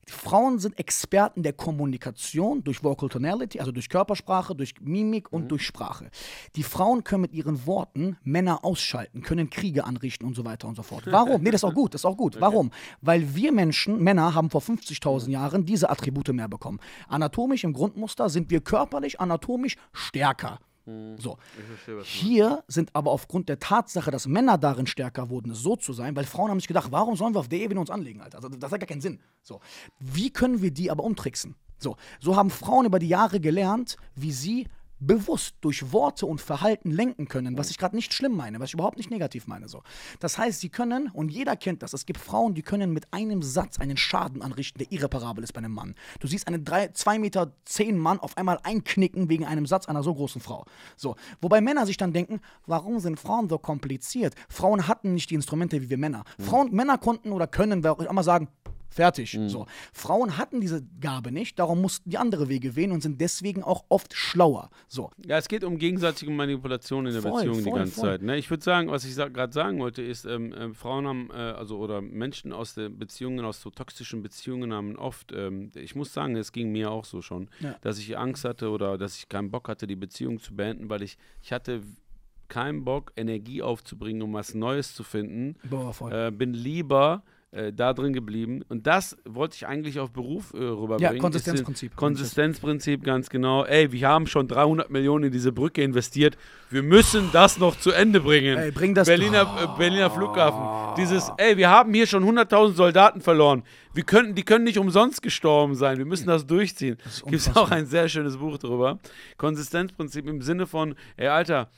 Frauen sind Experten der Kommunikation durch Vocal Tonality, also durch Körpersprache, durch Mimik und mhm. durch Sprache. Die Frauen können mit ihren Worten Männer ausschalten, können Kriege anrichten und so weiter und so fort. Warum? Nee, das ist auch gut, das ist auch gut. Warum? Weil wir Menschen, Männer, haben vor 50.000 Jahren diese Attribute mehr bekommen. Anatomisch im Grundmuster sind wir körperlich, anatomisch stärker. Mhm. So. Verstehe, Hier sind aber aufgrund der Tatsache, dass Männer darin stärker wurden, so zu sein, weil Frauen haben sich gedacht, warum sollen wir auf der Ebene uns anlegen, Alter? Also, das hat gar keinen Sinn. So. Wie können wir die aber umtricksen? So. So haben Frauen über die Jahre gelernt, wie sie bewusst durch Worte und Verhalten lenken können, was ich gerade nicht schlimm meine, was ich überhaupt nicht negativ meine. So. Das heißt, sie können, und jeder kennt das, es gibt Frauen, die können mit einem Satz einen Schaden anrichten, der irreparabel ist bei einem Mann. Du siehst einen 2,10 Meter zehn Mann auf einmal einknicken wegen einem Satz einer so großen Frau. So. Wobei Männer sich dann denken, warum sind Frauen so kompliziert? Frauen hatten nicht die Instrumente wie wir Männer. Mhm. Frauen, Männer konnten oder können, wer auch immer sagen, Fertig. Mhm. So. Frauen hatten diese Gabe nicht, darum mussten die andere Wege wählen und sind deswegen auch oft schlauer. So. Ja, es geht um gegenseitige Manipulation in der voll, Beziehung voll, die ganze voll. Zeit. Ne? Ich würde sagen, was ich sa gerade sagen wollte, ist, ähm, äh, Frauen haben, äh, also oder Menschen aus den Beziehungen, aus so toxischen Beziehungen haben oft, ähm, ich muss sagen, es ging mir auch so schon, ja. dass ich Angst hatte oder dass ich keinen Bock hatte, die Beziehung zu beenden, weil ich, ich hatte keinen Bock, Energie aufzubringen, um was Neues zu finden. Boah, voll. Äh, bin lieber äh, da drin geblieben. Und das wollte ich eigentlich auf Beruf äh, rüberbringen. Ja, Konsistenzprinzip. Konsistenzprinzip, ganz genau. Ey, wir haben schon 300 Millionen in diese Brücke investiert. Wir müssen das noch zu Ende bringen. Ey, bring das Berliner, äh, Berliner Flughafen. Dieses, ey, wir haben hier schon 100.000 Soldaten verloren. Wir können, die können nicht umsonst gestorben sein. Wir müssen das durchziehen. Gibt es auch ein sehr schönes Buch drüber. Konsistenzprinzip im Sinne von, ey, Alter,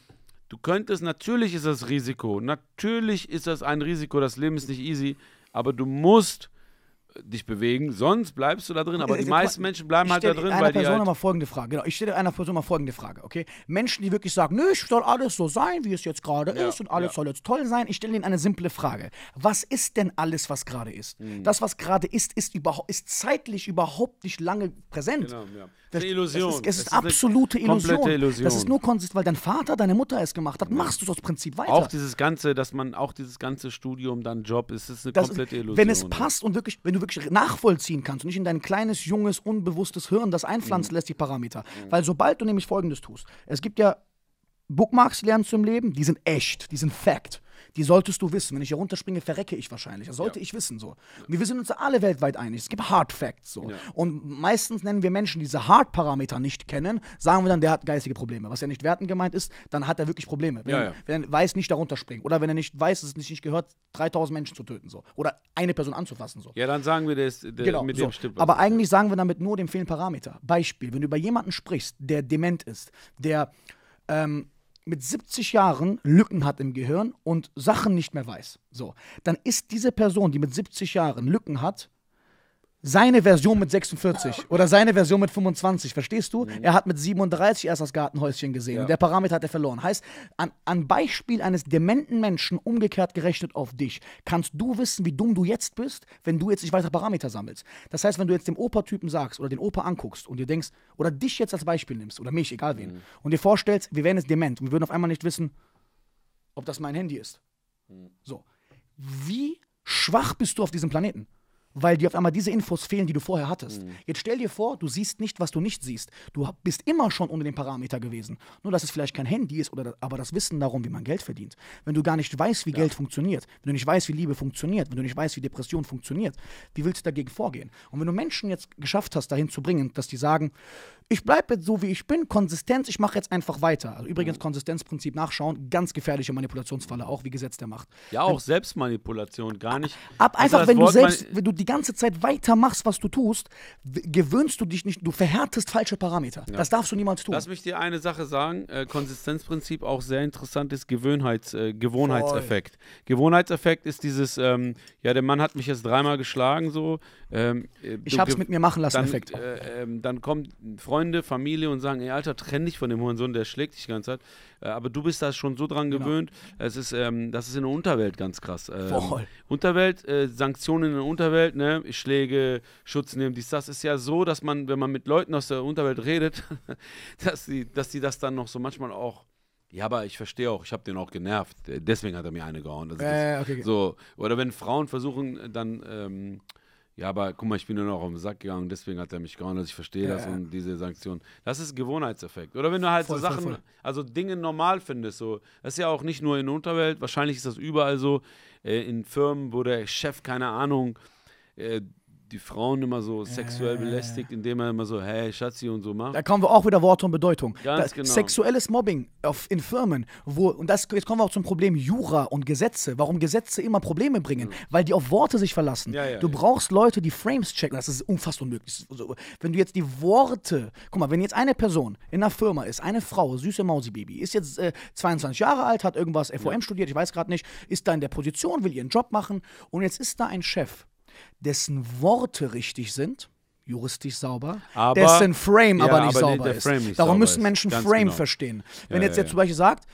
du könntest, natürlich ist das Risiko, natürlich ist das ein Risiko, das Leben ist nicht easy aber du musst dich bewegen, sonst bleibst du da drin. Aber äh, die also, meisten Menschen bleiben halt da drin, einer weil Person Halt nochmal folgende Frage. Genau, ich stelle einer Person mal folgende Frage, okay? Menschen, die wirklich sagen, nö, ich soll alles so sein, wie es jetzt gerade ja, ist und alles ja. soll jetzt toll sein. Ich stelle ihnen eine simple Frage. Was ist denn alles, was gerade ist? Hm. Das, was gerade ist, ist, ist zeitlich überhaupt nicht lange präsent. Genau, ja. Das, eine Illusion. Das ist, es ist, ist absolute Illusion. Illusion. Das ist nur konsistent, weil dein Vater, deine Mutter es gemacht hat, ja. machst du es aus Prinzip weiter. Auch dieses ganze, dass man, auch dieses ganze Studium, dann Job, es ist eine das komplette Illusion. Wenn es passt und wirklich, wenn du wirklich nachvollziehen kannst und nicht in dein kleines, junges, unbewusstes Hirn das einpflanzen mhm. lässt, die Parameter. Mhm. Weil sobald du nämlich Folgendes tust, es gibt ja Bookmarks lernst du im Leben, die sind echt, die sind Fact die solltest du wissen. Wenn ich hier runterspringe, verrecke ich wahrscheinlich. Das sollte ja. ich wissen. So. Und wir sind uns alle weltweit einig. Es gibt Hard Facts. So. Ja. Und meistens nennen wir Menschen, die diese Hard Parameter nicht kennen, sagen wir dann, der hat geistige Probleme. Was ja nicht werten gemeint ist, dann hat er wirklich Probleme. Wenn, ja, wenn er weiß, nicht darunter springen. Oder wenn er nicht weiß, dass es nicht gehört, 3000 Menschen zu töten. So. Oder eine Person anzufassen. So. Ja, dann sagen wir das der, genau, mit so. dem Stipp. Aber eigentlich sagen wir damit nur dem fehlenden Parameter. Beispiel, wenn du über jemanden sprichst, der dement ist, der ähm, mit 70 Jahren Lücken hat im Gehirn und Sachen nicht mehr weiß, so, dann ist diese Person, die mit 70 Jahren Lücken hat, seine Version mit 46 oder seine Version mit 25, verstehst du? Mhm. Er hat mit 37 erst das Gartenhäuschen gesehen ja. und der Parameter hat er verloren. Heißt, an, an Beispiel eines dementen Menschen umgekehrt gerechnet auf dich, kannst du wissen, wie dumm du jetzt bist, wenn du jetzt nicht weiter Parameter sammelst. Das heißt, wenn du jetzt dem Opa-Typen sagst oder den Opa anguckst und dir denkst, oder dich jetzt als Beispiel nimmst oder mich, egal wen, mhm. und dir vorstellst, wir wären jetzt dement und wir würden auf einmal nicht wissen, ob das mein Handy ist. Mhm. So. Wie schwach bist du auf diesem Planeten? weil dir auf einmal diese Infos fehlen, die du vorher hattest. Mhm. Jetzt stell dir vor, du siehst nicht, was du nicht siehst. Du bist immer schon unter dem Parameter gewesen. Nur, dass es vielleicht kein Handy ist, oder, aber das Wissen darum, wie man Geld verdient. Wenn du gar nicht weißt, wie ja. Geld funktioniert, wenn du nicht weißt, wie Liebe funktioniert, wenn du nicht weißt, wie Depression funktioniert, wie willst du dagegen vorgehen? Und wenn du Menschen jetzt geschafft hast, dahin zu bringen, dass die sagen, ich bleibe jetzt so, wie ich bin, Konsistenz, ich mache jetzt einfach weiter. Also übrigens, mhm. Konsistenzprinzip nachschauen, ganz gefährliche Manipulationsfalle, auch wie Gesetz der Macht. Ja, auch wenn, Selbstmanipulation, gar nicht. Ab also einfach, wenn Wort du selbst, wenn du die ganze Zeit weitermachst, was du tust, gewöhnst du dich nicht, du verhärtest falsche Parameter. Ja. Das darfst du niemals tun. Lass mich dir eine Sache sagen, äh, Konsistenzprinzip auch sehr interessant ist, Gewöhnheits, äh, Gewohnheitseffekt. Voll. Gewohnheitseffekt ist dieses, ähm, ja, der Mann hat mich jetzt dreimal geschlagen, so. Ähm, äh, ich hab's mit mir machen lassen, dann, Effekt. Äh, ähm, dann kommt ein Freund Freunde, Familie und sagen, ey Alter, trenn dich von dem Hurensohn, der schlägt dich die ganze Zeit. Äh, aber du bist da schon so dran genau. gewöhnt. Es ist, ähm, das ist in der Unterwelt ganz krass. Ähm, Voll. Unterwelt, äh, Sanktionen in der Unterwelt, ne? Schläge, Schutz nehmen, dies, das ist ja so, dass man, wenn man mit Leuten aus der Unterwelt redet, dass die, dass die das dann noch so manchmal auch ja, aber ich verstehe auch, ich habe den auch genervt. Äh, deswegen hat er mir eine gehauen. Also äh, das, äh, okay, okay. So, oder wenn Frauen versuchen, dann ähm, ja, aber guck mal, ich bin nur noch auf den Sack gegangen, deswegen hat er mich gehauen. Also ich verstehe ja, das ja. und diese Sanktionen. Das ist ein Gewohnheitseffekt. Oder wenn du halt voll, so Sachen, voll, voll. also Dinge normal findest, so. Das ist ja auch nicht nur in der Unterwelt, wahrscheinlich ist das überall so. Äh, in Firmen, wo der Chef, keine Ahnung, äh, die Frauen immer so sexuell äh. belästigt, indem er immer so, hey, Schatzi und so macht. Da kommen wir auch wieder Worte und Bedeutung. Ganz das, genau. Sexuelles Mobbing auf, in Firmen, wo, und das, jetzt kommen wir auch zum Problem Jura und Gesetze, warum Gesetze immer Probleme bringen, mhm. weil die auf Worte sich verlassen. Ja, ja, du ja. brauchst Leute, die Frames checken, das ist unfassbar unmöglich. Also, wenn du jetzt die Worte, guck mal, wenn jetzt eine Person in einer Firma ist, eine Frau, süße Mausi-Baby, ist jetzt äh, 22 Jahre alt, hat irgendwas FOM studiert, ich weiß gerade nicht, ist da in der Position, will ihren Job machen und jetzt ist da ein Chef, dessen Worte richtig sind, juristisch sauber, aber, dessen Frame ja, aber nicht aber sauber der, der ist. Nicht Darum sauber müssen Menschen Frame genau. verstehen. Wenn ja, jetzt ja, der zum Beispiel sagt,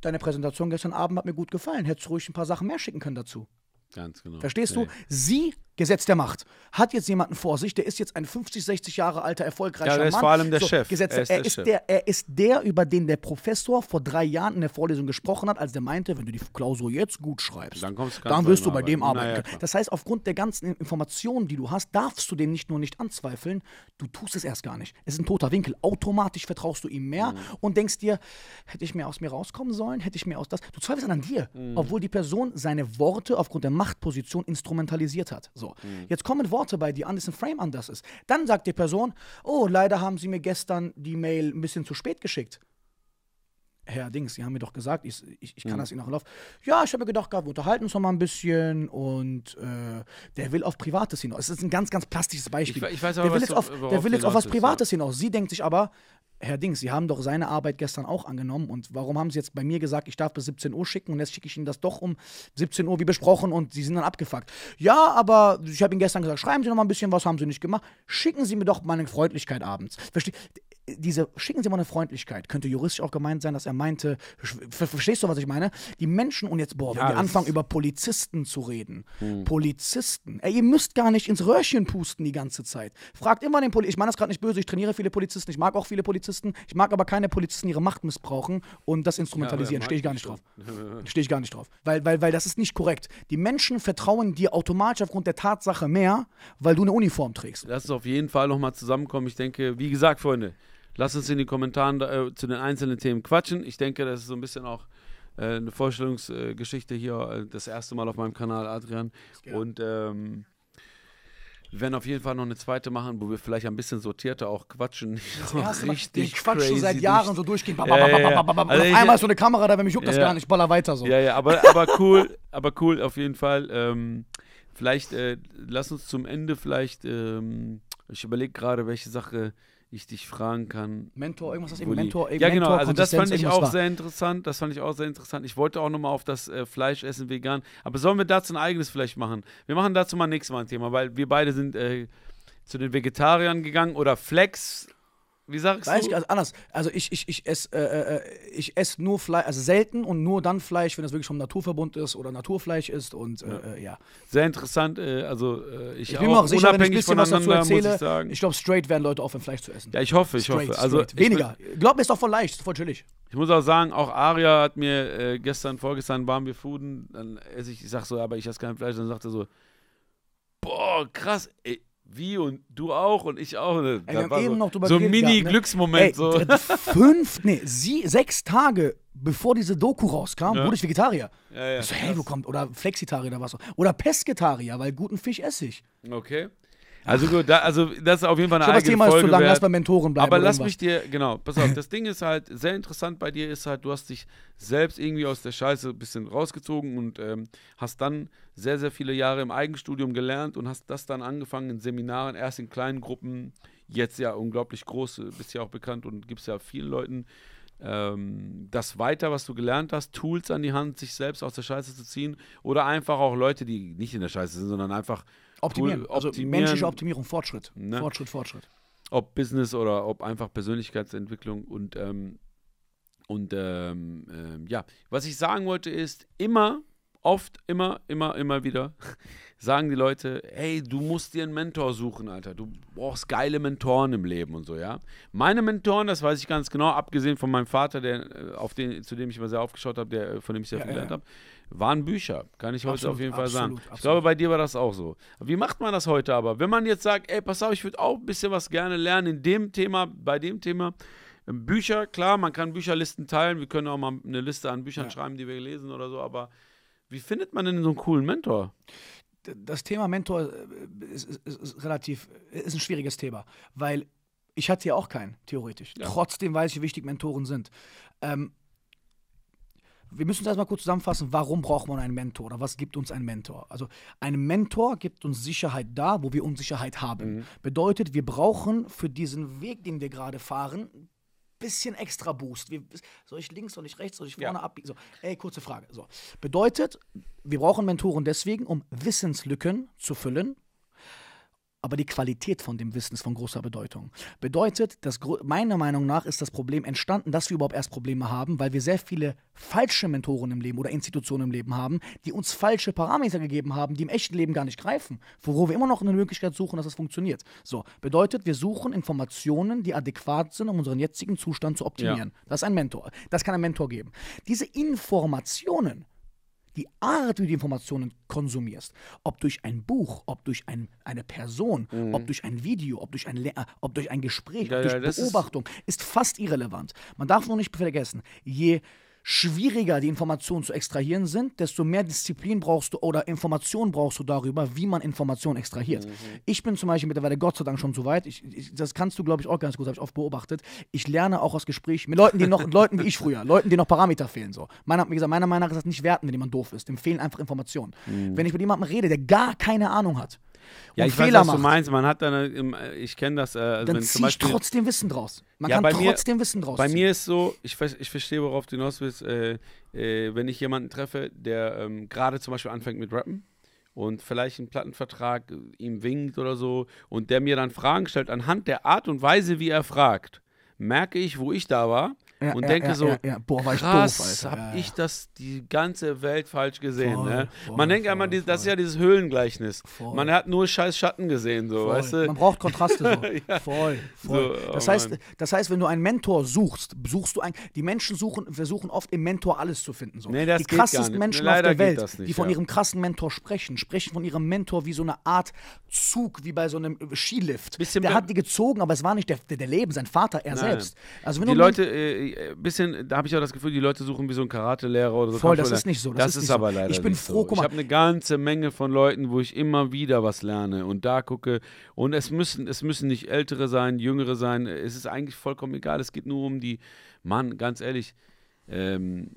deine Präsentation gestern Abend hat mir gut gefallen, hättest du ruhig ein paar Sachen mehr schicken können dazu. Ganz genau. Verstehst nee. du? Sie Gesetz der Macht. Hat jetzt jemanden vor sich, der ist jetzt ein 50, 60 Jahre alter, erfolgreicher Mann. Ja, der ist Mann. vor allem der so, Chef. Gesetz, er, ist er, ist der, er ist der, über den der Professor vor drei Jahren in der Vorlesung gesprochen hat, als der meinte, wenn du die Klausur jetzt gut schreibst, dann, dann wirst du bei arbeiten. dem arbeiten können. Ja, das heißt, aufgrund der ganzen Informationen, die du hast, darfst du den nicht nur nicht anzweifeln, du tust es erst gar nicht. Es ist ein toter Winkel. Automatisch vertraust du ihm mehr mhm. und denkst dir, hätte ich mehr aus mir rauskommen sollen, hätte ich mehr aus das. Du zweifelst an dir, mhm. obwohl die Person seine Worte aufgrund der Machtposition instrumentalisiert hat. So so. Mhm. Jetzt kommen Worte bei dir an, dass ein Frame anders ist. Dann sagt die Person, oh, leider haben sie mir gestern die Mail ein bisschen zu spät geschickt. Herr Dings, Sie haben mir doch gesagt, ich, ich, ich kann mhm. das Ihnen auch laufen. Ja, ich habe mir gedacht, wir unterhalten uns noch mal ein bisschen und äh, der will auf Privates hinaus. Es ist ein ganz, ganz plastisches Beispiel. Ich, ich weiß aber, der will, jetzt, auf, der will jetzt auf was Privates ist, hinaus. Sie denkt sich aber, Herr Dings, Sie haben doch seine Arbeit gestern auch angenommen und warum haben Sie jetzt bei mir gesagt, ich darf bis 17 Uhr schicken und jetzt schicke ich Ihnen das doch um 17 Uhr wie besprochen und Sie sind dann abgefuckt. Ja, aber ich habe Ihnen gestern gesagt, schreiben Sie noch mal ein bisschen, was haben Sie nicht gemacht? Schicken Sie mir doch meine Freundlichkeit abends. Verstehe? diese, schicken Sie mal eine Freundlichkeit, könnte juristisch auch gemeint sein, dass er meinte, ver verstehst du, was ich meine? Die Menschen, und jetzt, boah, ja, wenn wir anfangen, über Polizisten zu reden, hm. Polizisten, ey, ihr müsst gar nicht ins Röhrchen pusten die ganze Zeit. Fragt immer den Polizisten, ich meine das gerade nicht böse, ich trainiere viele Polizisten, ich mag auch viele Polizisten, ich mag aber keine Polizisten ihre Macht missbrauchen und das instrumentalisieren, ja, stehe ich gar nicht drauf. stehe ich gar nicht drauf. Weil, weil, weil das ist nicht korrekt. Die Menschen vertrauen dir automatisch aufgrund der Tatsache mehr, weil du eine Uniform trägst. Lass es auf jeden Fall nochmal zusammenkommen. Ich denke, wie gesagt, Freunde, Lass uns in den Kommentaren äh, zu den einzelnen Themen quatschen. Ich denke, das ist so ein bisschen auch äh, eine Vorstellungsgeschichte hier. Äh, das erste Mal auf meinem Kanal, Adrian. Und ähm, wir werden auf jeden Fall noch eine zweite machen, wo wir vielleicht ein bisschen sortierter auch quatschen. Das erste Mal, richtig ich quatsche schon seit Jahren so durchgehend. ja, ja, ja. Also einmal ist so eine Kamera da, wenn mich juckt das gar nicht, baller weiter so. Ja, ja, aber, aber cool, aber cool auf jeden Fall. Ähm, vielleicht äh, lass uns zum Ende vielleicht, ähm, ich überlege gerade, welche Sache ich dich fragen kann. Mentor, irgendwas aus eben Mentor, Ja, genau, also das fand ich auch war. sehr interessant. Das fand ich auch sehr interessant. Ich wollte auch nochmal auf das äh, Fleisch essen vegan. Aber sollen wir dazu ein eigenes vielleicht machen? Wir machen dazu mal nächstes Mal ein Thema, weil wir beide sind äh, zu den Vegetariern gegangen oder Flex wie sagst Weiß du? Ich, also anders. Also ich, ich, ich esse äh, äh, äh ess nur Fleisch, also selten und nur dann Fleisch, wenn das wirklich vom Naturverbund ist oder Naturfleisch ist und äh, ja. Äh, ja. Sehr interessant. Äh, also ich, ich bin mir auch sicher, wenn ich ein bisschen was dazu erzähle, ich sagen. Ich glaube, straight werden Leute offen, Fleisch zu essen. Ja, ich hoffe, ich straight, hoffe. Also straight. Weniger. Ich glaub mir, ist doch voll leicht, voll chillig. Ich muss auch sagen, auch Aria hat mir gestern, vorgestern waren wir fooden, dann esse ich, ich sag so, aber ich esse kein Fleisch, dann sagt er so, boah, krass, ey, wie und du auch und ich auch. Ey, wir haben eben so, noch drüber so ein Mini-Glücksmoment. Ne? so. Fünf, nee, sie, sechs Tage bevor diese Doku rauskam, ja. wurde ich Vegetarier. Ja, ja, ich so, hey, wo kommt? Oder Flexitarier oder was auch. Oder Pesketarier, weil guten Fisch esse ich. Okay. Also gut, da, also das ist auf jeden Fall eine ich eigene Folge. Das Thema ist zu lang, lass bei Mentoren bleiben. Aber lass mich dir, genau, pass auf, das Ding ist halt, sehr interessant bei dir ist halt, du hast dich selbst irgendwie aus der Scheiße ein bisschen rausgezogen und ähm, hast dann sehr, sehr viele Jahre im Eigenstudium gelernt und hast das dann angefangen in Seminaren, erst in kleinen Gruppen, jetzt ja unglaublich groß, äh, bist ja auch bekannt und gibst ja vielen Leuten ähm, das weiter, was du gelernt hast, Tools an die Hand, sich selbst aus der Scheiße zu ziehen oder einfach auch Leute, die nicht in der Scheiße sind, sondern einfach Optimieren. Cool, also optimieren. menschliche Optimierung, Fortschritt. Ne? Fortschritt, Fortschritt. Ob Business oder ob einfach Persönlichkeitsentwicklung und, ähm, und ähm, ähm, ja, was ich sagen wollte ist, immer oft, immer, immer, immer wieder sagen die Leute, hey, du musst dir einen Mentor suchen, Alter. Du brauchst geile Mentoren im Leben und so, ja. Meine Mentoren, das weiß ich ganz genau, abgesehen von meinem Vater, der, äh, auf den, zu dem ich immer sehr aufgeschaut habe, äh, von dem ich sehr viel gelernt ja. habe, waren Bücher. Kann ich absolut, heute auf jeden Fall absolut, sagen. Absolut. Ich glaube, bei dir war das auch so. Wie macht man das heute aber? Wenn man jetzt sagt, ey, pass auf, ich würde auch ein bisschen was gerne lernen in dem Thema, bei dem Thema, ähm, Bücher, klar, man kann Bücherlisten teilen. Wir können auch mal eine Liste an Büchern ja. schreiben, die wir gelesen oder so, aber wie findet man denn so einen coolen Mentor? Das Thema Mentor äh, ist, ist, ist relativ, ist ein schwieriges Thema, weil ich hatte ja auch keinen, theoretisch. Ja. Trotzdem weiß ich, wie wichtig Mentoren sind. Ähm, wir müssen uns erstmal kurz zusammenfassen, warum braucht man einen Mentor oder was gibt uns ein Mentor? Also ein Mentor gibt uns Sicherheit da, wo wir Unsicherheit haben. Mhm. Bedeutet, wir brauchen für diesen Weg, den wir gerade fahren, bisschen extra Boost. Wie, soll ich links, soll ich rechts, soll ich vorne ja. abbiegen? So. Ey, kurze Frage. So. Bedeutet, wir brauchen Mentoren deswegen, um Wissenslücken zu füllen, aber die Qualität von dem Wissen ist von großer Bedeutung. Bedeutet, dass meiner Meinung nach ist das Problem entstanden, dass wir überhaupt erst Probleme haben, weil wir sehr viele falsche Mentoren im Leben oder Institutionen im Leben haben, die uns falsche Parameter gegeben haben, die im echten Leben gar nicht greifen, wo wir immer noch eine Möglichkeit suchen, dass das funktioniert. So, bedeutet, wir suchen Informationen, die adäquat sind, um unseren jetzigen Zustand zu optimieren. Ja. Das ist ein Mentor. Das kann ein Mentor geben. Diese Informationen die Art, wie du die Informationen konsumierst, ob durch ein Buch, ob durch ein, eine Person, mhm. ob durch ein Video, ob durch ein, Le äh, ob durch ein Gespräch, ja, ob durch ja, Beobachtung, ist, ist fast irrelevant. Man darf nur nicht vergessen, je schwieriger die Informationen zu extrahieren sind, desto mehr Disziplin brauchst du oder Informationen brauchst du darüber, wie man Informationen extrahiert. Mhm. Ich bin zum Beispiel mittlerweile Gott sei Dank schon so weit. Ich, ich, das kannst du, glaube ich, auch ganz gut, habe ich oft beobachtet. Ich lerne auch aus Gesprächen mit Leuten, die noch, Leuten wie ich früher, Leuten, die noch Parameter fehlen. So. Meiner, wie gesagt, meiner Meinung nach ist das nicht werten, wenn jemand doof ist. Dem fehlen einfach Informationen. Mhm. Wenn ich mit jemandem rede, der gar keine Ahnung hat, ja, ich Fehler weiß, was macht. du meinst. Man hat dann, äh, äh, ich kenne das. Äh, also dann zieh ich trotzdem Wissen draus. Man ja, kann trotzdem mir, Wissen draus. Bei ziehen. mir ist so, ich, ich verstehe, worauf du hinaus willst, äh, äh, wenn ich jemanden treffe, der ähm, gerade zum Beispiel anfängt mit Rappen und vielleicht einen Plattenvertrag äh, ihm winkt oder so und der mir dann Fragen stellt anhand der Art und Weise, wie er fragt, merke ich, wo ich da war ja, und ja, denke ja, so, Boah, war krass, doof, hab ich das die ganze Welt falsch gesehen. Voll, ne? voll, man denkt voll, einmal, das ist ja dieses Höhlengleichnis. Man hat nur scheiß Schatten gesehen, so, weißt du? Man braucht Kontraste so. voll, voll. So, oh das, heißt, das heißt, wenn du einen Mentor suchst, suchst du einen, die Menschen suchen, versuchen oft im Mentor alles zu finden. So. Nee, die krassesten Menschen nee, auf der Welt, nicht, die von ihrem krassen Mentor sprechen, sprechen von ihrem Mentor wie so eine Art Zug, wie bei so einem äh, Skilift. Bisschen der hat die gezogen, aber es war nicht der, der, der Leben, sein Vater, er Nein. selbst. Also wenn die Leute äh, ein äh, bisschen, da habe ich auch das Gefühl, die Leute suchen wie so einen Karatelehrer oder so. Voll, das ist nicht so. Das, das ist, ist aber so. leider Ich bin froh, so. guck mal. Ich habe eine ganze Menge von Leuten, wo ich immer wieder was lerne und da gucke. Und es müssen, es müssen nicht Ältere sein, Jüngere sein. Es ist eigentlich vollkommen egal. Es geht nur um die, Mann, ganz ehrlich, ähm,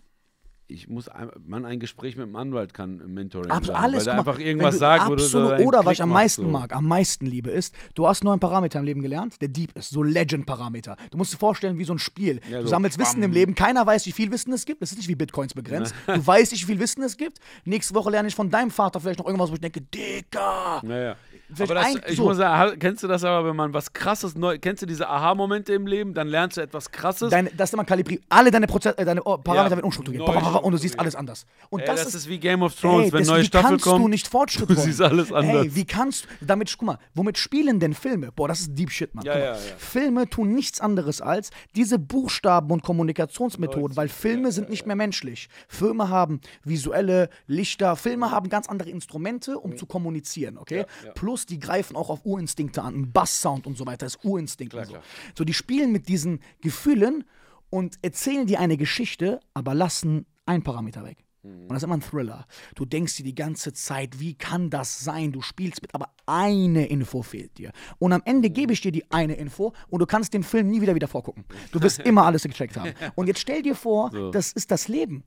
ich muss ein, man ein Gespräch mit einem Anwalt kann Mentoring Abs sein, alles, weil er einfach irgendwas du, sagt, absolut, oder, oder was ich am meisten so. mag, am meisten liebe ist, du hast einen neuen Parameter im Leben gelernt, der Dieb ist, so Legend Parameter. Du musst dir vorstellen, wie so ein Spiel. Ja, du so sammelst bam. Wissen im Leben, keiner weiß, wie viel Wissen es gibt. Das ist nicht wie Bitcoins begrenzt. Ja. Du weißt nicht, wie viel Wissen es gibt. Nächste Woche lerne ich von deinem Vater vielleicht noch irgendwas, wo ich denke, Dicker. Ja, aber das, ich so. muss sagen, kennst du das aber, wenn man was krasses neu, kennst du diese Aha-Momente im Leben, dann lernst du etwas krasses. Deine, das ist immer kalibriert. Alle deine, Proze äh, deine oh, Parameter ja, werden umstrukturiert. Und du siehst alles anders. Und ey, das, das ist, ist, wie Game of Thrones, ey, wenn neue Staffel kommt. Wie kannst du nicht Fortschritt Du siehst alles anders. Ey, wie kannst damit, guck mal, womit spielen denn Filme? Boah, das ist Deep Shit, Mann. Ja, ja, Filme tun nichts anderes als diese Buchstaben und Kommunikationsmethoden, weil Filme sind nicht mehr menschlich. Filme haben visuelle Lichter, Filme haben ganz andere Instrumente, um zu kommunizieren, okay? Plus Blues, die greifen auch auf Urinstinkte an. Ein Bass-Sound und so weiter ist Urinstinkt. Klar, so. Klar. so, die spielen mit diesen Gefühlen und erzählen dir eine Geschichte, aber lassen einen Parameter weg. Mhm. Und das ist immer ein Thriller. Du denkst dir die ganze Zeit, wie kann das sein? Du spielst mit, aber eine Info fehlt dir. Und am Ende mhm. gebe ich dir die eine Info und du kannst den Film nie wieder wieder vorgucken. Du wirst immer alles gecheckt haben. Und jetzt stell dir vor, so. das ist das Leben.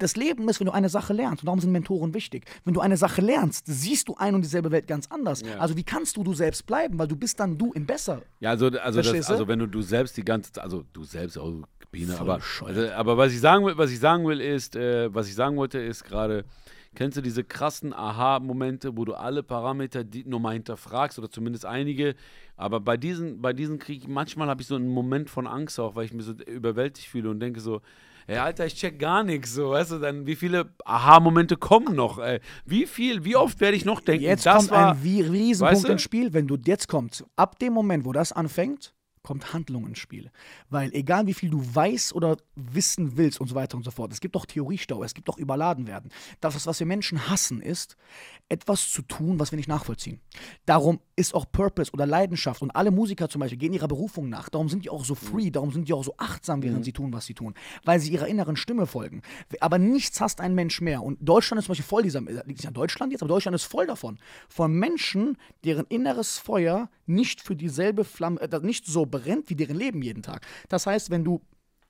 Das Leben ist, wenn du eine Sache lernst, und darum sind Mentoren wichtig, wenn du eine Sache lernst, siehst du ein und dieselbe Welt ganz anders. Ja. Also wie kannst du du selbst bleiben, weil du bist dann du im Besser. Ja, also, also, das, also wenn du du selbst die ganze Zeit, also du selbst oh, Biene, aber, also, aber was, ich sagen will, was ich sagen will ist, äh, was ich sagen wollte ist gerade, Kennst du diese krassen Aha-Momente, wo du alle Parameter nur mal hinterfragst oder zumindest einige? Aber bei diesen, bei diesen Krieg, manchmal habe ich so einen Moment von Angst auch, weil ich mich so überwältigt fühle und denke so, ey, Alter, ich check gar nichts, so, weißt du, dann wie viele Aha-Momente kommen noch, ey. Wie viel, wie oft werde ich noch denken, jetzt das kommt war, ein Riesenpunkt weißt du? ins Spiel, wenn du jetzt kommst, ab dem Moment, wo das anfängt, kommt Handlung ins Spiel. Weil egal wie viel du weißt oder wissen willst und so weiter und so fort, es gibt doch Theoriestau, es gibt doch Überladenwerden. Das, was wir Menschen hassen, ist, etwas zu tun, was wir nicht nachvollziehen. Darum ist auch Purpose oder Leidenschaft. Und alle Musiker zum Beispiel gehen ihrer Berufung nach. Darum sind die auch so free, mhm. darum sind die auch so achtsam, während mhm. sie tun, was sie tun, weil sie ihrer inneren Stimme folgen. Aber nichts hasst ein Mensch mehr. Und Deutschland ist zum Beispiel voll dieser, äh, liegt ja Deutschland jetzt, aber Deutschland ist voll davon. Von Menschen, deren inneres Feuer nicht für dieselbe Flamme, äh, nicht so brennt wie deren Leben jeden Tag. Das heißt, wenn du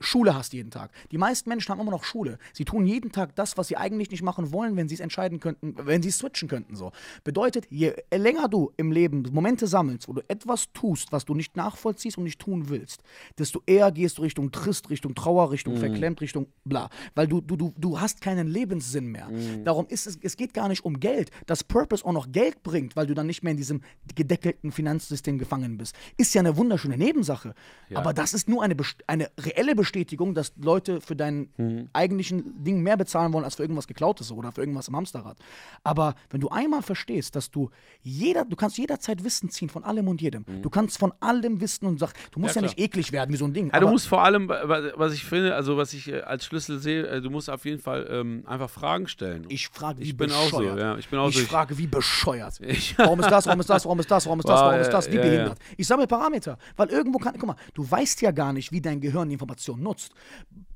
Schule hast jeden Tag. Die meisten Menschen haben immer noch Schule. Sie tun jeden Tag das, was sie eigentlich nicht machen wollen, wenn sie es entscheiden könnten, wenn sie es switchen könnten. So. Bedeutet, je länger du im Leben Momente sammelst, wo du etwas tust, was du nicht nachvollziehst und nicht tun willst, desto eher gehst du Richtung Trist, Richtung Trauer, Richtung mhm. verklemmt, Richtung bla. Weil du, du, du, du hast keinen Lebenssinn mehr. Mhm. Darum ist es, es geht gar nicht um Geld. Dass Purpose auch noch Geld bringt, weil du dann nicht mehr in diesem gedeckelten Finanzsystem gefangen bist, ist ja eine wunderschöne Nebensache. Ja. Aber das ist nur eine, eine reelle Bestimmung Bestätigung, dass Leute für dein mhm. eigentlichen Ding mehr bezahlen wollen als für irgendwas geklautes oder für irgendwas im Hamsterrad. Aber wenn du einmal verstehst, dass du jeder, du kannst jederzeit Wissen ziehen von allem und jedem. Mhm. Du kannst von allem wissen und sagst, du musst ja, ja nicht eklig werden wie so ein Ding. Ja, du musst vor allem, was ich finde, also was ich äh, als Schlüssel sehe, äh, du musst auf jeden Fall ähm, einfach Fragen stellen. Ich frage, wie ich bin bescheuert. Auch so, ja, ich bin auch ich so. Ich frage, wie bescheuert. warum ist das, warum ist das, warum ist das, warum ist das, warum ist das, wie behindert. Ich sammle Parameter, weil irgendwo kann, guck mal, du weißt ja gar nicht, wie dein Gehirn die Informationen nutzt.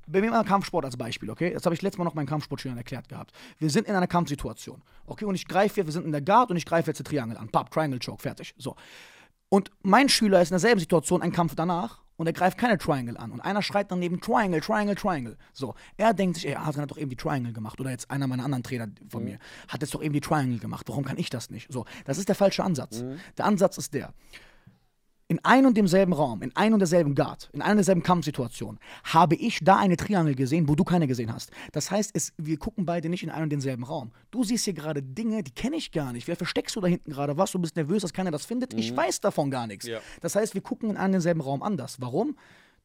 Bei mir mal Kampfsport als Beispiel, okay? Das habe ich letztes Mal noch meinen Kampfsportschülern erklärt gehabt. Wir sind in einer Kampfsituation, okay? Und ich greife hier, wir sind in der Guard und ich greife jetzt den Triangle an. Pap, Triangle Choke, fertig. So. Und mein Schüler ist in derselben Situation, ein Kampf danach, und er greift keine Triangle an. Und einer schreit dann neben Triangle, Triangle, Triangle. So, er denkt sich, ey, Adrian hat doch eben die Triangle gemacht. Oder jetzt einer meiner anderen Trainer von mhm. mir hat jetzt doch eben die Triangle gemacht. Warum kann ich das nicht? So, das ist der falsche Ansatz. Mhm. Der Ansatz ist der in einem und demselben Raum, in einem und derselben Guard, in einer und derselben Kampfsituation, habe ich da eine Triangel gesehen, wo du keine gesehen hast. Das heißt, es, wir gucken beide nicht in einem und denselben Raum. Du siehst hier gerade Dinge, die kenne ich gar nicht. Wer versteckst du da hinten gerade was? Du bist nervös, dass keiner das findet. Mhm. Ich weiß davon gar nichts. Ja. Das heißt, wir gucken in einem und denselben Raum anders. Warum?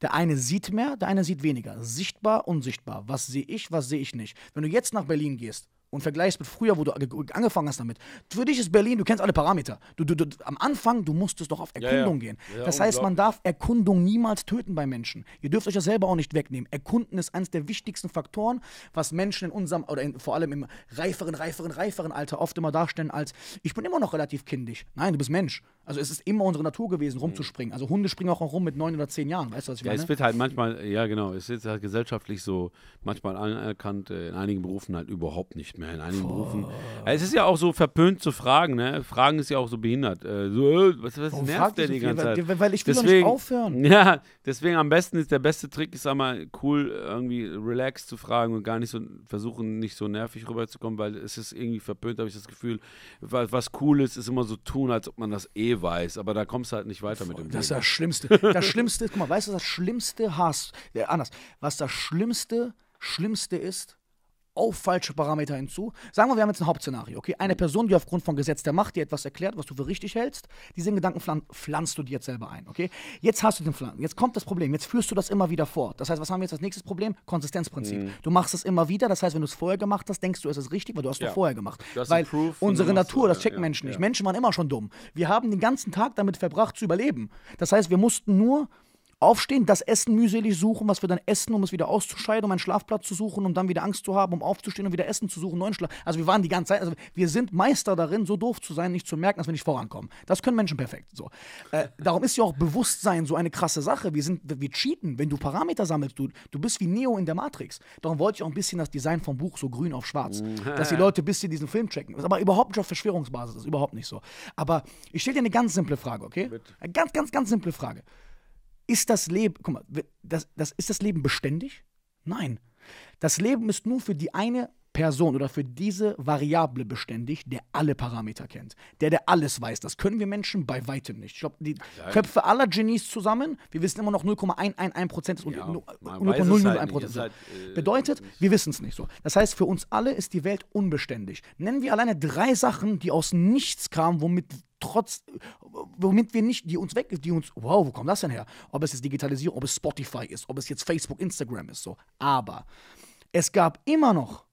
Der eine sieht mehr, der eine sieht weniger. Sichtbar, unsichtbar. Was sehe ich, was sehe ich nicht. Wenn du jetzt nach Berlin gehst, und vergleichst mit früher, wo du angefangen hast damit. Für dich ist Berlin, du kennst alle Parameter. Du, du, du am Anfang, du musstest doch auf Erkundung ja, ja. gehen. Ja, das heißt, man darf Erkundung niemals töten bei Menschen. Ihr dürft euch das selber auch nicht wegnehmen. Erkunden ist eines der wichtigsten Faktoren, was Menschen in unserem, oder in, vor allem im reiferen, reiferen, reiferen Alter oft immer darstellen als, ich bin immer noch relativ kindisch. Nein, du bist Mensch. Also es ist immer unsere Natur gewesen, mhm. rumzuspringen. Also Hunde springen auch rum mit neun oder zehn Jahren, weißt du, was ich meine? Ja, es wird halt manchmal, ja genau, es ist halt gesellschaftlich so manchmal anerkannt, äh, in einigen Berufen halt überhaupt nicht mehr in einigen Berufen. Es ist ja auch so verpönt zu fragen, ne? Fragen ist ja auch so behindert. Äh, so, äh, was, was Warum nervt der so die ganze Zeit? Weil, weil ich will deswegen, nicht aufhören. Ja, deswegen am besten ist der beste Trick, ist einmal cool, irgendwie relaxed zu fragen und gar nicht so versuchen, nicht so nervig rüberzukommen, weil es ist irgendwie verpönt, habe ich das Gefühl. Was, was cool ist, ist immer so tun, als ob man das eh weiß. Aber da kommst du halt nicht weiter Voll, mit dem Das Ding. ist das Schlimmste. Das Schlimmste guck mal, weißt du, das Schlimmste hast? äh, anders, was das Schlimmste, Schlimmste ist, auf falsche Parameter hinzu. Sagen wir, wir haben jetzt ein Hauptszenario, okay? Eine Person, die aufgrund von Gesetz der Macht dir etwas erklärt, was du für richtig hältst, diesen Gedanken pflanzt du dir jetzt selber ein, okay? Jetzt hast du den Pflanzen, jetzt kommt das Problem, jetzt führst du das immer wieder vor. Das heißt, was haben wir jetzt als nächstes Problem? Konsistenzprinzip. Mhm. Du machst es immer wieder, das heißt, wenn du es vorher gemacht hast, denkst du, es ist richtig, weil du hast es ja. vorher gemacht. Das Weil unsere Natur, das checken ja, Menschen nicht. Ja. Menschen waren immer schon dumm. Wir haben den ganzen Tag damit verbracht zu überleben. Das heißt, wir mussten nur aufstehen, das Essen mühselig suchen, was wir dann essen, um es wieder auszuscheiden, um einen Schlafplatz zu suchen, um dann wieder Angst zu haben, um aufzustehen und wieder Essen zu suchen, neuen Schlaf. Also wir waren die ganze Zeit, also wir sind Meister darin, so doof zu sein, nicht zu merken, dass wir nicht vorankommen. Das können Menschen perfekt. So. Äh, darum ist ja auch Bewusstsein so eine krasse Sache. Wir sind, wir, cheaten, wenn du Parameter sammelst, du, du bist wie Neo in der Matrix. Darum wollte ich auch ein bisschen das Design vom Buch so grün auf schwarz, mhm. dass die Leute ein bisschen diesen Film checken. Was aber überhaupt nicht auf Verschwörungsbasis ist, überhaupt nicht so. Aber ich stelle dir eine ganz simple Frage, okay? Eine ganz, ganz, ganz simple Frage. Ist das Leben, guck mal, das, das, ist das Leben beständig? Nein. Das Leben ist nur für die eine Person oder für diese Variable beständig, der alle Parameter kennt, der, der alles weiß. Das können wir Menschen bei weitem nicht. Ich glaube, die Nein. Köpfe aller Genies zusammen, wir wissen immer noch 0,111% Prozent und ja, 0,001%. Halt halt, äh, Bedeutet, wir wissen es nicht so. Das heißt, für uns alle ist die Welt unbeständig. Nennen wir alleine drei Sachen, die aus nichts kamen, womit trotz, womit wir nicht, die uns weg, die uns, wow, wo kommt das denn her? Ob es jetzt Digitalisierung, ob es Spotify ist, ob es jetzt Facebook, Instagram ist, so. Aber es gab immer noch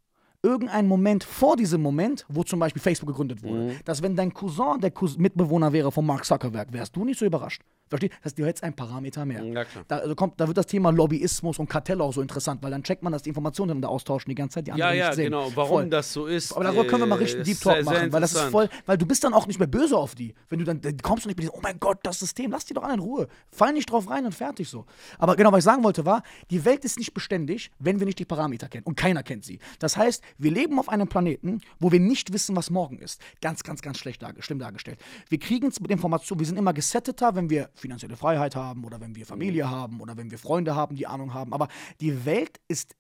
irgendeinen Moment vor diesem Moment, wo zum Beispiel Facebook gegründet wurde, mhm. dass wenn dein Cousin der Cousin Mitbewohner wäre von Mark Zuckerberg, wärst du nicht so überrascht. Versteht? Das ist jetzt ein Parameter mehr. Ja, da, also kommt, da wird das Thema Lobbyismus und Kartell auch so interessant, weil dann checkt man, dass die Informationen dann austauschen die ganze Zeit, die anderen ja, ja, sehen. Ja, genau. Warum voll. das so ist. Aber darüber äh, können wir mal richtig äh, Deep Talk machen, weil das ist voll, weil du bist dann auch nicht mehr böse auf die. Wenn du dann, dann kommst du nicht mehr, oh mein Gott, das System, lass die doch alle in Ruhe. Fall nicht drauf rein und fertig so. Aber genau, was ich sagen wollte war, die Welt ist nicht beständig, wenn wir nicht die Parameter kennen. Und keiner kennt sie. Das heißt, wir leben auf einem Planeten, wo wir nicht wissen, was morgen ist. Ganz, ganz, ganz schlecht dargestellt, schlimm dargestellt. Wir kriegen es mit Informationen, wir sind immer gesetteter, wenn wir finanzielle Freiheit haben oder wenn wir mhm. Familie mhm. haben oder wenn wir Freunde haben, die Ahnung haben. Aber die Welt ist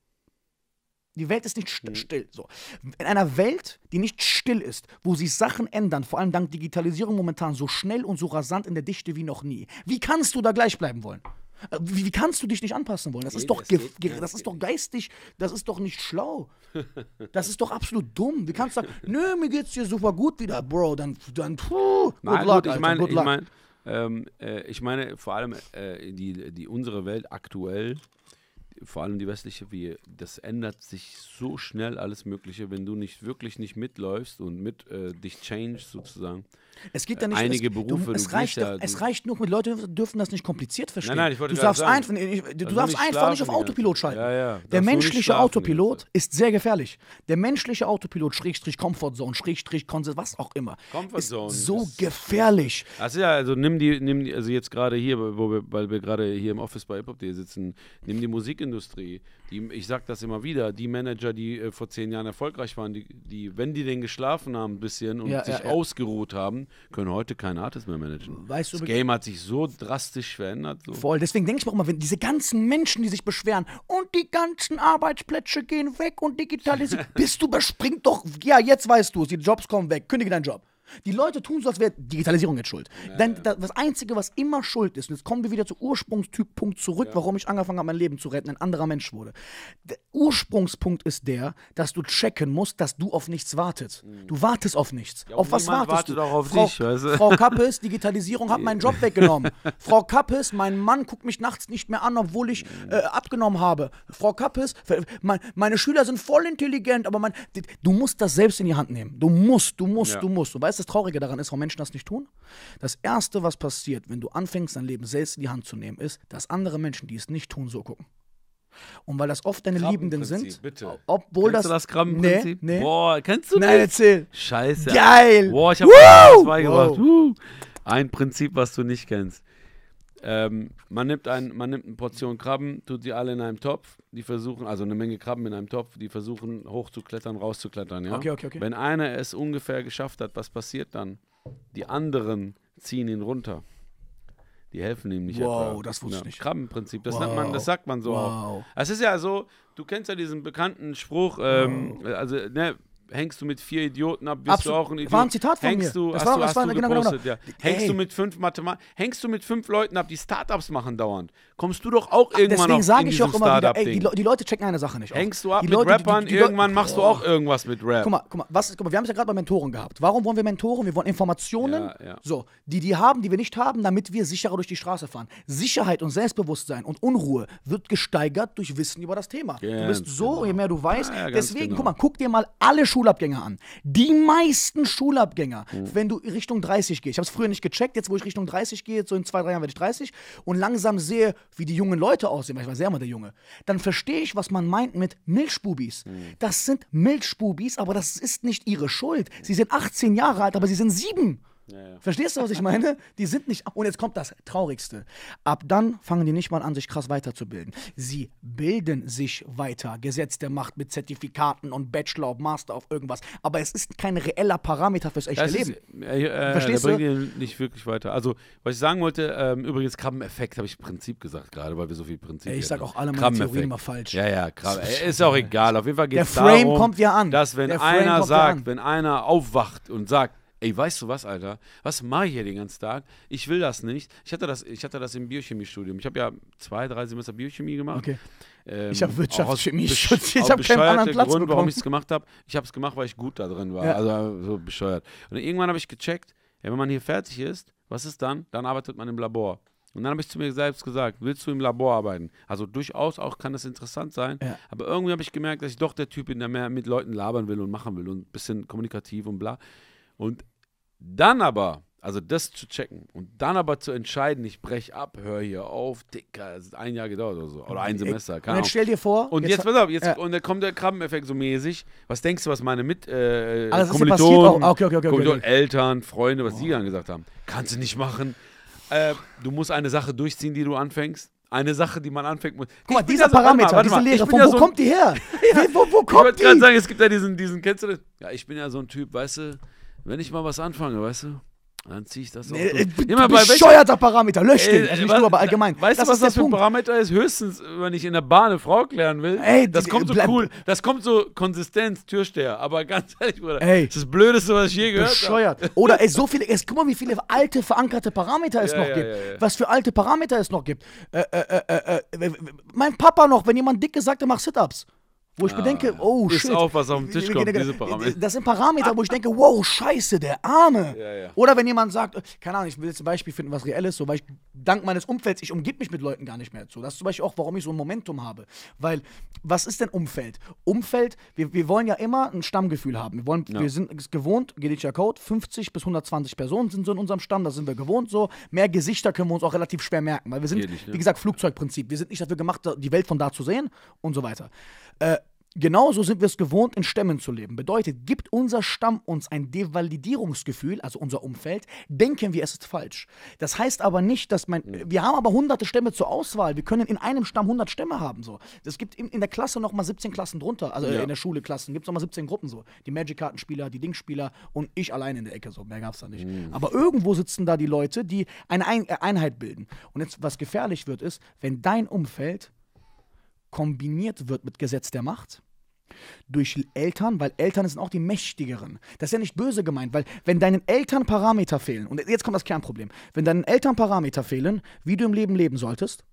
die Welt ist nicht st mhm. still. So. In einer Welt, die nicht still ist, wo sich Sachen ändern, vor allem dank Digitalisierung momentan so schnell und so rasant in der Dichte wie noch nie. Wie kannst du da gleich bleiben wollen? Äh, wie, wie kannst du dich nicht anpassen wollen? Das nee, ist doch das, geht, das ist doch geistig, das ist doch nicht schlau. Das ist doch absolut dumm. Wie kannst du sagen, nö, mir geht's dir super gut wieder, Bro, dann, dann puh, Mal, gut, Alter, ich meine, ich meine. Ähm, äh, ich meine, vor allem äh, die, die, unsere Welt aktuell, vor allem die westliche, wie, das ändert sich so schnell alles Mögliche, wenn du nicht wirklich nicht mitläufst und mit äh, dich changest sozusagen. Es geht da nicht. Einige es, Berufe. Du, es, reicht doch, es reicht nur, mit Leute dürfen das nicht kompliziert verstehen. Nein, nein, ich du darfst, sagen, einfach, ich, du also darfst nicht einfach nicht auf Autopilot schalten. Ja, ja. Der menschliche Autopilot ist sehr gefährlich. Der menschliche Autopilot, Schrägstrich Comfortzone, Schrägstrich Konsens, was auch immer, Comfortzone ist so ist gefährlich. Also ja, also nimm die, nimm die also jetzt gerade hier, wo wir, weil wir gerade hier im Office bei Hip-Hop.de sitzen, nimm die Musikindustrie. Die, ich sage das immer wieder, die Manager, die äh, vor zehn Jahren erfolgreich waren, die, die, wenn die denn geschlafen haben ein bisschen und sich ausgeruht haben, können heute keine Artist mehr managen. Weißt du, das Game hat sich so drastisch verändert. So. Voll, deswegen denke ich mir auch immer, wenn diese ganzen Menschen, die sich beschweren und die ganzen Arbeitsplätze gehen weg und digitalisieren, bist du bespringt doch, ja, jetzt weißt du es, die Jobs kommen weg, kündige deinen Job. Die Leute tun so, als wäre Digitalisierung jetzt schuld. Ja, Denn ja. das Einzige, was immer schuld ist, und jetzt kommen wir wieder zum Ursprungstyppunkt zurück, ja. warum ich angefangen habe, mein Leben zu retten, ein anderer Mensch wurde. Der Ursprungspunkt ist der, dass du checken musst, dass du auf nichts wartest. Mhm. Du wartest auf nichts. auf was wartest wartet du? Auch auf Frau, dich, weißt Frau Kappes, Digitalisierung hat meinen Job weggenommen. Frau Kappes, mein Mann guckt mich nachts nicht mehr an, obwohl ich mhm. äh, abgenommen habe. Frau Kappes, mein, meine Schüler sind voll intelligent, aber mein, du musst das selbst in die Hand nehmen. Du musst, du musst, du musst. Du weißt weißt, das Traurige daran ist, warum Menschen das nicht tun? Das Erste, was passiert, wenn du anfängst, dein Leben selbst in die Hand zu nehmen, ist, dass andere Menschen, die es nicht tun, so gucken. Und weil das oft deine Liebenden sind, bitte. obwohl kennst das. Du das Krabbenprinzip? Nee, nee. Boah, kennst du das? Nein, erzähl. Scheiße. Geil. Boah, ich hab mir das beigebracht. Wow. Ein Prinzip, was du nicht kennst. Ähm, man, nimmt ein, man nimmt eine Portion Krabben, tut sie alle in einem Topf, die versuchen, also eine Menge Krabben in einem Topf, die versuchen hochzuklettern, rauszuklettern. Ja? Okay, okay, okay. Wenn einer es ungefähr geschafft hat, was passiert dann? Die anderen ziehen ihn runter. Die helfen ihm nicht. Wow, etwa. das wusste ja, ich nicht. Krabbenprinzip, das, wow. nennt man, das sagt man so wow. auch. Es ist ja so, du kennst ja diesen bekannten Spruch, ähm, wow. also ne, hängst du mit vier Idioten ab, bist Absolut. du auch ein Idiot. War ein Zitat von hängst mir. Du, das hast war, du, das hast war, du genau, gepostet, genau. Ja. Hängst du mit fünf hängst du mit fünf Leuten ab, die Startups machen dauernd. Kommst du doch auch irgendwann Deswegen sage ich auch immer wieder, Ey, die, die, Leute checken eine Sache nicht. Hängst du ab die mit Leute, Rappern, die, irgendwann machst du auch irgendwas mit Rap. Guck mal, guck mal, was, guck mal wir haben es ja gerade bei Mentoren gehabt. Warum wollen wir Mentoren? Wir wollen Informationen, ja, ja. So, die die haben, die wir nicht haben, damit wir sicherer durch die Straße fahren. Sicherheit und Selbstbewusstsein und Unruhe wird gesteigert durch Wissen über das Thema. Ganz du bist so, genau. je mehr du weißt. Deswegen, genau. guck mal, guck dir mal alle Schulabgänger an. Die meisten Schulabgänger, mhm. wenn du Richtung 30 gehst. Ich habe es früher nicht gecheckt, jetzt wo ich Richtung 30 gehe, so in zwei, drei Jahren werde ich 30 und langsam sehe, wie die jungen Leute aussehen, weil ich war sehr mal der Junge, dann verstehe ich, was man meint mit Milchbubis. Mhm. Das sind Milchbubis, aber das ist nicht ihre Schuld. Sie sind 18 Jahre alt, aber sie sind sieben. Ja, ja. Verstehst du, was ich meine? Die sind nicht. Und jetzt kommt das Traurigste. Ab dann fangen die nicht mal an, sich krass weiterzubilden. Sie bilden sich weiter. Gesetz der Macht mit Zertifikaten und Bachelor und Master auf irgendwas. Aber es ist kein reeller Parameter fürs echte das Leben. Ist, äh, äh, Verstehst der du? bringt ihn nicht wirklich weiter. Also, was ich sagen wollte, ähm, übrigens Krabben-Effekt habe ich Prinzip gesagt gerade, weil wir so viel Prinzip haben. Ich sage auch alle meine Theorien immer falsch. Ja, ja, Krabben. Ist auch egal. Auf jeden Fall geht es darum, kommt ja an. dass wenn einer sagt, wenn einer aufwacht und sagt, ey, weißt du was, Alter? Was mache ich hier den ganzen Tag? Ich will das nicht. Ich hatte das, ich hatte das im Biochemiestudium. Ich habe ja zwei, drei Semester Biochemie gemacht. Okay. Ähm, ich habe Wirtschaftschemie studiert. Ich habe keinen anderen Platz Grund, bekommen. warum ich es gemacht habe. Ich habe es gemacht, weil ich gut da drin war. Ja. Also so bescheuert. Und irgendwann habe ich gecheckt, ja, wenn man hier fertig ist, was ist dann? Dann arbeitet man im Labor. Und dann habe ich zu mir selbst gesagt, willst du im Labor arbeiten? Also durchaus auch kann das interessant sein. Ja. Aber irgendwie habe ich gemerkt, dass ich doch der Typ bin, der mehr mit Leuten labern will und machen will und ein bisschen kommunikativ und bla. Und dann aber, also das zu checken und dann aber zu entscheiden, ich breche ab, höre hier auf, Dicker, es hat ein Jahr gedauert oder so. Oder ein Semester, keine Und jetzt stell dir vor. Und jetzt, pass auf, jetzt, ja. und dann kommt der Krabbeneffekt so mäßig. Was denkst du, was meine Mit äh, Ah, das ist Kommilitonen, auch. Oh, okay, okay, okay, okay, Kommilitonen, okay. Eltern, Freunde, was die oh. dann gesagt haben? Kannst du nicht machen. Äh, du musst eine Sache durchziehen, die du anfängst. Eine Sache, die man anfängt. Guck mal, Ich bin dieser so- Parameter, warte diese mal, ich Lehre, wo so ein- kommt die her? Wo, wo, wo Ich kommt wollte gerade sagen, es gibt ja diesen, diesen, kennst du das? Ja, ich bin ja so ein Typ, weißt du, wenn ich mal was anfange, weißt du? Dann ziehe ich das nee, auch. Durch. Äh, Immer bei bescheuerter Parameter, lösch den. also nicht nur, aber allgemein. Weißt du, was das für ein Parameter ist? Höchstens, wenn ich in der Bahn eine Frau klären will. Ey, das kommt so cool. Das kommt so Konsistenz, Türsteher. Aber ganz ehrlich, Bruder. Ey, das ist das Blödeste, was ich je gehört habe. Bescheuert. Hab. Oder ey, so viele. Jetzt, guck mal, wie viele alte, verankerte Parameter es ja, noch ja, gibt. Ja, was für alte Parameter es noch gibt. Äh äh, äh, äh, äh, mein Papa noch, wenn jemand dick gesagt hat, mach Sit-Ups. Wo ich ja, bedenke, oh ist shit. Ist auch was auf dem Tisch kommt, diese Parameter. Das sind Parameter, wo ich denke, wow, scheiße, der Arme. Ja, ja. Oder wenn jemand sagt, keine Ahnung, ich will jetzt ein Beispiel finden, was reell ist, so, weil ich dank meines Umfelds, ich umgebe mich mit Leuten gar nicht mehr zu. Das ist zum Beispiel auch, warum ich so ein Momentum habe. Weil, was ist denn Umfeld? Umfeld, wir, wir wollen ja immer ein Stammgefühl haben. Wir, wollen, wir sind es gewohnt, Gelicia Code, 50 bis 120 Personen sind so in unserem Stamm, das sind wir gewohnt so. Mehr Gesichter können wir uns auch relativ schwer merken, weil wir sind, nicht, ne? wie gesagt, Flugzeugprinzip. Wir sind nicht dafür gemacht, die Welt von da zu sehen und so weiter. Äh, genauso sind wir es gewohnt, in Stämmen zu leben. Bedeutet, gibt unser Stamm uns ein Devalidierungsgefühl, also unser Umfeld, denken wir, es ist falsch. Das heißt aber nicht, dass mein. Hm. Wir haben aber hunderte Stämme zur Auswahl. Wir können in einem Stamm hundert Stämme haben. So. Es gibt in, in, der Klasse nochmal 17 Klassen drunter. Also ja. in der Schule Klassen gibt es nochmal 17 Gruppen. so. Die Magic-Kartenspieler, die Dingspieler und ich allein in der Ecke. So. Mehr gab es da nicht. Mhm. Aber irgendwo sitzen da die Leute, die eine ein Einheit bilden. Und jetzt, was gefährlich wird, ist, wenn dein Umfeld kombiniert wird mit Gesetz der Macht durch Eltern, weil Eltern sind auch die Mächtigeren. Das ist ja nicht böse gemeint, weil wenn deinen Eltern Parameter fehlen, und jetzt kommt das Kernproblem, wenn deinen Eltern Parameter fehlen, wie du im Leben leben solltest,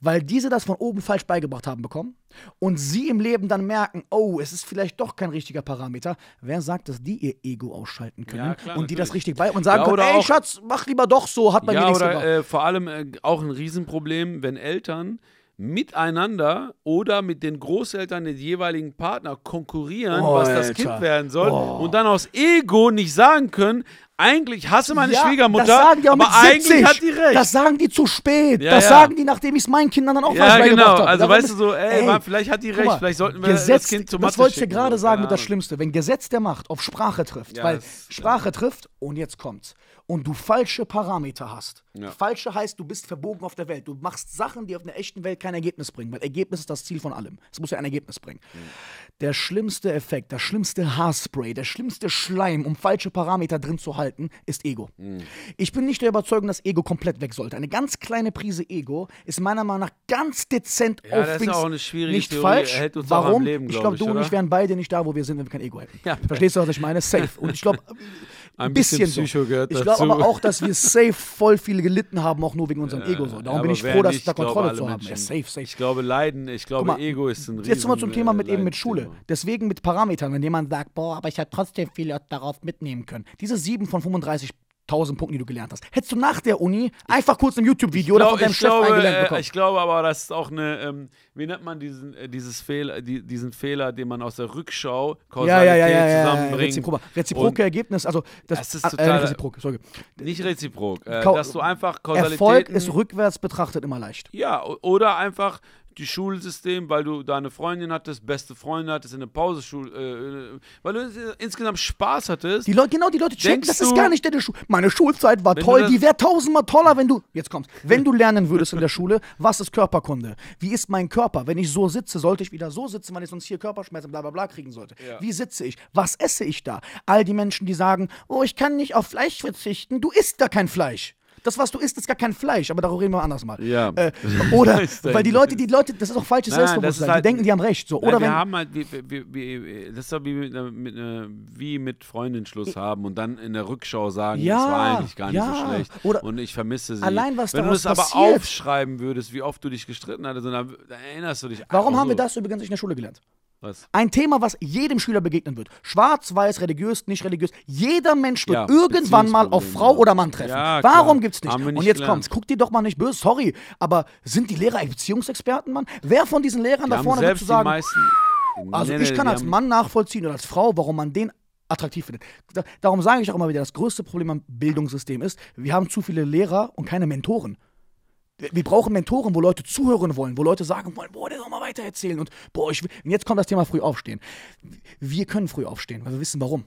weil diese das von oben falsch beigebracht haben bekommen und sie im Leben dann merken, oh, es ist vielleicht doch kein richtiger Parameter. Wer sagt, dass die ihr Ego ausschalten können ja, klar, und die das richtig bei und sagen ja, können, ey auch, Schatz, mach lieber doch so, hat bei ja, mir nichts oder, äh, vor allem äh, auch ein Riesenproblem, wenn Eltern miteinander oder mit den Großeltern den jeweiligen Partner konkurrieren, oh, was das Alter. Kind werden soll oh. und dann aus Ego nicht sagen können, eigentlich hasse meine ja, Schwiegermutter, das sagen die auch aber mit 70. eigentlich hat die recht. Das sagen die zu spät. Ja, das ja. sagen die, nachdem ich es meinen Kindern dann auch ja, mal genau. habe. Also weißt du so, ey, ey Mann, vielleicht hat die recht, mal, vielleicht sollten wir Gesetz, das Kind zum Mathe Das wollte ich dir gerade sagen mit das Schlimmste, wenn Gesetz der Macht auf Sprache trifft, weil Sprache trifft und jetzt kommt's und du falsche Parameter hast ja. Falsche heißt, du bist verbogen auf der Welt. Du machst Sachen, die auf einer echten Welt kein Ergebnis bringen, weil Ergebnis ist das Ziel von allem. Es muss ja ein Ergebnis bringen. Mhm. Der schlimmste Effekt, das schlimmste Haarspray, der schlimmste Schleim, um falsche Parameter drin zu halten, ist Ego. Mhm. Ich bin nicht der Überzeugung, dass Ego komplett weg sollte. Eine ganz kleine Prise Ego ist meiner Meinung nach ganz dezent ja, aufwings, das ist auch eine schwierige nicht Theorie. falsch. Hält uns Warum? Auch am Leben, ich glaube, du oder? und ich wären beide nicht da, wo wir sind, wenn wir kein Ego hätten. Ja. Verstehst du, was ich meine? Safe. Und ich glaube, ein bisschen, bisschen Psycho so. gehört Ich glaube aber auch, dass wir safe voll viele gelitten haben, auch nur wegen unserem Ego. So. Darum bin ich froh, dass ich da Kontrolle zu haben. Ja, safe, safe. Ich glaube, Leiden, ich glaube, mal, Ego ist ein Riesen, Jetzt wir zum Thema mit eben mit äh, Schule. Deswegen mit Parametern, wenn jemand sagt, boah, aber ich habe trotzdem viel darauf mitnehmen können. Diese 7 von 35 1000 Punkten, die du gelernt hast. Hättest du nach der Uni einfach kurz ein YouTube-Video oder von deinem Chef glaube, eingelernt äh, bekommen. Ich glaube aber, das ist auch eine, ähm, wie nennt man diesen, äh, dieses Fehler, die, diesen Fehler, den man aus der Rückschau Kausalität ja, ja, ja, ja, zusammenbringt. Reziproke, reziproke Ergebnis, also das, das ist äh, total, äh, nicht reziprok, sorry. Nicht reziprok, äh, dass du einfach Kausalitäten... Erfolg ist rückwärts betrachtet immer leicht. Ja, oder einfach die Schulsystem, weil du da eine Freundin hattest, beste Freunde hattest, in der Pause äh, äh, weil du insgesamt Spaß hattest. Die Leute, genau, die Leute checken, das ist gar nicht deine Schule. Meine Schulzeit war toll, die wäre tausendmal toller, wenn du, jetzt kommst, wenn du lernen würdest in der Schule, was ist Körperkunde? Wie ist mein Körper? Wenn ich so sitze, sollte ich wieder so sitzen, weil ich sonst hier Körperschmerzen, bla bla bla kriegen sollte. Ja. Wie sitze ich? Was esse ich da? All die Menschen, die sagen, oh, ich kann nicht auf Fleisch verzichten, du isst da kein Fleisch. Das, was du isst, ist gar kein Fleisch, aber darüber reden wir anders mal. Ja. Äh, oder, weil die Leute, die Leute, das ist auch falsches Nein, Selbstbewusstsein. Halt, die denken, die haben recht. So. Oder nein, wir wenn, haben halt, wie, wie, wie, das ist doch wie mit, mit, wie mit Freundin Schluss haben und dann in der Rückschau sagen, ja, das war eigentlich gar ja, nicht so schlecht. Oder und ich vermisse sie. Allein was Wenn du es aber aufschreiben würdest, wie oft du dich gestritten hattest, dann, dann erinnerst du dich. Warum haben so. wir das übrigens nicht in der Schule gelernt? Was? Ein Thema, was jedem Schüler begegnen wird. Schwarz, weiß, religiös, nicht religiös. Jeder Mensch wird ja, irgendwann mal auf Frau oder Mann treffen. Ja, Warum gibt's nicht? nicht? Und jetzt gelernt. kommt's, guck dir doch mal nicht böse, sorry, aber sind die Lehrer Beziehungsexperten, Mann? Wer von diesen Lehrern die da vorne wird zu sagen. also nee, ich kann als Mann nachvollziehen oder als Frau, warum man den attraktiv findet. Darum sage ich auch immer wieder, das größte Problem am Bildungssystem ist, wir haben zu viele Lehrer und keine Mentoren. Wir brauchen Mentoren, wo Leute zuhören wollen, wo Leute sagen wollen, boah, der soll mal weitererzählen und boah, ich Und jetzt kommt das Thema früh aufstehen. Wir können früh aufstehen, weil wir wissen warum.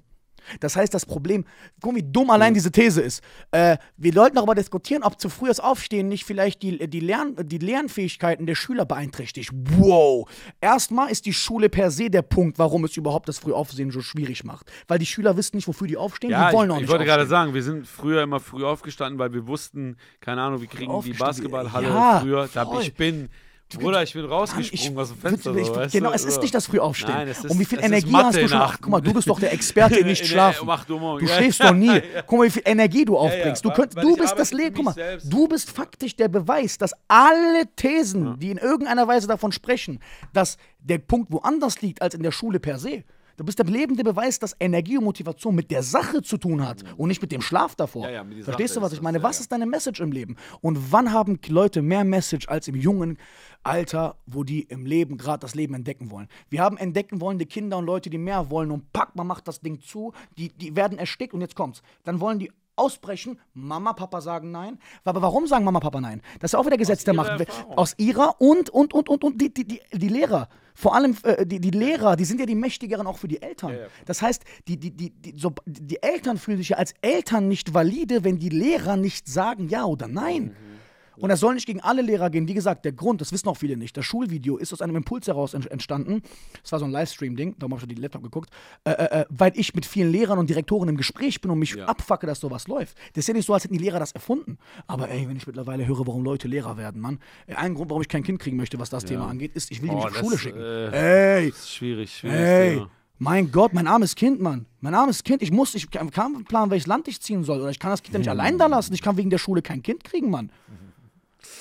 Das heißt, das Problem, guck wie dumm allein mhm. diese These ist. Äh, wir sollten darüber diskutieren, ob zu frühes Aufstehen nicht vielleicht die, die, Lern, die Lernfähigkeiten der Schüler beeinträchtigt. Wow! Erstmal ist die Schule per se der Punkt, warum es überhaupt das Frühaufsehen so schwierig macht. Weil die Schüler wissen nicht, wofür die aufstehen, ja, die wollen auch ich, nicht. Ich wollte aufstehen. gerade sagen, wir sind früher immer früh aufgestanden, weil wir wussten, keine Ahnung, wie kriegen die Basketballhalle ja, früher. Voll. Ich bin Bruder, ich bin rausgesprungen aus dem Fenster. Ich, ich, genau, es ist nicht das Frühaufstehen. Nein, ist, um wie viel Energie hast du schon? Ach, guck mal, du bist doch der Experte in nicht schlafen. du, du schläfst doch nie. Guck mal, wie viel Energie du aufbringst. Du, könnt, du bist das Leben. Guck mal, selbst. du bist faktisch der Beweis, dass alle Thesen, die in irgendeiner Weise davon sprechen, dass der Punkt woanders liegt als in der Schule per se, Du bist der lebende Beweis, dass Energie und Motivation mit der Sache zu tun hat mhm. und nicht mit dem Schlaf davor. Ja, ja, Verstehst Sache du, was ich meine? Das, was ist deine Message im Leben? Und wann haben Leute mehr Message als im jungen Alter, wo die im Leben gerade das Leben entdecken wollen? Wir haben entdecken wollende Kinder und Leute, die mehr wollen und pack, man macht das Ding zu, die, die werden erstickt und jetzt kommt's. Dann wollen die ausbrechen, Mama, Papa sagen nein. Aber warum sagen Mama, Papa nein? Das ist auch wieder Gesetz aus der Macht. Erfahrung. Aus ihrer und, und, und, und, und die, die, die, die Lehrer. Vor allem äh, die, die Lehrer, die sind ja die Mächtigeren auch für die Eltern. Ja, ja. Das heißt, die, die, die, die, so, die Eltern fühlen sich ja als Eltern nicht valide, wenn die Lehrer nicht sagen ja oder nein. Mhm. Und das soll nicht gegen alle Lehrer gehen. Wie gesagt, der Grund, das wissen auch viele nicht. Das Schulvideo ist aus einem Impuls heraus entstanden. Das war so ein Livestream-Ding, darum habe ich auf den Laptop geguckt. Äh, äh, äh, weil ich mit vielen Lehrern und Direktoren im Gespräch bin und mich ja. abfacke, dass sowas läuft. Das ist ja nicht so, als hätten die Lehrer das erfunden. Aber ey, wenn ich mittlerweile höre, warum Leute Lehrer werden, Mann. Äh, ein Grund, warum ich kein Kind kriegen möchte, was das ja. Thema angeht, ist, ich will die nicht oh, auf Schule schicken. Äh, ey! Das ist schwierig, schwierig. Ey! Thema. Mein Gott, mein armes Kind, Mann. Mein armes Kind. Ich muss, ich kann keinen Plan, welches Land ich ziehen soll. Oder ich kann das Kind ja nicht allein da lassen. Ich kann wegen der Schule kein Kind kriegen, Mann. Mhm.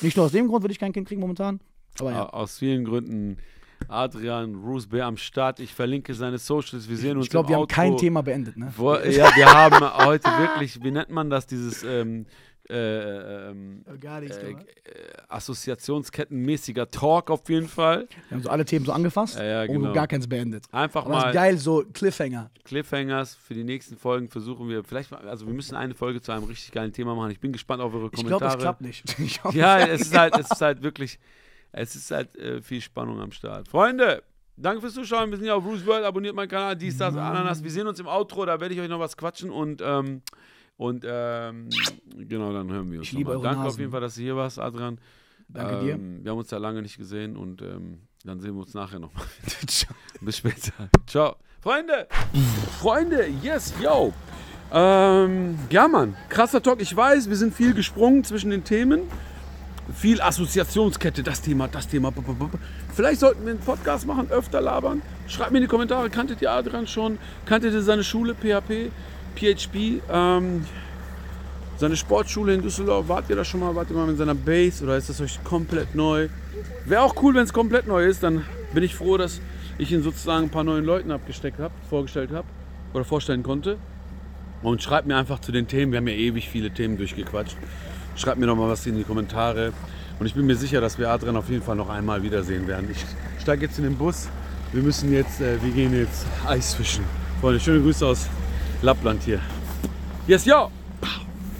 Nicht nur aus dem Grund würde ich kein Kind kriegen momentan, aber ja. Aus vielen Gründen. Adrian Roosbeer am Start. Ich verlinke seine Socials. Wir sehen uns. Ich glaube, wir Auto. haben kein Thema beendet. Ne? Wo, ja, wir haben heute wirklich, wie nennt man das, dieses ähm, äh, äh, ähm, äh, äh, äh, assoziationskettenmäßiger Talk auf jeden Fall. Wir haben so alle Themen so angefasst ja, ja, genau. und gar keins beendet. Einfach Aber mal. Das geil, so Cliffhanger. Cliffhangers für die nächsten Folgen versuchen wir, vielleicht, also wir müssen eine Folge zu einem richtig geilen Thema machen. Ich bin gespannt auf eure Kommentare. Ich glaube, es klappt nicht. Ich hoffe, ja, es ist, halt, es ist halt wirklich, es ist halt äh, viel Spannung am Start. Freunde! Danke fürs Zuschauen. Wir sind ja auf Roosevelt. Abonniert meinen Kanal. Dies, das, Ananas. Wir sehen uns im Outro. Da werde ich euch noch was quatschen und ähm, und ähm, genau, dann hören wir uns. Ich liebe Danke Hasen. auf jeden Fall, dass du hier warst, Adrian. Danke ähm, dir. Wir haben uns ja lange nicht gesehen und ähm, dann sehen wir uns nachher nochmal. Bis später. Ciao. Freunde! Freunde, yes, yo! Ähm, ja, Mann, krasser Talk. Ich weiß, wir sind viel gesprungen zwischen den Themen. Viel Assoziationskette, das Thema, das Thema. Vielleicht sollten wir einen Podcast machen, öfter labern. Schreibt mir in die Kommentare, kanntet ihr Adrian schon? Kanntet ihr seine Schule, PHP? PHP, ähm, seine Sportschule in Düsseldorf, wart ihr da schon mal? Wart ihr mal mit seiner Base oder ist das euch komplett neu? Wäre auch cool, wenn es komplett neu ist, dann bin ich froh, dass ich ihn sozusagen ein paar neuen Leuten abgesteckt habe, vorgestellt habe oder vorstellen konnte. Und schreibt mir einfach zu den Themen, wir haben ja ewig viele Themen durchgequatscht. Schreibt mir nochmal was in die Kommentare. Und ich bin mir sicher, dass wir Adrian auf jeden Fall noch einmal wiedersehen werden. Ich steige jetzt in den Bus. Wir müssen jetzt, äh, wir gehen jetzt Eis fischen. Freunde, schöne Grüße aus Lappland hier. Yes, yo!